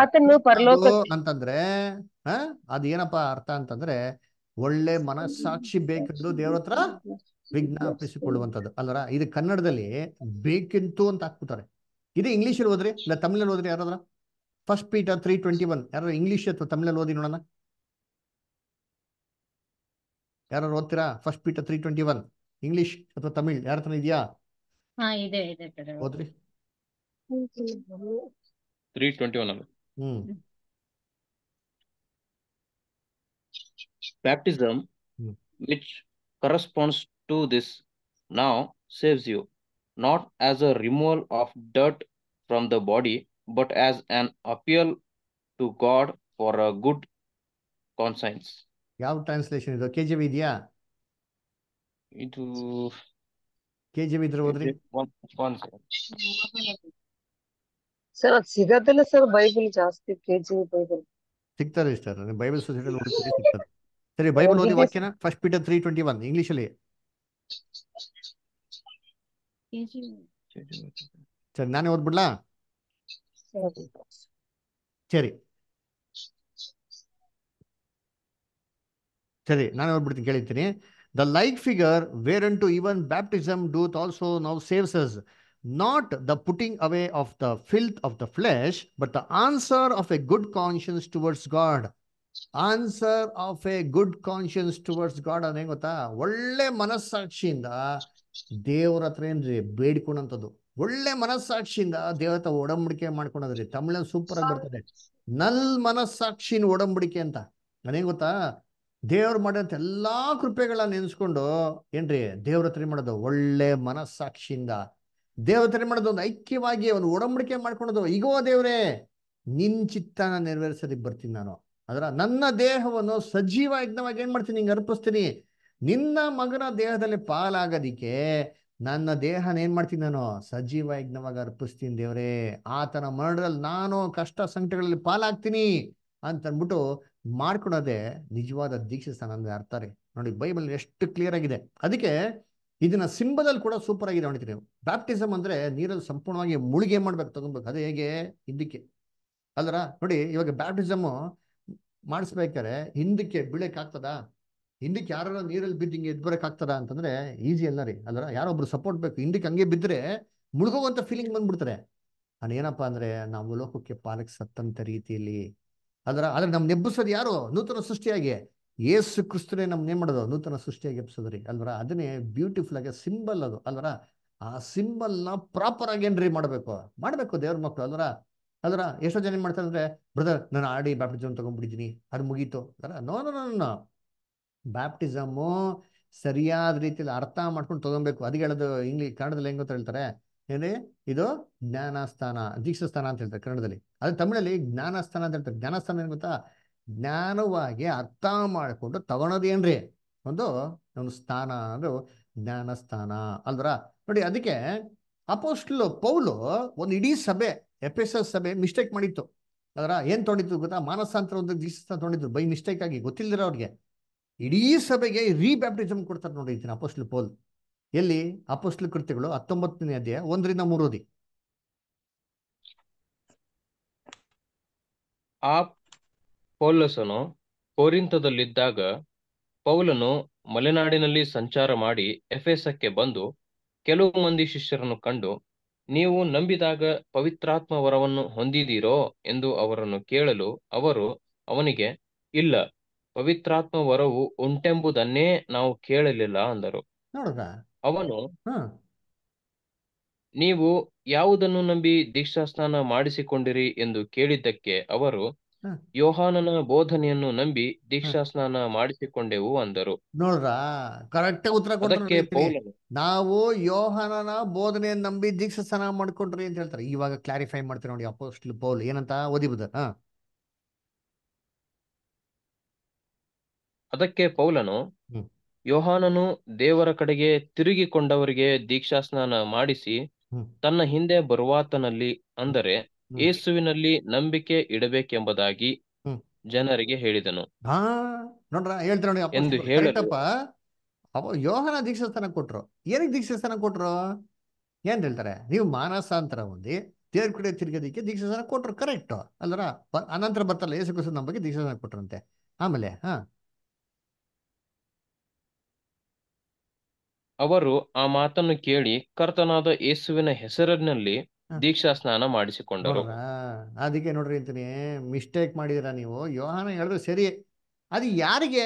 ಆತನು ಪರಲೋಕ ಅಂತಂದ್ರೆ ಏನಪ್ಪ ಅರ್ಥ ಅಂತಂದ್ರೆ ಒಳ್ಳೆ ಮನಸ್ಸಾಕ್ಷಿ ಬೇಕೆಂದು ದೇವ್ರ ಹತ್ರ ವಿಜ್ಞಾಪಿಸಿಕೊಳ್ಳುವಂತದ್ದು ಅಲ್ಲರ ಇದು ಕನ್ನಡದಲ್ಲಿ ಬೇಕೆಂತು ಅಂತ ಹಾಕ್ಬಿಟ್ಟಾರೆ ಇದು ಇಂಗ್ಲಿಷ್ ಅಲ್ಲಿ ಓದ್ರಿ ಇಲ್ಲ ತಮಿಳಲ್ಲಿ ಓದ್ರಿ ಯಾರಾದ್ರ first Peter three twenty one ಯಾರು ಇಂಗ್ಲಿಷ್ ಅಥವಾ ತಮಿಳಲ್ಲಿ ಓದಿ ನೋಡೋಣ ಯಾರು ಓದ್ತೀರಾ first Peter three twenty one English ಅಥವಾ ತಮಿಳ್ ಯಾರ ಹತ್ರ ಇದೆಯಾ ಹಾ baptism which corresponds to this now saves you not as a removal of dirt from the body but as an appeal to god for a good conscience ಯಾವ translation ಇದು K J V ಇದೆಯಾ ಇದು K G B ಇದ್ರೆ ಓದ್ರಿ sir ಅದ್ ಸಿಗೋದಿಲ್ಲ sir Bible ಜಾಸ್ತಿ K G Bible ಸಿಗ್ತಾರೆ ಸರ್ ಬೈಬಲ್ ಸೊಸೈಟಿ ನೋಡ್ತೀರಿ ಸಿಗ್ತಾರೆ ಸರಿ ಬೈಬಲ್ ಓದಿ ವಾಕ್ಯನ first Peter three twenty one English ಅಲ್ಲಿ ಸರಿ ನಾನೇ ಓದ್ಬಿಡ್ಲಾ ಸರಿ ಸರಿ ನಾನು ಓದ್ಬಿಡ್ತೀನಿ ಕೇಳಿರ್ತೀನಿ The like figure, whereunto even baptism doth also now saves us, not the putting away of the filth of the flesh, but the answer of a good conscience towards God. Answer of a good conscience towards God ಅದೇ ಗೊತ್ತಾ ಒಳ್ಳೆ ಮನಸ್ಸಾಕ್ಷಿಯಿಂದ ದೇವ್ರ ಹತ್ರ ಏನ್ರಿ olle ಒಳ್ಳೆ ಮನಸ್ಸಾಕ್ಷಿಯಿಂದ ದೇವ್ರ ಹತ್ರ ಒಡಂಬಡಿಕೆ super ತಮಿಳಲ್ಲಿ ಸೂಪರ್ ಆಗಿ ಬರ್ತದೆ ನಲ್ ಮನಸ್ಸಾಕ್ಷಿನ ಒಡಂಬಡಿಕೆ ಅಂತ ಗೊತ್ತಾ ದೇವ್ರು ಮಾಡಿದಂಥ ಎಲ್ಲ ಕೃಪೆಗಳನ್ನ ನೆನೆಸ್ಕೊಂಡು ಏನ್ರಿ ದೇವ್ರ ಹತ್ರ ಮಾಡೋದು ಒಳ್ಳೆ ಮನಸ್ಸಾಕ್ಷಿಯಿಂದ ದೇವ್ರ ಹತ್ರ ಮಾಡೋದು ಒಂದು ಐಕ್ಯವಾಗಿ ಒಂದು ಒಡಂಬಡಿಕೆ ಮಾಡ್ಕೊಳೋದು ಈಗೋ ದೇವ್ರೇ ನಿನ್ ಚಿತ್ತನ ನೆರವೇರಿಸೋದಕ್ಕೆ ಬರ್ತೀನಿ ನಾನು ಅದರ ನನ್ನ ದೇಹವನ್ನು ಸಜೀವ ಯಜ್ಞವಾಗಿ ಏನ್ ಮಾಡ್ತೀನಿ ಹಿಂಗೆ ಅರ್ಪಿಸ್ತೀನಿ ನಿನ್ನ ಮಗನ ದೇಹದಲ್ಲಿ ಪಾಲಾಗೋದಿಕ್ಕೆ ನನ್ನ ದೇಹನ ಏನ್ ಮಾಡ್ತೀನಿ ನಾನು ಸಜೀವ ಯಜ್ಞವಾಗಿ ಅರ್ಪಿಸ್ತೀನಿ ದೇವ್ರೇ ಆತನ ಮರಣದಲ್ಲಿ ನಾನು ಕಷ್ಟ ಸಂಕಟಗಳಲ್ಲಿ ಪಾಲಾಗ್ತೀನಿ ಅಂತ ಅಂದ್ಬಿಟ್ಟು ಮಾಡ್ಕೊಡೋದೇ ನಿಜವಾದ ದೀಕ್ಷೆ ಸ್ಥಾನ ಅಂದ್ರೆ ಅರ್ಥ ರೀ ನೋಡಿ ಬೈಬಲ್ ಎಷ್ಟು ಕ್ಲಿಯರ್ ಆಗಿದೆ ಅದಕ್ಕೆ ಇದನ್ನ ಸಿಂಬದಲ್ಲಿ ಕೂಡ ಸೂಪರ್ ಆಗಿದೆ ನೋಡ್ತೀನಿ ಬ್ಯಾಪ್ಟಿಸಮ್ ಅಂದ್ರೆ ನೀರಲ್ಲಿ ಸಂಪೂರ್ಣವಾಗಿ ಮುಳುಗೆ ಮಾಡ್ಬೇಕು ತಗೊಬೇಕು ಅದು ಹೇಗೆ ಹಿಂದಕ್ಕೆ ಅಲ್ರ ನೋಡಿ ಇವಾಗ ಬ್ಯಾಪ್ಟಿಸಮ್ ಮಾಡಿಸ್ಬೇಕಾರೆ ಹಿಂದಕ್ಕೆ ಬೀಳಕ್ ಆಗ್ತದಾ ಹಿಂದಕ್ಕೆ ಯಾರು ನೀರಲ್ಲಿ ಬಿದ್ದು ಹಿಂಗೆ ಬರಕ್ ಆಗ್ತದ ಅಂತಂದ್ರೆ ಈಸಿ ಅಲ್ಲ ರೀ ಅಲ್ರ ಯಾರೊಬ್ರು ಸಪೋರ್ಟ್ ಬೇಕು ಹಿಂದಕ್ಕೆ ಹಂಗೆ ಬಿದ್ದರೆ ಅಂತ ಫೀಲಿಂಗ್ ಬಂದ್ಬಿಡ್ತಾರೆ ನಾನು ಏನಪ್ಪಾ ಅಂದ್ರೆ ನಾವು ಲೋಕಕ್ಕೆ ಪಾಲಕ್ ಸತ್ತಂತ ರೀತಿಯಲ್ಲಿ ಅದರ ಆದ್ರೆ ನಮ್ ನೆಬ್ಬಿಸೋದು ಯಾರು ನೂತನ ಸೃಷ್ಟಿಯಾಗಿ ಏಸು ಕ್ರಿಸ್ತನೇ ನಮ್ ಏನು ಮಾಡೋದು ನೂತನ ಸೃಷ್ಟಿಯಾಗಿ ಎಪ್ಸೋದ್ರಿ ಅಲ್ವರ ಅದನ್ನೇ ಬ್ಯೂಟಿಫುಲ್ ಆಗಿ ಸಿಂಬಲ್ ಅದು ಅಲ್ವರ ಆ ಸಿಂಬಲ್ ನ ಪ್ರಾಪರ್ ಆಗಿ ಏನ್ರಿ ಮಾಡ್ಬೇಕು ಮಾಡ್ಬೇಕು ದೇವ್ರ ಮಕ್ಕಳು ಅಲ್ವರ ಅದರ ಎಷ್ಟೋ ಜನ ಏನ್ ಮಾಡ್ತಾರೆ ಅಂದ್ರೆ ಬ್ರದರ್ ನಾನು ಆಡಿ ಬ್ಯಾಪ್ಟಿಸಮ್ ತಗೊಂಡ್ಬಿಡಿದೀನಿ ಅದು ಮುಗೀತು ಅದರ ನೋ ನೋ ನೋ ಬ್ಯಾಪ್ಟಿಸಮ್ಮು ಸರಿಯಾದ ರೀತಿಯಲ್ಲಿ ಅರ್ಥ ಮಾಡ್ಕೊಂಡು ತಗೊಬೇಕು ಅದಿಗೆ ಹೇಳೋದು ಇಂಗ್ಲಿ ಕನ್ನಡದಲ್ಲಿ ಹೆಂಗ್ ಅಂತ ಹೇಳ್ತಾರೆ ಏನೇ ಇದು ಜ್ಞಾನಸ್ಥಾನ ಸ್ಥಾನ ಅಂತ ಹೇಳ್ತಾರೆ ಕನ್ನಡದಲ್ಲಿ ಅದೇ ತಮಿಳಲ್ಲಿ ಜ್ಞಾನಸ್ಥಾನ ಅಂತ ಹೇಳ್ತಾರೆ ಜ್ಞಾನಸ್ಥಾನ ಏನ್ ಗೊತ್ತಾ ಜ್ಞಾನವಾಗಿ ಅರ್ಥ ಮಾಡಿಕೊಂಡು ಏನ್ರಿ ಒಂದು ಒಂದು ಸ್ಥಾನ ಅದು ಜ್ಞಾನಸ್ಥಾನ ಅಲ್ವರ ನೋಡಿ ಅದಕ್ಕೆ ಅಪೋಸ್ಟ್ಲು ಪೌಲು ಒಂದು ಇಡೀ ಸಭೆ ಎಫ್ ಎಸ್ ಎಸ್ ಸಭೆ ಮಿಸ್ಟೇಕ್ ಮಾಡಿತ್ತು ಅದರ ಏನ್ ತೊಗೊಂಡಿತ್ತು ಗೊತ್ತಾ ಮಾನಸಾಂತರ ಒಂದು ದೀಕ್ಷಾಸ್ಥಾನ ತೊಗೊಂಡಿದ್ರು ಬೈ ಮಿಸ್ಟೇಕ್ ಆಗಿ ಗೊತ್ತಿಲ್ಲದಿರ ಅವ್ರಿಗೆ ಇಡೀ ಸಭೆಗೆ ರೀಬ್ಯಾಪ್ಟಿಸಮ್ ಕೊಡ್ತಾರೆ ನೋಡಿ ಅಪೋಸ್ಟ್ಲು ಪೌಲ್ ಎಲ್ಲಿ ಅಪೋಸ್ಲ ಕೃತ್ಯಗಳು ಹತ್ತೊಂಬತ್ತನೇ ಅಧ್ಯಾಯ ಒಂದರಿಂದ ಮೂರೋದಿ ಆ ಪೌಲಸನು ಕೋರಿಂತದಲ್ಲಿದ್ದಾಗ ಪೌಲನು ಮಲೆನಾಡಿನಲ್ಲಿ ಸಂಚಾರ ಮಾಡಿ ಎಫೆಸಕ್ಕೆ ಬಂದು ಕೆಲವು ಮಂದಿ ಶಿಷ್ಯರನ್ನು ಕಂಡು ನೀವು ನಂಬಿದಾಗ ಪವಿತ್ರಾತ್ಮ ವರವನ್ನು ಹೊಂದಿದ್ದೀರೋ ಎಂದು ಅವರನ್ನು ಕೇಳಲು ಅವರು ಅವನಿಗೆ ಇಲ್ಲ ಪವಿತ್ರಾತ್ಮ ವರವು ಉಂಟೆಂಬುದನ್ನೇ ನಾವು ಕೇಳಲಿಲ್ಲ ಅಂದರು ಅವನು ನೀವು ಯಾವುದನ್ನು ನಂಬಿ ದೀಕ್ಷಾಸ್ನಾನ ಮಾಡಿಸಿಕೊಂಡಿರಿ ಎಂದು ಕೇಳಿದ್ದಕ್ಕೆ ಅವರು ಯೋಹಾನನ ಬೋಧನೆಯನ್ನು ನಂಬಿ ಸ್ನಾನ ಮಾಡಿಸಿಕೊಂಡೆವು ಅಂದರು ನೋಡ್ರಾ ಕರೆಕ್ಟ್ ಉತ್ತರ ಕೊಟ್ಟರೆ ನಾವು ಯೋಹಾನನ ಬೋಧನೆಯನ್ನು ನಂಬಿ ದೀಕ್ಷಾ ಸ್ನಾನ ಮಾಡ್ಕೊಂಡ್ರಿ ಅಂತ ಹೇಳ್ತಾರೆ ಇವಾಗ ಕ್ಲಾರಿಫೈ ಮಾಡ್ತೀನಿ ನೋಡಿ ಅಪೋಸ್ಟ್ ಪೌಲ್ ಏನಂತ ಓದಿಬಿದ ಅದಕ್ಕೆ ಪೌಲನು ಯೋಹಾನನು ದೇವರ ಕಡೆಗೆ ತಿರುಗಿಕೊಂಡವರಿಗೆ ದೀಕ್ಷಾ ಸ್ನಾನ ಮಾಡಿಸಿ ತನ್ನ ಹಿಂದೆ ಬರುವಾತನಲ್ಲಿ ಅಂದರೆ ಯೇಸುವಿನಲ್ಲಿ ನಂಬಿಕೆ ಇಡಬೇಕೆಂಬುದಾಗಿ ಜನರಿಗೆ ಹೇಳಿದನು ನೋಡ್ರ ಎಂದು ಅವ ಯೋಹನ ದೀಕ್ಷಾಸ್ಥಾನ ಕೊಟ್ರು ಏನಕ್ಕೆ ದೀಕ್ಷಾಸ್ಥಾನ ಕೊಟ್ರು ಏನ್ ಹೇಳ್ತಾರೆ ನೀವು ಮಾನಸಾಂತರ ಹೊಂದಿ ದೇವ್ರ ಕಡೆ ದೀಕ್ಷಾ ಸ್ಥಾನ ಕೊಟ್ರು ಕರೆಕ್ಟ್ ಅಲ್ಲರ ಅನಂತರ ಬರ್ತಲ್ಲ ಯೇಸು ಕೃಷ್ಣ ನಮ್ಮ ಬಗ್ಗೆ ಸ್ಥಾನ ಕೊಟ್ರಂತೆ ಆಮೇಲೆ ಹಾ ಅವರು ಆ ಮಾತನ್ನು ಕೇಳಿ ಕರ್ತನಾದ ಯೇಸುವಿನ ಹೆಸರಿನಲ್ಲಿ ದೀಕ್ಷಾ ಸ್ನಾನ ಮಾಡಿಸಿಕೊಂಡರು ಅದಕ್ಕೆ ನೋಡ್ರಿ ಅಂತಾನೆ ಮಿಸ್ಟೇಕ್ ಮಾಡಿದಿರ ನೀವು ಯೋಹಾನ ಹೇಳಿದ್ರೆ ಸರಿ ಅದು ಯಾರಿಗೆ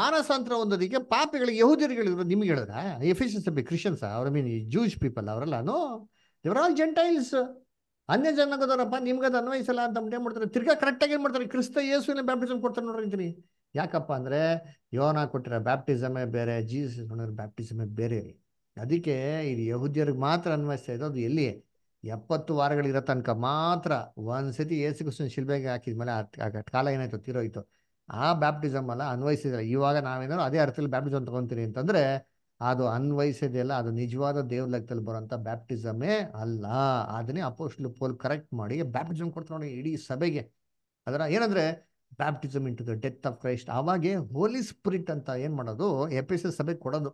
ಮಾನಸಾಂತರ ಹೊಂದೋದಕ್ಕೆ ಪಾಪಿಗಳಿಗೆ ಯಹೂದಿಯರಿಗಳಿದ್ರು ನಿಮ್ಗೆ ಹೇಳಿದ್ರ ಎಫಿಷಿಯನ್ಸ್ ಬಿ ಕ್ರಿಶ್ಚಿಯನ್ಸ್ ಅವ್ರ ಮೀನ್ ಜೂಸ್ ಪೀಪಲ್ ಅವರೆಲ್ಲ ದೇವರ್ ಆಲ್ ಜೆಂಟೈಲ್ಸ್ ಅನ್ಯ ಜನಗದವರಪ್ಪ ನಿಮ್ಗೆ ಅದು ಅನ್ವಯಿಸಲ್ಲ ಅಂತ ಮಾಡ್ತಾರೆ ತಿರ್ಗಾ ಕರೆಕ್ಟಾಗಿ ಏನ್ ಮಾಡ್ತಾರೆ ಕ್ರಿಸ್ತ ಯೇಸುವಿನ ಬ್ಯಾಪ್ಟಿಸಮ್ ಕೊಡ್ತಾರೆ ನೋಡ್ರಿ ಅಂತೀನಿ ಯಾಕಪ್ಪ ಅಂದರೆ ಯೋನ ಕೊಟ್ಟಿರೋ ಬ್ಯಾಪ್ಟಿಸಮೇ ಬೇರೆ ಜೀಸಸ್ ಕೊಟ್ಟಿರೋ ಬ್ಯಾಪ್ಟಿಸಮೇ ಬೇರೆ ರೀ ಅದಕ್ಕೆ ಇದು ಯಹುದ್ಯರಿಗೆ ಮಾತ್ರ ಅನ್ವಯಿಸ್ತಾ ಇದೆ ಅದು ಎಲ್ಲಿ ಎಪ್ಪತ್ತು ವಾರಗಳಿರೋ ತನಕ ಮಾತ್ರ ಒಂದು ಸತಿ ಏಸು ಕೃಷ್ಣ ಶಿಲ್ಬೆಗೆ ಹಾಕಿದ ಮೇಲೆ ಕಾಲ ಏನಾಯ್ತು ತೀರೋಯ್ತು ಆ ಬ್ಯಾಪ್ಟಿಸಮ್ ಅಲ್ಲ ಅನ್ವಯಿಸಿದ್ರೆ ಇವಾಗ ನಾವೇನಾದ್ರು ಅದೇ ಅರ್ಥದಲ್ಲಿ ಬ್ಯಾಪ್ಟಿಸಮ್ ತಗೊತೀರಿ ಅಂತಂದ್ರೆ ಅದು ಅನ್ವಯಿಸಿದೆಯಲ್ಲ ಅದು ನಿಜವಾದ ಲೆಕ್ಕದಲ್ಲಿ ಬರೋಂಥ ಬ್ಯಾಪ್ಟಿಸಮೇ ಅಲ್ಲ ಅದನ್ನೇ ಅಪೋಸ್ಟ್ಲು ಪೋಲ್ ಕರೆಕ್ಟ್ ಮಾಡಿ ಬ್ಯಾಪ್ಟಿಸಮ್ ಕೊಡ್ತಾರೆ ನೋಡಿ ಇಡೀ ಸಭೆಗೆ ಅದರ ಏನಂದ್ರೆ baptism into the death of Christ ಆವಾಗೆ ಹೋಲಿ ಸ್ಪಿರಿಟ್ ಅಂತ ಏನ್ ಮಾಡೋದು ಎಸ್ ಸಭೆ ಕೊಡೋದು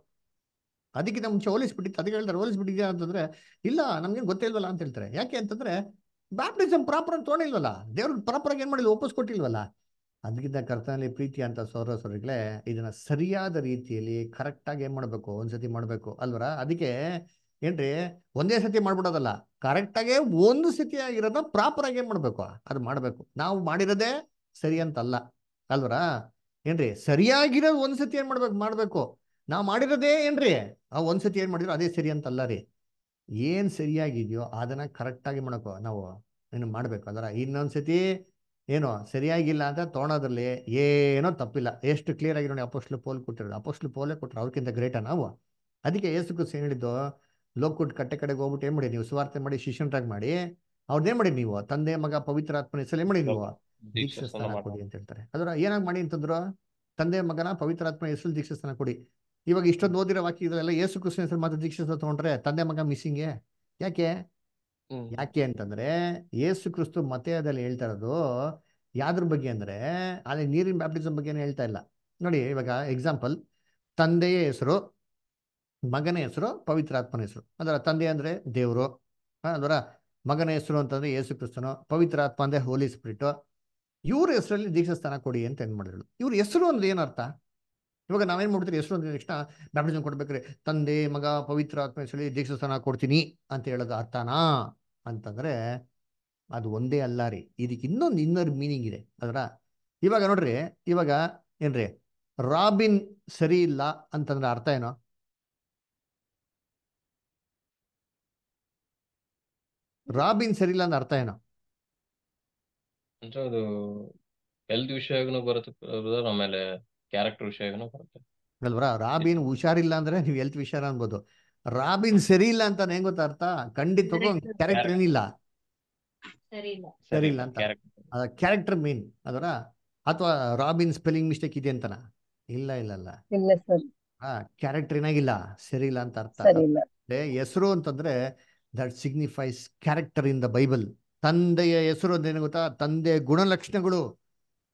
ಅದಕ್ಕಿಂತ ಮುಂಚೆ ಹೋಲಿಸ್ಬಿಟ್ಟಿತ್ತು ಅದಕ್ಕೆ ಹೇಳ್ತಾರೆ ಹೋಲಿಸ್ಬಿಟ್ಟಿದ್ಯಾ ಅಂತಂದ್ರೆ ಇಲ್ಲ ನಮ್ಗೇನು ಗೊತ್ತಿಲ್ವಲ್ಲ ಅಂತ ಹೇಳ್ತಾರೆ ಯಾಕೆ ಅಂತಂದ್ರೆ ಬ್ಯಾಪ್ಟಿಸಮ್ ಪ್ರಾಪರ್ ಅಂತ ತೊಗೊಂಡಿಲ್ವಲ್ಲ ದೇವ್ರಿಗೆ ಪ್ರಾಪರ್ ಆಗಿ ಏನ್ ಮಾಡಿಲ್ಲ ವಾಪಸ್ ಕೊಟ್ಟಿಲ್ವಲ್ಲ ಅದಕ್ಕಿಂತ ಕರ್ತನಲ್ಲಿ ಪ್ರೀತಿ ಅಂತ ಸೌರ ಸೌರಗಳೇ ಇದನ್ನ ಸರಿಯಾದ ರೀತಿಯಲ್ಲಿ ಕರೆಕ್ಟ್ ಆಗಿ ಏನ್ ಮಾಡ್ಬೇಕು ಒಂದ್ಸತಿ ಮಾಡ್ಬೇಕು ಅಲ್ವರ ಅದಕ್ಕೆ ಏನ್ರಿ ಒಂದೇ ಸತಿ ಮಾಡ್ಬಿಡೋದಲ್ಲ ಕರೆಕ್ಟ್ ಆಗೇ ಒಂದು ಸತಿ ಪ್ರಾಪರ್ ಆಗಿ ಏನ್ ಮಾಡ್ಬೇಕು ಅದು ಮಾಡ್ಬೇಕು ನಾವು ಮಾಡಿರೋದೇ ಸರಿ ಅಂತಲ್ಲ ಅಲ್ವರಾ ಏನ್ರಿ ಸರಿಯಾಗಿರೋದು ಒಂದ್ಸತಿ ಏನ್ ಮಾಡ್ಬೇಕು ಮಾಡ್ಬೇಕು ನಾವು ಮಾಡಿರೋದೇ ಏನ್ರಿ ಆ ಒಂದ್ಸತಿ ಏನ್ ಮಾಡಿದ್ರು ಅದೇ ಸರಿ ಅಂತಲ್ಲ ರೀ ಏನ್ ಸರಿಯಾಗಿದೆಯೋ ಅದನ್ನ ಕರೆಕ್ಟ್ ಆಗಿ ಮಾಡಬೇಕು ನಾವು ಏನು ಮಾಡ್ಬೇಕು ಅದರ ಇನ್ನೊಂದ್ಸತಿ ಏನು ಸರಿಯಾಗಿಲ್ಲ ಅಂತ ತೊಗೊಳೋದ್ರಲ್ಲಿ ಏನೋ ತಪ್ಪಿಲ್ಲ ಎಷ್ಟು ಕ್ಲಿಯರ್ ಆಗಿ ನೋಡಿ ಅಪೋಸ್ಟ್ಲು ಪೋಲ್ ಕೊಟ್ಟಿರೋದು ಅಪೋಸ್ಟ್ಲು ಪೋಲೇ ಕೊಟ್ಟರು ಅವ್ರಕ್ಕಿಂತ ಗ್ರೇಟ ನಾವು ಅದಕ್ಕೆ ಏಸು ಕುಸ್ ಹೇಳಿದ್ದು ಲೋಕುಟ್ ಕಟ್ಟೆ ಕಡೆಗೆ ಹೋಗ್ಬಿಟ್ಟು ಏನ್ ಮಾಡಿ ನೀವು ಸುವಾರ್ತೆ ಮಾಡಿ ಶಿಷ್ಯನರಾಗಿ ಮಾಡಿ ಏನ್ ಮಾಡಿ ನೀವು ತಂದೆ ಮಗ ಪವಿತ್ರ ಆತ್ಮನ ಹೆಸರು ಏನ್ ಮಾಡಿ ನೀವು ದೀಕ್ಷಾ ಸ್ಥಾನ ಕೊಡಿ ಅಂತ ಹೇಳ್ತಾರೆ ಅದರ ಏನಾಗ್ ಮಾಡಿ ಅಂತಂದ್ರು ತಂದೆ ಮಗನ ಪವಿತ್ರಾತ್ಮ ಹೆಸರು ದೀಕ್ಷಾ ಸ್ಥಾನ ಕೊಡಿ ಇವಾಗ ಇಷ್ಟೊಂದು ಓದಿರೋ ಇದ್ರೆಲ್ಲ ಯೇಸು ಕೃಷ್ಣ ಹೆಸರು ಮಾತ್ರ ದೀಕ್ಷಾ ತಗೊಂಡ್ರೆ ತಂದೆ ಮಗ ಮಿಸ್ಸಿಂಗ್ ಯಾಕೆ ಯಾಕೆ ಅಂತಂದ್ರೆ ಯೇಸು ಕ್ರಿಸ್ತು ಮತಯದಲ್ಲಿ ಹೇಳ್ತಾ ಇರೋದು ಯಾವ್ದ್ರ ಬಗ್ಗೆ ಅಂದ್ರೆ ಅಲ್ಲಿ ನೀರಿನ ಬ್ಯಾಪ್ಟಿಸಮ್ ಬಗ್ಗೆ ಹೇಳ್ತಾ ಇಲ್ಲ ನೋಡಿ ಇವಾಗ ಎಕ್ಸಾಂಪಲ್ ತಂದೆಯ ಹೆಸರು ಮಗನ ಹೆಸರು ಪವಿತ್ರಾತ್ಮನ ಹೆಸರು ಅದರ ತಂದೆ ಅಂದ್ರೆ ದೇವರು ಅದರ ಮಗನ ಹೆಸರು ಅಂತಂದ್ರೆ ಯೇಸು ಕ್ರಿಸ್ತನು ಪವಿತ್ರಾತ್ಮ ಅಂದ್ರೆ ಹೋಲಿ ಸ್ಪಿರಿಟು ಇವ್ರ ಹೆಸರಲ್ಲಿ ದೀಕ್ಷಾ ಸ್ಥಾನ ಕೊಡಿ ಅಂತ ಏನ್ ಮಾಡಿದ್ರು ಇವ್ರ ಹೆಸರು ಅಂದ್ರೆ ಏನರ್ಥ ಇವಾಗ ನಾವೇನ್ ಮಾಡ್ತೀರಿ ಹೆಸರು ಅಂದ್ರೆ ತಕ್ಷಣ ಬ್ಯಾಪ್ಟಿಸಮ್ ಕೊಡ್ಬೇಕ್ರೆ ತಂದೆ ಮಗ ಪವಿತ್ರ ಆತ್ಮ ಹೆಸರಲ್ಲಿ ದೀಕ್ಷಾ ಸ್ಥಾನ ಕೊಡ್ತೀನಿ ಅಂತ ಹೇಳೋದು ಅರ್ಥನಾ ಅಂತಂದ್ರೆ ಅದು ಒಂದೇ ಅಲ್ಲ ರೀ ಇದಕ್ಕೆ ಇನ್ನೊಂದು ಇನ್ನರ್ ಮೀನಿಂಗ್ ಇದೆ ಅದರ ಇವಾಗ ನೋಡ್ರಿ ಇವಾಗ ಏನ್ರಿ ರಾಬಿನ್ ಸರಿ ಇಲ್ಲ ಅಂತಂದ್ರೆ ಅರ್ಥ ಏನೋ ರಾಬಿನ್ ಸರಿ ಇಲ್ಲ ಅಂದ್ರೆ ಅರ್ಥ ಏನೋ ಅಂದ್ರೆ ಅದು ಹೆಲ್ತ್ ವಿಷಯನೂ ಬರುತ್ತೆ ಆಮೇಲೆ ಕ್ಯಾರೆಕ್ಟರ್ ವಿಷಯನೂ ಬರುತ್ತೆ ರಾಬಿನ್ ಹುಷಾರಿಲ್ಲ ಅಂದ್ರೆ ನೀವು ಹೆಲ್ತ್ ವಿಷಯ ಅನ್ಬೋದು ರಾಬಿನ್ ಸರಿ ಇಲ್ಲ ಅಂತ ಹೆಂಗ್ ಗೊತ್ತ ಅರ್ಥ ಖಂಡಿತ ಕ್ಯಾರೆಕ್ಟರ್ ಏನಿಲ್ಲ ಸರಿ ಇಲ್ಲ ಅಂತ ಕ್ಯಾರೆಕ್ಟರ್ ಮೀನ್ ಅದರ ಅಥವಾ ರಾಬಿನ್ ಸ್ಪೆಲ್ಲಿಂಗ್ ಮಿಸ್ಟೇಕ್ ಇದೆ ಅಂತನಾ ಇಲ್ಲ ಇಲ್ಲ ಇಲ್ಲ ಹಾ ಕ್ಯಾರೆಕ್ಟರ್ ಏನಾಗಿಲ್ಲ ಸರಿ ಇಲ್ಲ ಅಂತ ಅರ್ಥ ಹೆಸರು ಅಂತಂದ್ರೆ that signifies character in the Bible ತಂದೆಯ ಹೆಸರು ಅದೇನು ಗೊತ್ತಾ ತಂದೆಯ ಗುಣಲಕ್ಷಣಗಳು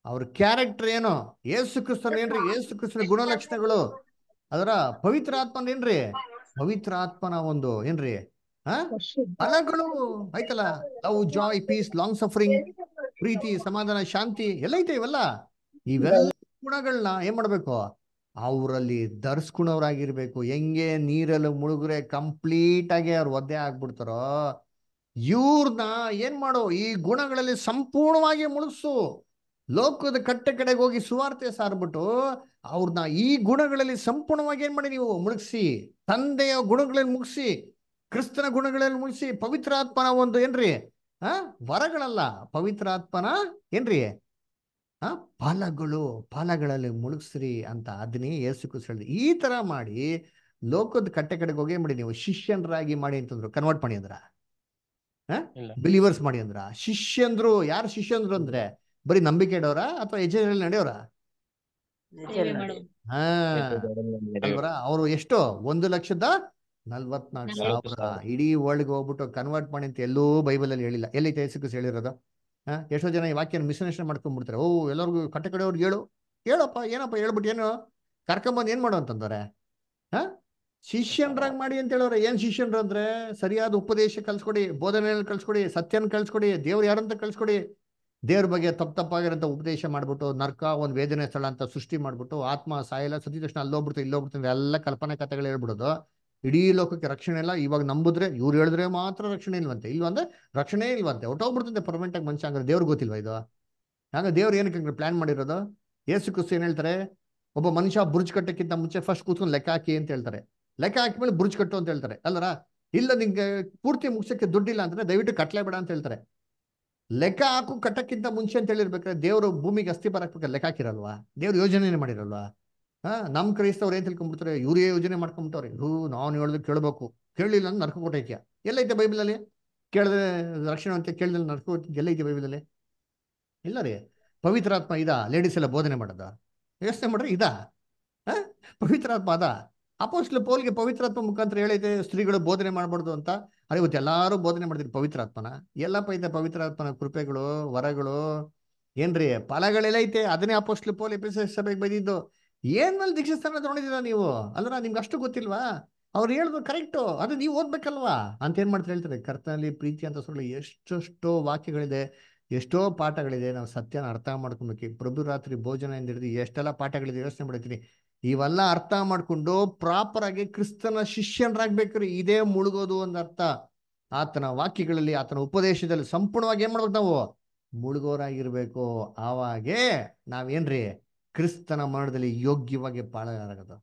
ಅವ್ರ ಕ್ಯಾರೆಕ್ಟರ್ ಏನು ಏಸು ಕ್ರಿಸ್ತನ್ ಏನ್ರಿ ಏಸು ಕ್ರಿಸ್ತನ ಗುಣಲಕ್ಷಣಗಳು ಅದರ ಪವಿತ್ರ ಆತ್ಮನ ಏನ್ರಿ ಪವಿತ್ರ ಆತ್ಮನ ಒಂದು ಏನ್ರಿ ಹಲಗಳು ಆಯ್ತಲ್ಲ love joy peace long suffering ಪ್ರೀತಿ ಸಮಾಧಾನ ಶಾಂತಿ ಎಲ್ಲ ಐತೆ ಇವೆಲ್ಲ ಇವೆಲ್ಲ ಗುಣಗಳನ್ನ ಏನ್ ಮಾಡ್ಬೇಕು ಅವರಲ್ಲಿ ಧರ್ಸ್ಕೊಳವ್ರಾಗಿರ್ಬೇಕು ಹೆಂಗೆ ನೀರಲ್ಲಿ ಮುಳುಗ್ರೆ ಕಂಪ್ಲೀಟ್ ಆಗಿ ಅವ್ರು ಒದ್ದೆ ಆಗ್ಬಿಡ್ತಾರೋ ಇವ್ರನ್ನ ಏನ್ ಮಾಡೋ ಈ ಗುಣಗಳಲ್ಲಿ ಸಂಪೂರ್ಣವಾಗಿ ಮುಳುಗಿಸು ಲೋಕದ ಕಟ್ಟೆ ಕಡೆಗೆ ಹೋಗಿ ಸುವಾರ್ತೆ ಸಾರ್ಬಿಟ್ಟು ಅವ್ರನ್ನ ಈ ಗುಣಗಳಲ್ಲಿ ಸಂಪೂರ್ಣವಾಗಿ ಏನ್ ಮಾಡಿ ನೀವು ಮುಳುಗಿಸಿ ತಂದೆಯ ಗುಣಗಳಲ್ಲಿ ಮುಗಿಸಿ ಕ್ರಿಸ್ತನ ಗುಣಗಳಲ್ಲಿ ಮುಗಿಸಿ ಪವಿತ್ರಾತ್ಮನ ಒಂದು ಏನ್ರಿ ಆ ವರಗಳಲ್ಲ ಪವಿತ್ರಾತ್ಮನ ಏನ್ರಿ ಆ ಫಲಗಳು ಫಲಗಳಲ್ಲಿ ಮುಳುಗಿಸ್ರಿ ಅಂತ ಅದನ್ನೇ ಯೇಸು ಹೇಳಿದ್ರು ಈ ತರ ಮಾಡಿ ಲೋಕದ ಕಟ್ಟೆ ಕಡೆಗೆ ಹೋಗಿ ಮಾಡಿ ನೀವು ಶಿಷ್ಯನರಾಗಿ ಮಾಡಿ ಅಂತಂದ್ರು ಕನ್ವರ್ಟ್ ಮಾಡಿ ಅಂದ್ರ ಬಿಲೀವರ್ಸ್ ಮಾಡಿ ಅಂದ್ರ ಶಿಷ್ಯಂದ್ರು ಯಾರು ಶಿಷ್ಯಂದ್ರು ಅಂದ್ರೆ ಬರೀ ನಂಬಿಕೆ ಇಡೋರ ಅಥವಾ ಯಜಮಾನ ನಡೆಯೋರ ಹಾ ಅವರು ಎಷ್ಟು ಒಂದು ಲಕ್ಷದ ನಲ್ವತ್ನಾಲ್ಕು ಸಾವಿರ ಇಡೀ ಗೆ ಹೋಗ್ಬಿಟ್ಟು ಕನ್ವರ್ಟ್ ಮಾಡಿ ಅಂತ ಎಲ್ಲೂ ಬೈಬಲ್ ಅಲ್ಲಿ ಹೇಳಿಲ್ಲ ಎಲ್ಲಿ ತೇಸಕ್ಕೂ ಹೇಳಿರೋದು ಹಾ ಎಷ್ಟೋ ಜನ ಈ ವಾಕ್ಯ ಮಿಸ್ಲೇಷನ್ ಮಾಡ್ಕೊಂಡ್ಬಿಡ್ತಾರೆ ಓ ಎಲ್ಲರಿಗೂ ಕಟ್ಟ ಕಡೆಯವ್ರಿಗೆ ಹೇಳು ಹೇಳಪ್ಪ ಏನಪ್ಪ ಹೇಳ್ಬಿಟ್ಟು ಏನು ಕರ್ಕೊಂಬಂದು ಏನ್ ಮಾಡು ಅಂತಂದಾರೆ ಹಾ ಶಿಷ್ಯನ್ರಾಗ್ ಮಾಡಿ ಅಂತ ಹೇಳೋರೆ ಏನ್ ಶಿಷ್ಯನ್ರ ಅಂದ್ರೆ ಸರಿಯಾದ ಉಪದೇಶ ಕಲ್ಸ್ಕೊಡಿ ಬೋಧನೆಯನ್ನು ಕಲ್ಸ್ಕೊಡಿ ಸತ್ಯನ ಕಳ್ಸ್ಕೊಡಿ ದೇವ್ರು ಯಾರಂತ ಕಳ್ಸ್ಕೊಡಿ ದೇವ್ರ ಬಗ್ಗೆ ತಪ್ಪು ತಪ್ಪಾಗಿರೋಂಥ ಉಪದೇಶ ಮಾಡ್ಬಿಟ್ಟು ನರ್ಕ ಒಂದು ವೇದನೆ ಸ್ಥಳ ಅಂತ ಸೃಷ್ಟಿ ಮಾಡ್ಬಿಟ್ಟು ಆತ್ಮ ಸಾಯಿಲ್ಲ ಸತಿ ತಕ್ಷಣ ಅಲ್ಲೋಗ್ಬಿಡ್ತು ಇಲ್ಲೋಗ್ಬಿಡ್ತು ಎಲ್ಲ ಕಲ್ಪನೆ ಕಥೆಗಳು ಹೇಳ್ಬಿಡೋದು ಇಡೀ ಲೋಕಕ್ಕೆ ರಕ್ಷಣೆ ಇಲ್ಲ ಇವಾಗ ನಂಬುದ್ರೆ ಇವ್ರು ಹೇಳಿದ್ರೆ ಮಾತ್ರ ರಕ್ಷಣೆ ಇಲ್ವಂತೆ ಇಲ್ವಂದ್ರೆ ರಕ್ಷಣೆ ಇಲ್ವಂತೆ ಹೊಟ್ಟೋಗ್ಬಿಡ್ತಂತೆ ಪರ್ಮನೆಂಟ್ ಆಗಿ ಮನುಷ್ಯ ಅಂದ್ರೆ ದೇವ್ರಿಗೆ ಗೊತ್ತಿಲ್ವಾ ಇದು ಹಂಗ ದೇವ್ರು ಏನಕ್ಕೆ ಪ್ಲಾನ್ ಮಾಡಿರೋದು ಏಸು ಕ್ರಿಸ್ತು ಏನ್ ಹೇಳ್ತಾರೆ ಒಬ್ಬ ಮನುಷ್ಯ ಬುರ್ಜ್ ಕಟ್ಟಕ್ಕಿಂತ ಮುಂಚೆ ಫಸ್ಟ್ ಕೂತ್ಕೊಂಡು ಲೆಕ್ಕ ಹಾಕಿ ಅಂತ ಹೇಳ್ತಾರೆ ಲೆಕ್ಕ ಹಾಕಿದ್ಮೇಲೆ ಬುರ್ಜ್ ಕಟ್ಟು ಅಂತ ಹೇಳ್ತಾರೆ ಅಲ್ಲರ ಇಲ್ಲ ನಿಂಗೆ ಪೂರ್ತಿ ಮುಗಿಸೋಕ್ಕೆ ದುಡ್ಡಿಲ್ಲ ಅಂದ್ರೆ ದಯವಿಟ್ಟು ಕಟ್ಲೇ ಬೇಡ ಅಂತ ಹೇಳ್ತಾರೆ ಲೆಕ್ಕ ಹಾಕು ಕಟ್ಟಕ್ಕಿಂತ ಮುಂಚೆ ಅಂತ ಹೇಳಿರ್ಬೇಕಾದ್ರೆ ದೇವರು ಭೂಮಿಗೆ ಅಸ್ಥಿ ಹಾಕ್ಬೇಕಾದ್ರೆ ಲೆಕ್ಕ ಹಾಕಿರಲ್ವಾ ದೇವ್ರ ಯೋಜನೆ ಮಾಡಿರಲ್ವಾ ಹಾ ನಮ್ಮ ಕ್ರೈಸ್ತವ್ರು ಏನ್ ತಿಳ್ಕೊಂಡ್ಬಿಡ್ತಾರೆ ಇವ್ರೇ ಯೋಜನೆ ಮಾಡ್ಕೊಂಬಿಟ್ಟವ್ರೆ ಹೂ ನಾನು ಹೇಳಿದ್ರೆ ಕೇಳಬೇಕು ಕೇಳಲಿಲ್ಲ ಅಂದ್ರೆ ನರ್ಕ ಕೊಟ್ಟೈತಿಯ ಎಲ್ಲೈತೆ ಬೈಬಲಲ್ಲಿ ಕೇಳಿದ್ರೆ ರಕ್ಷಣೆ ಅಂತ ಕೇಳಿದ್ರೆ ನರ್ಕ ಎಲ್ಲೈತೆ ಬೈಬಲಲ್ಲಿ ಇಲ್ಲ ರೀ ಪವಿತ್ರಾತ್ಮ ಇದ ಲೇಡೀಸ್ ಎಲ್ಲ ಬೋಧನೆ ಮಾಡದ ಯೋಚನೆ ಮಾಡ್ರಿ ಇದಾ ಪವಿತ್ರಾತ್ಮ ಅದ ಅಪೋಸ್ಟ್ಲು ಪೌಲ್ಗೆ ಪವಿತ್ರಾತ್ಮ ಮುಖಾಂತರ ಹೇಳಿದೆ ಸ್ತ್ರೀಗಳು ಬೋಧನೆ ಮಾಡಬಾರ್ದು ಅಂತ ಅರೆ ಇವತ್ತು ಎಲ್ಲರೂ ಬೋಧನೆ ಮಾಡ್ತೀರಿ ಪವಿತ್ರಾತ್ಮನ ಎಲ್ಲಪ್ಪ ಇದೆ ಪವಿತ್ರಾತ್ಮನ ಕೃಪೆಗಳು ವರಗಳು ಏನ್ರಿ ಫಲಗಳೆಲ್ಲ ಐತೆ ಅದನ್ನೇ ಅಪೋಸ್ಟ್ಲು ಪೋಲ್ ಎಪಿಸ ಸಭೆಗೆ ಬೈದಿದ್ದು ಏನ್ ಮೇಲೆ ದೀಕ್ಷಾಸ್ಥಾನ ತಗೊಂಡಿದ್ದೀರಾ ನೀವು ಅಲ್ರ ನಿಮ್ಗೆ ಅಷ್ಟು ಗೊತ್ತಿಲ್ವಾ ಅವ್ರು ಹೇಳಿದ್ರು ಕರೆಕ್ಟು ಅದು ನೀವು ಓದ್ಬೇಕಲ್ವಾ ಅಂತ ಏನ್ ಮಾಡ್ತಾರೆ ಹೇಳ್ತಾರೆ ಕರ್ತನಲ್ಲಿ ಪ್ರೀತಿ ಅಂತ ಸುಳ್ಳು ಎಷ್ಟೆಷ್ಟೋ ವಾಕ್ಯಗಳಿದೆ ಎಷ್ಟೋ ಪಾಠಗಳಿದೆ ನಾವು ಸತ್ಯನ ಅರ್ಥ ಮಾಡ್ಕೊಬೇಕು ಪ್ರಭು ರಾತ್ರಿ ಭೋಜನ ಹಿಡಿದು ಎಷ್ಟೆಲ್ಲ ಪಾಠಗಳಿದೆ ಯೋಚನೆ ಮಾಡ್ತೀರಿ ಇವೆಲ್ಲ ಅರ್ಥ ಮಾಡಿಕೊಂಡು ಪ್ರಾಪರ್ ಆಗಿ ಕ್ರಿಸ್ತನ ಶಿಷ್ಯನರಾಗ್ಬೇಕ್ರಿ ಇದೇ ಮುಳುಗೋದು ಒಂದು ಅರ್ಥ ಆತನ ವಾಕ್ಯಗಳಲ್ಲಿ ಆತನ ಉಪದೇಶದಲ್ಲಿ ಸಂಪೂರ್ಣವಾಗಿ ಏನ್ ಮಾಡ್ಬೇಕು ನಾವು ಮುಳುಗೋರಾಗಿರ್ಬೇಕು ಆವಾಗೆ ನಾವೇನ್ರಿ ಕ್ರಿಸ್ತನ ಮರಣದಲ್ಲಿ ಯೋಗ್ಯವಾಗಿ ಪಾಲ್ಗಾರಾಗದು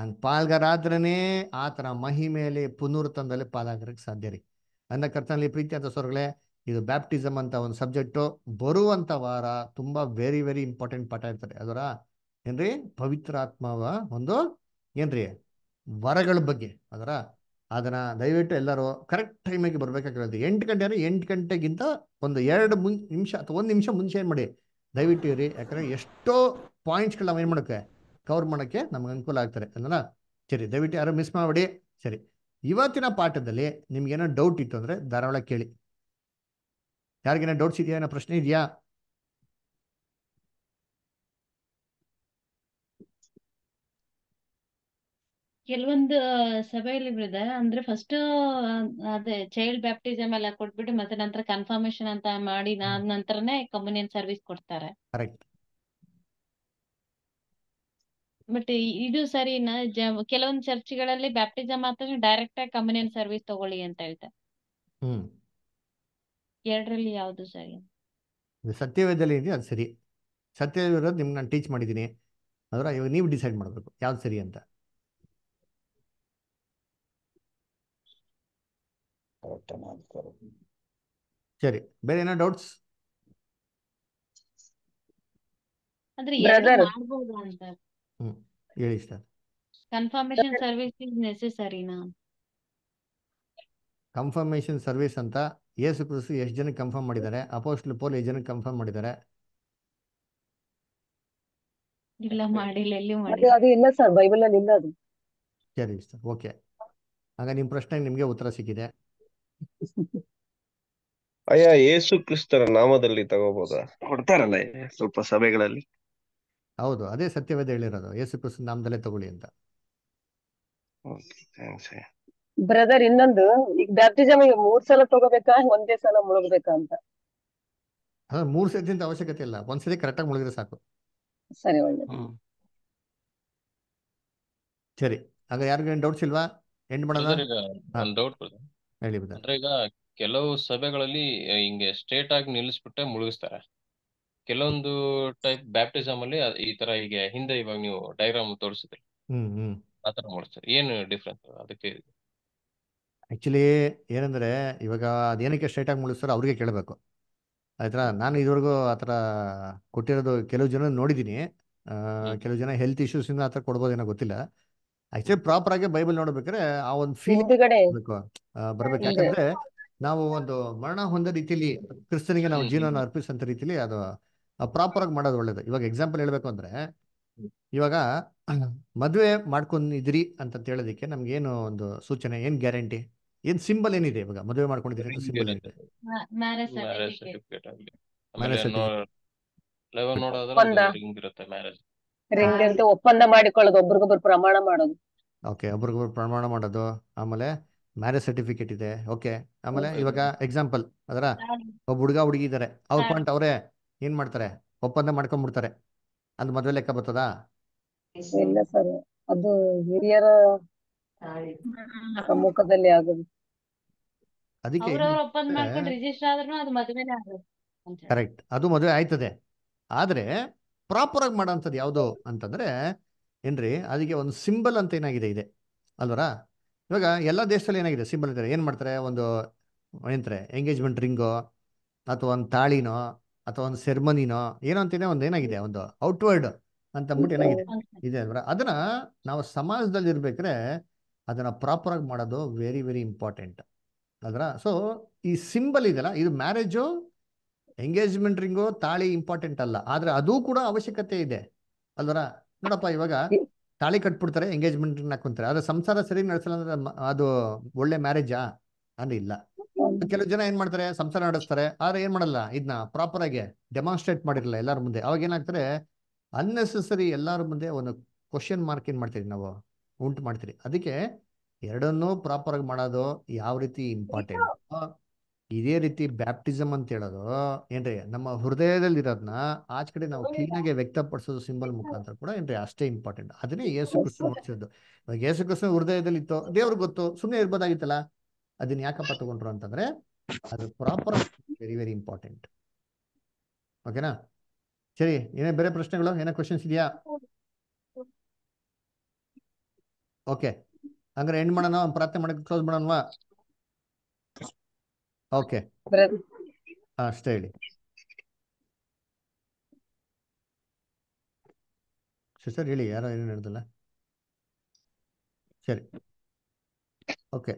ಅನ್ ಪಾಲ್ಗಾರಾದ್ರೇ ಆತನ ಮಹಿಮೇಲೆ ಪುನರುತ್ತನದಲ್ಲಿ ಪಾಲಾಗಕ್ಕೆ ಸಾಧ್ಯ ರೀ ಅಂದ ಕರ್ತನಲ್ಲಿ ಪ್ರೀತಿ ಅಂತ ಸ್ವರ್ಗಳೇ ಇದು ಬ್ಯಾಪ್ಟಿಸಮ್ ಅಂತ ಒಂದು ಸಬ್ಜೆಕ್ಟು ಬರುವಂಥ ವಾರ ತುಂಬ ವೆರಿ ವೆರಿ ಇಂಪಾರ್ಟೆಂಟ್ ಪಾಠ ಇರ್ತಾರೆ ಅದರ ಏನ್ರಿ ಪವಿತ್ರಾತ್ಮವ ಒಂದು ಏನ್ರಿ ವರಗಳ ಬಗ್ಗೆ ಅದರ ಅದನ್ನು ದಯವಿಟ್ಟು ಎಲ್ಲರೂ ಕರೆಕ್ಟ್ ಟೈಮಿಗೆ ಬರ್ಬೇಕಾಗಿರೋದು ಎಂಟು ಗಂಟೆ ಅಂದರೆ ಎಂಟು ಗಂಟೆಗಿಂತ ಒಂದು ಎರಡು ಮುನ್ ನಿಮಿಷ ಅಥವಾ ಒಂದು ನಿಮಿಷ ಮುಂಚೆ ಏನು ಮಾಡಿ ದಯವಿಟ್ಟು ಇರಿ ಯಾಕಂದರೆ ಎಷ್ಟೋ ಪಾಯಿಂಟ್ಸ್ಗಳು ನಾವು ಏನು ಮಾಡೋಕ್ಕೆ ಕವರ್ ಮಾಡೋಕ್ಕೆ ನಮ್ಗೆ ಅನುಕೂಲ ಆಗ್ತಾರೆ ಅಂದ್ರೆ ಸರಿ ದಯವಿಟ್ಟು ಯಾರು ಮಿಸ್ ಮಾಡಬೇಡಿ ಸರಿ ಇವತ್ತಿನ ಪಾಠದಲ್ಲಿ ಏನೋ ಡೌಟ್ ಇತ್ತು ಅಂದರೆ ಧಾರವಾಡ ಕೇಳಿ ಯಾರಿಗೇನ ಡೌಟ್ಸ್ ಇದೆಯಾ ಏನೋ ಪ್ರಶ್ನೆ ಇದೆಯಾ ಕೆಲವೊಂದು ಸಭೆಯಲ್ಲಿ ಬ್ರದರ್ ಅಂದ್ರೆ ಫಸ್ಟ್ ಅದೇ ಚೈಲ್ಡ್ ಬ್ಯಾಪ್ಟಿಸಮ್ ಎಲ್ಲ ಕೊಟ್ಬಿಟ್ಟು ಮತ್ತೆ ನಂತರ ಕನ್ಫರ್ಮೇಶನ್ ಅಂತ ಮಾಡಿ ನಂತರನೇ ಕಮ್ಯುನಿಯನ್ ಸರ್ವಿಸ್ ಕೊಡ್ತಾರೆ ಬಟ್ ಇದು ಸರಿನಾ ಕೆಲವೊಂದು ಚರ್ಚ್ಗಳಲ್ಲಿ ಬ್ಯಾಪ್ಟಿಸಮ್ ಆದ ಡೈರೆಕ್ಟ್ ಆಗಿ ಕಮ್ಯುನಿಯನ್ ಸರ್ವಿಸ್ ತಗೊಳ್ಳಿ ಅಂತ ಹೇಳ್ತಾರೆ ಎರಡರಲ್ಲಿ ಯಾವುದು ಸರಿ ಸತ್ಯವೇದಲ್ಲಿ ಇದೆಯಾ ಅದು ಸರಿ ಇರೋದು ನಿಮ್ಗೆ ನಾನು ಟೀಚ್ ಮಾಡಿದ್ದೀನಿ ಅದರ ಇವಾಗ ನೀವು ಡಿಸೈಡ್ ಮಾಡಬೇಕು ಯಾವ್ದು ಸರಿ ಅಂತ ಸರಿ ಬೇರೆ ಏನೋ ಡೌಟ್ಸ್ ಹೇಳಿ ಸರ್ ಕನ್ಫರ್ಮೇಶನ್ ಸರ್ವಿಸ್ ಇಸ್ ನೆಸೆಸರಿನಾ ಕನ್ಫರ್ಮೇಷನ್ ಸರ್ವಿಸ್ ಅಂತ ಯೇಸು ಕ್ರಿಸ್ತು ಎಷ್ಟು ಜನಕ್ಕೆ ಕನ್ಫರ್ಮ್ ಮಾಡಿದ್ದಾರೆ ಅಪೋಸ್ಟ್ ಪೋಲ್ ಎಷ್ಟು ಜನಕ್ಕೆ ಕನ್ಫರ್ಮ್ ಮಾಡಿದ್ದಾರೆ ಸರಿ ಸರ್ ಓಕೆ ಆಗ ನಿಮ್ಮ ಪ್ರಶ್ನೆ ನಿಮಗೆ ಉತ್ತರ ಸಿಕ್ಕಿದೆ ಅಯ್ಯ ಯೇಸು ಕ್ರಿಸ್ತರ ನಾಮದಲ್ಲಿ ತಗೋಬಹುದಾ ಸ್ವಲ್ಪ ಸಭೆಗಳಲ್ಲಿ ಹೌದು ಅದೇ ಸತ್ಯವೇದ ಹೇಳಿರೋದು ಯೇಸು ಕ್ರಿಸ್ತ ನಾಮದಲ್ಲೇ ತಗೊಳ್ಳಿ ಅಂತ ಓಕೆ ಥ್ಯಾಂಕ್ಸ್ ಬ್ರದರ್ ಇನ್ನೊಂದು ಈಗ ಬ್ಯಾಪ್ಟಿಸಮ್ ಈಗ ಮೂರ್ ಸಲ ತಗೋಬೇಕಾ ಒಂದೇ ಸಲ ಮುಳುಗಬೇಕಾ ಅಂತ ಹಾ ಮೂರ್ ಸತಿಂತ ಅವಶ್ಯಕತೆ ಇಲ್ಲ ಒಂದ್ಸತಿ ಕರೆಕ್ಟ್ ಆಗಿ ಮುಳುಗಿದ್ರೆ ಸಾಕು ಸರಿ ಒಳ್ಳೆಯದು ಸರಿ ಆಗ ಯಾರಿಗೇನು ಡೌಟ್ಸ್ ಇಲ್ವಾ ಎಂಡ್ ಮಾಡೋಣ ಡೌಟ್ ಹೇಳಿ ಅಂದ್ರೆ ಈಗ ಕೆಲವು ಸಭೆಗಳಲ್ಲಿ ಹಿಂಗೆ ಸ್ಟ್ರೇಟ್ ಆಗಿ ನಿಲ್ಲಿಸ್ಬಿಟ್ಟೆ ಮುಳುಗಿಸ್ತಾರೆ ಕೆಲವೊಂದು ಟೈಪ್ ಬ್ಯಾಪ್ಟಿಸಮ್ ಅಲ್ಲಿ ಈ ತರ ಹೀಗೆ ಹಿಂದೆ ಇವಾಗ ನೀವು ಡೈಗ್ರಾಮ್ ತೋರಿಸಿದ್ರಿ ಹ್ಮ್ ಹ್ಮ್ ಆತರ ಮುಳುಗಿಸ್ತಾರೆ ಏನು ಡಿಫ್ರೆನ್ಸ್ ಅದಕ್ಕೆ ಆ್ಯಕ್ಚುಲಿ ಏನಂದರೆ ಇವಾಗ ಅದೇನಕ್ಕೆ ಆಗಿ ಮುಳಿಸ್ತಾರೋ ಅವ್ರಿಗೆ ಕೇಳಬೇಕು ಆಯ್ತರ ನಾನು ಇದುವರೆಗೂ ಆ ಥರ ಕೊಟ್ಟಿರೋದು ಕೆಲವು ಜನ ನೋಡಿದ್ದೀನಿ ಕೆಲವು ಜನ ಹೆಲ್ತ್ ಇಶ್ಯೂಸಿಂದ ಆ ಥರ ಕೊಡ್ಬೋದೇನೋ ಗೊತ್ತಿಲ್ಲ ಆಕ್ಚುಲಿ ಪ್ರಾಪರ್ ಆಗಿ ಬೈಬಲ್ ನೋಡ್ಬೇಕಾದ್ರೆ ಆ ಒಂದು ಫೀಲ್ ಬರ್ಬೇಕು ಯಾಕಂದ್ರೆ ನಾವು ಒಂದು ಮರಣ ಹೊಂದ ರೀತಿಲಿ ಕ್ರಿಸ್ತನಿಗೆ ನಾವು ಜೀವನ ಅರ್ಪಿಸಂತ ರೀತಿಲಿ ಅದು ಪ್ರಾಪರ್ ಆಗಿ ಮಾಡೋದು ಒಳ್ಳೇದು ಇವಾಗ ಎಕ್ಸಾಂಪಲ್ ಹೇಳ್ಬೇಕು ಅಂದ್ರೆ ಇವಾಗ ಮದ್ವೆ ಮಾಡ್ಕೊಂಡಿದ್ರಿ ಅಂತ ಹೇಳೋದಿಕ್ಕೆ ನಮ್ಗೆ ಏನು ಒಂದು ಸೂಚನೆ ಏನ್ ಗ್ಯಾರಂಟಿ ಏನ್ ಸಿಂಬಲ್ ಏನಿದೆ ಇವಾಗ ಮದುವೆ ಮಾಡ್ಕೊಂಡಿದ್ದೀರಿ ಸಿಂಬಲ್ ಮ್ಯಾರೇಜ್ ರಿಂಗ್ ಒಪ್ಪಂದ ಮಾಡಿಕೊಳ್ಳೋದು ಒಬ್ರಿಗೊಬ್ರು ಪ್ರಮಾಣ ಮಾಡೋದು ಓಕೆ ಒಬ್ರಿಗೊಬ್ರು ಪ್ರಮಾಣ ಮಾಡೋದು ಆಮೇಲೆ ಮ್ಯಾರೇಜ್ ಸರ್ಟಿಫಿಕೇಟ್ ಇದೆ ಓಕೆ ಆಮೇಲೆ ಇವಾಗ ಎಕ್ಸಾಂಪಲ್ ಅದರ ಒಬ್ಬ ಹುಡುಗ ಹುಡುಗಿ ಇದಾರೆ ಅವ್ರ ಪಾಯಿಂಟ್ ಅವರೇ ಏನ್ ಮಾಡ್ತಾರೆ ಒಪ್ಪಂದ ಮಾಡ್ಕೊಂಡ್ಬಿಡ್ತಾರೆ ಅದು ಮದುವೆ ಲೆಕ್ಕ ಬರ್ತದಾ ಇಲ್ಲ ಸರ್ ಅದು ಹಿರಿಯರ ಸಮ್ಮುಖದಲ್ಲಿ ಆಗೋದು ಅದಕ್ಕೆ ಕರೆಕ್ಟ್ ಅದು ಮದುವೆ ಆಯ್ತದೆ ಆದ್ರೆ ಪ್ರಾಪರ್ ಆಗಿ ಮಾಡೋದು ಯಾವುದು ಅಂತಂದ್ರೆ ಏನ್ರಿ ಅದಕ್ಕೆ ಒಂದು ಸಿಂಬಲ್ ಅಂತ ಏನಾಗಿದೆ ಇದೆ ಅಲ್ವರಾ ಇವಾಗ ಎಲ್ಲ ದೇಶದಲ್ಲಿ ಏನಾಗಿದೆ ಸಿಂಬಲ್ ಅಂತಾರೆ ಏನು ಮಾಡ್ತಾರೆ ಒಂದು ಏನಂತಾರೆ ಎಂಗೇಜ್ಮೆಂಟ್ ರಿಂಗೋ ಅಥವಾ ಒಂದು ತಾಳಿನೋ ಅಥವಾ ಒಂದು ಸೆರ್ಮನಿನೋ ಏನೋ ಅಂತೇನೆ ಒಂದು ಏನಾಗಿದೆ ಒಂದು ಔಟ್ವರ್ಡ್ ಅಂತ ಅಂದ್ಬಿಟ್ಟು ಏನಾಗಿದೆ ಇದೆ ಅಲ್ವರ ಅದನ್ನ ನಾವು ಸಮಾಜದಲ್ಲಿ ಇರ್ಬೇಕ್ರೆ ಅದನ್ನು ಆಗಿ ಮಾಡೋದು ವೆರಿ ವೆರಿ ಇಂಪಾರ್ಟೆಂಟ್ ಅದರ ಸೊ ಈ ಸಿಂಬಲ್ ಇದೆಯಲ್ಲ ಇದು marriage engagement ring thali important ಅಲ್ಲ ಆದರೆ ಅದು ಕೂಡ ಅವಶ್ಯಕತೆ ಇದೆ ಅಲ್ವರ ನೋಡಪ್ಪ ಇವಾಗ ತಾಳಿ ಕಟ್ಬಿಡ್ತಾರೆ ಎಂಗೇಜ್ಮೆಂಟ್ ರಿಂಗ್ ಹಾಕೊಂತಾರೆ ಆದರೆ ಸಂಸಾರ ಸರಿ ನಡೆಸಲ್ಲ ಅಂದ್ರೆ ಅದು ಒಳ್ಳೆ ಮ್ಯಾರೇಜಾ ಅಂದ್ರೆ ಇಲ್ಲ ಕೆಲವು ಜನ ಏನ್ ಮಾಡ್ತಾರೆ ಸಂಸಾರ ನಡೆಸ್ತಾರೆ ಆದ್ರೆ ಏನ್ ಮಾಡಲ್ಲ ಇದನ್ನ ಪ್ರಾಪರ್ ಆಗಿ ಡೆಮಾನ್ಸ್ಟ್ರೇಟ್ ಮಾಡಿರಲ್ಲ ಎಲ್ಲರ ಮುಂದೆ ಅವಾಗ ಏನಾಗ್ತಾರೆ ಅನ್ನೆಸೆಸರಿ ಎಲ್ಲರ ಮುಂದೆ ಒಂದು ಕ್ವಶನ್ ಮಾರ್ಕ್ ಏನ್ ಮಾಡ್ತೀವಿ ನಾವು ಉಂಟು ಮಾಡ್ತೀರಿ ಅದಕ್ಕೆ ಎರಡನ್ನೂ ಪ್ರಾಪರ್ ಆಗಿ ಮಾಡೋದು ಯಾವ ರೀತಿ ಇಂಪಾರ್ಟೆಂಟ್ ಇದೇ ರೀತಿ ಬ್ಯಾಪ್ಟಿಸಮ್ ಅಂತ ಹೇಳೋದು ಏನ್ರಿ ನಮ್ಮ ಹೃದಯದಲ್ಲಿ ಇರೋದನ್ನ ಆಚ ಕಡೆ ನಾವು ಕ್ಲೀನ್ ಆಗಿ ವ್ಯಕ್ತಪಡಿಸೋದು ಸಿಂಬಲ್ ಮುಖಾಂತರ ಕೂಡ ಏನ್ರಿ ಅಷ್ಟೇ ಇಂಪಾರ್ಟೆಂಟ್ ಅದನ್ನೇ ಯೇಸು ಕೃಷ್ಣ ನೋಡ್ಸಿದ್ದು ಇವಾಗ ಯೇಸು ಕೃಷ್ಣ ಹೃದಯದಲ್ಲಿ ಇತ್ತು ದೇವ್ರಿಗೆ ಗೊತ್ತು ಸುಮ್ಮನೆ ಇರ್ಬೋದಾಗಿತ್ತಲ್ಲ ಅದನ್ನ ಯಾಕಪ್ಪ ತಗೊಂಡ್ರು ಅಂತಂದ್ರೆ ಅದು ಪ್ರಾಪರ್ ವೆರಿ ವೆರಿ ಇಂಪಾರ್ಟೆಂಟ್ ಓಕೆನಾ ಸರಿ ಏನೇ ಬೇರೆ ಪ್ರಶ್ನೆಗಳು ಏನೋ ಕ್ವಶನ್ಸ್ ಇದೆಯಾ ಓಕೆ ಹಂಗಾರೆ ಎಂಡ್ ಮಾಡೋಣ ಪ್ರಾರ್ಥನೆ ಮಾಡಕ್ಕೆ ಕ್ಲೋಸ್ ಮಾಡೋಣವಾ ಓಕೆ ಅಷ್ಟೇ ಹೇಳಿ ಸರ್ ಹೇಳಿ ಯಾರೋ ಏನು ಹೇಳ್ದಲ್ಲ ಸರಿ ಓಕೆ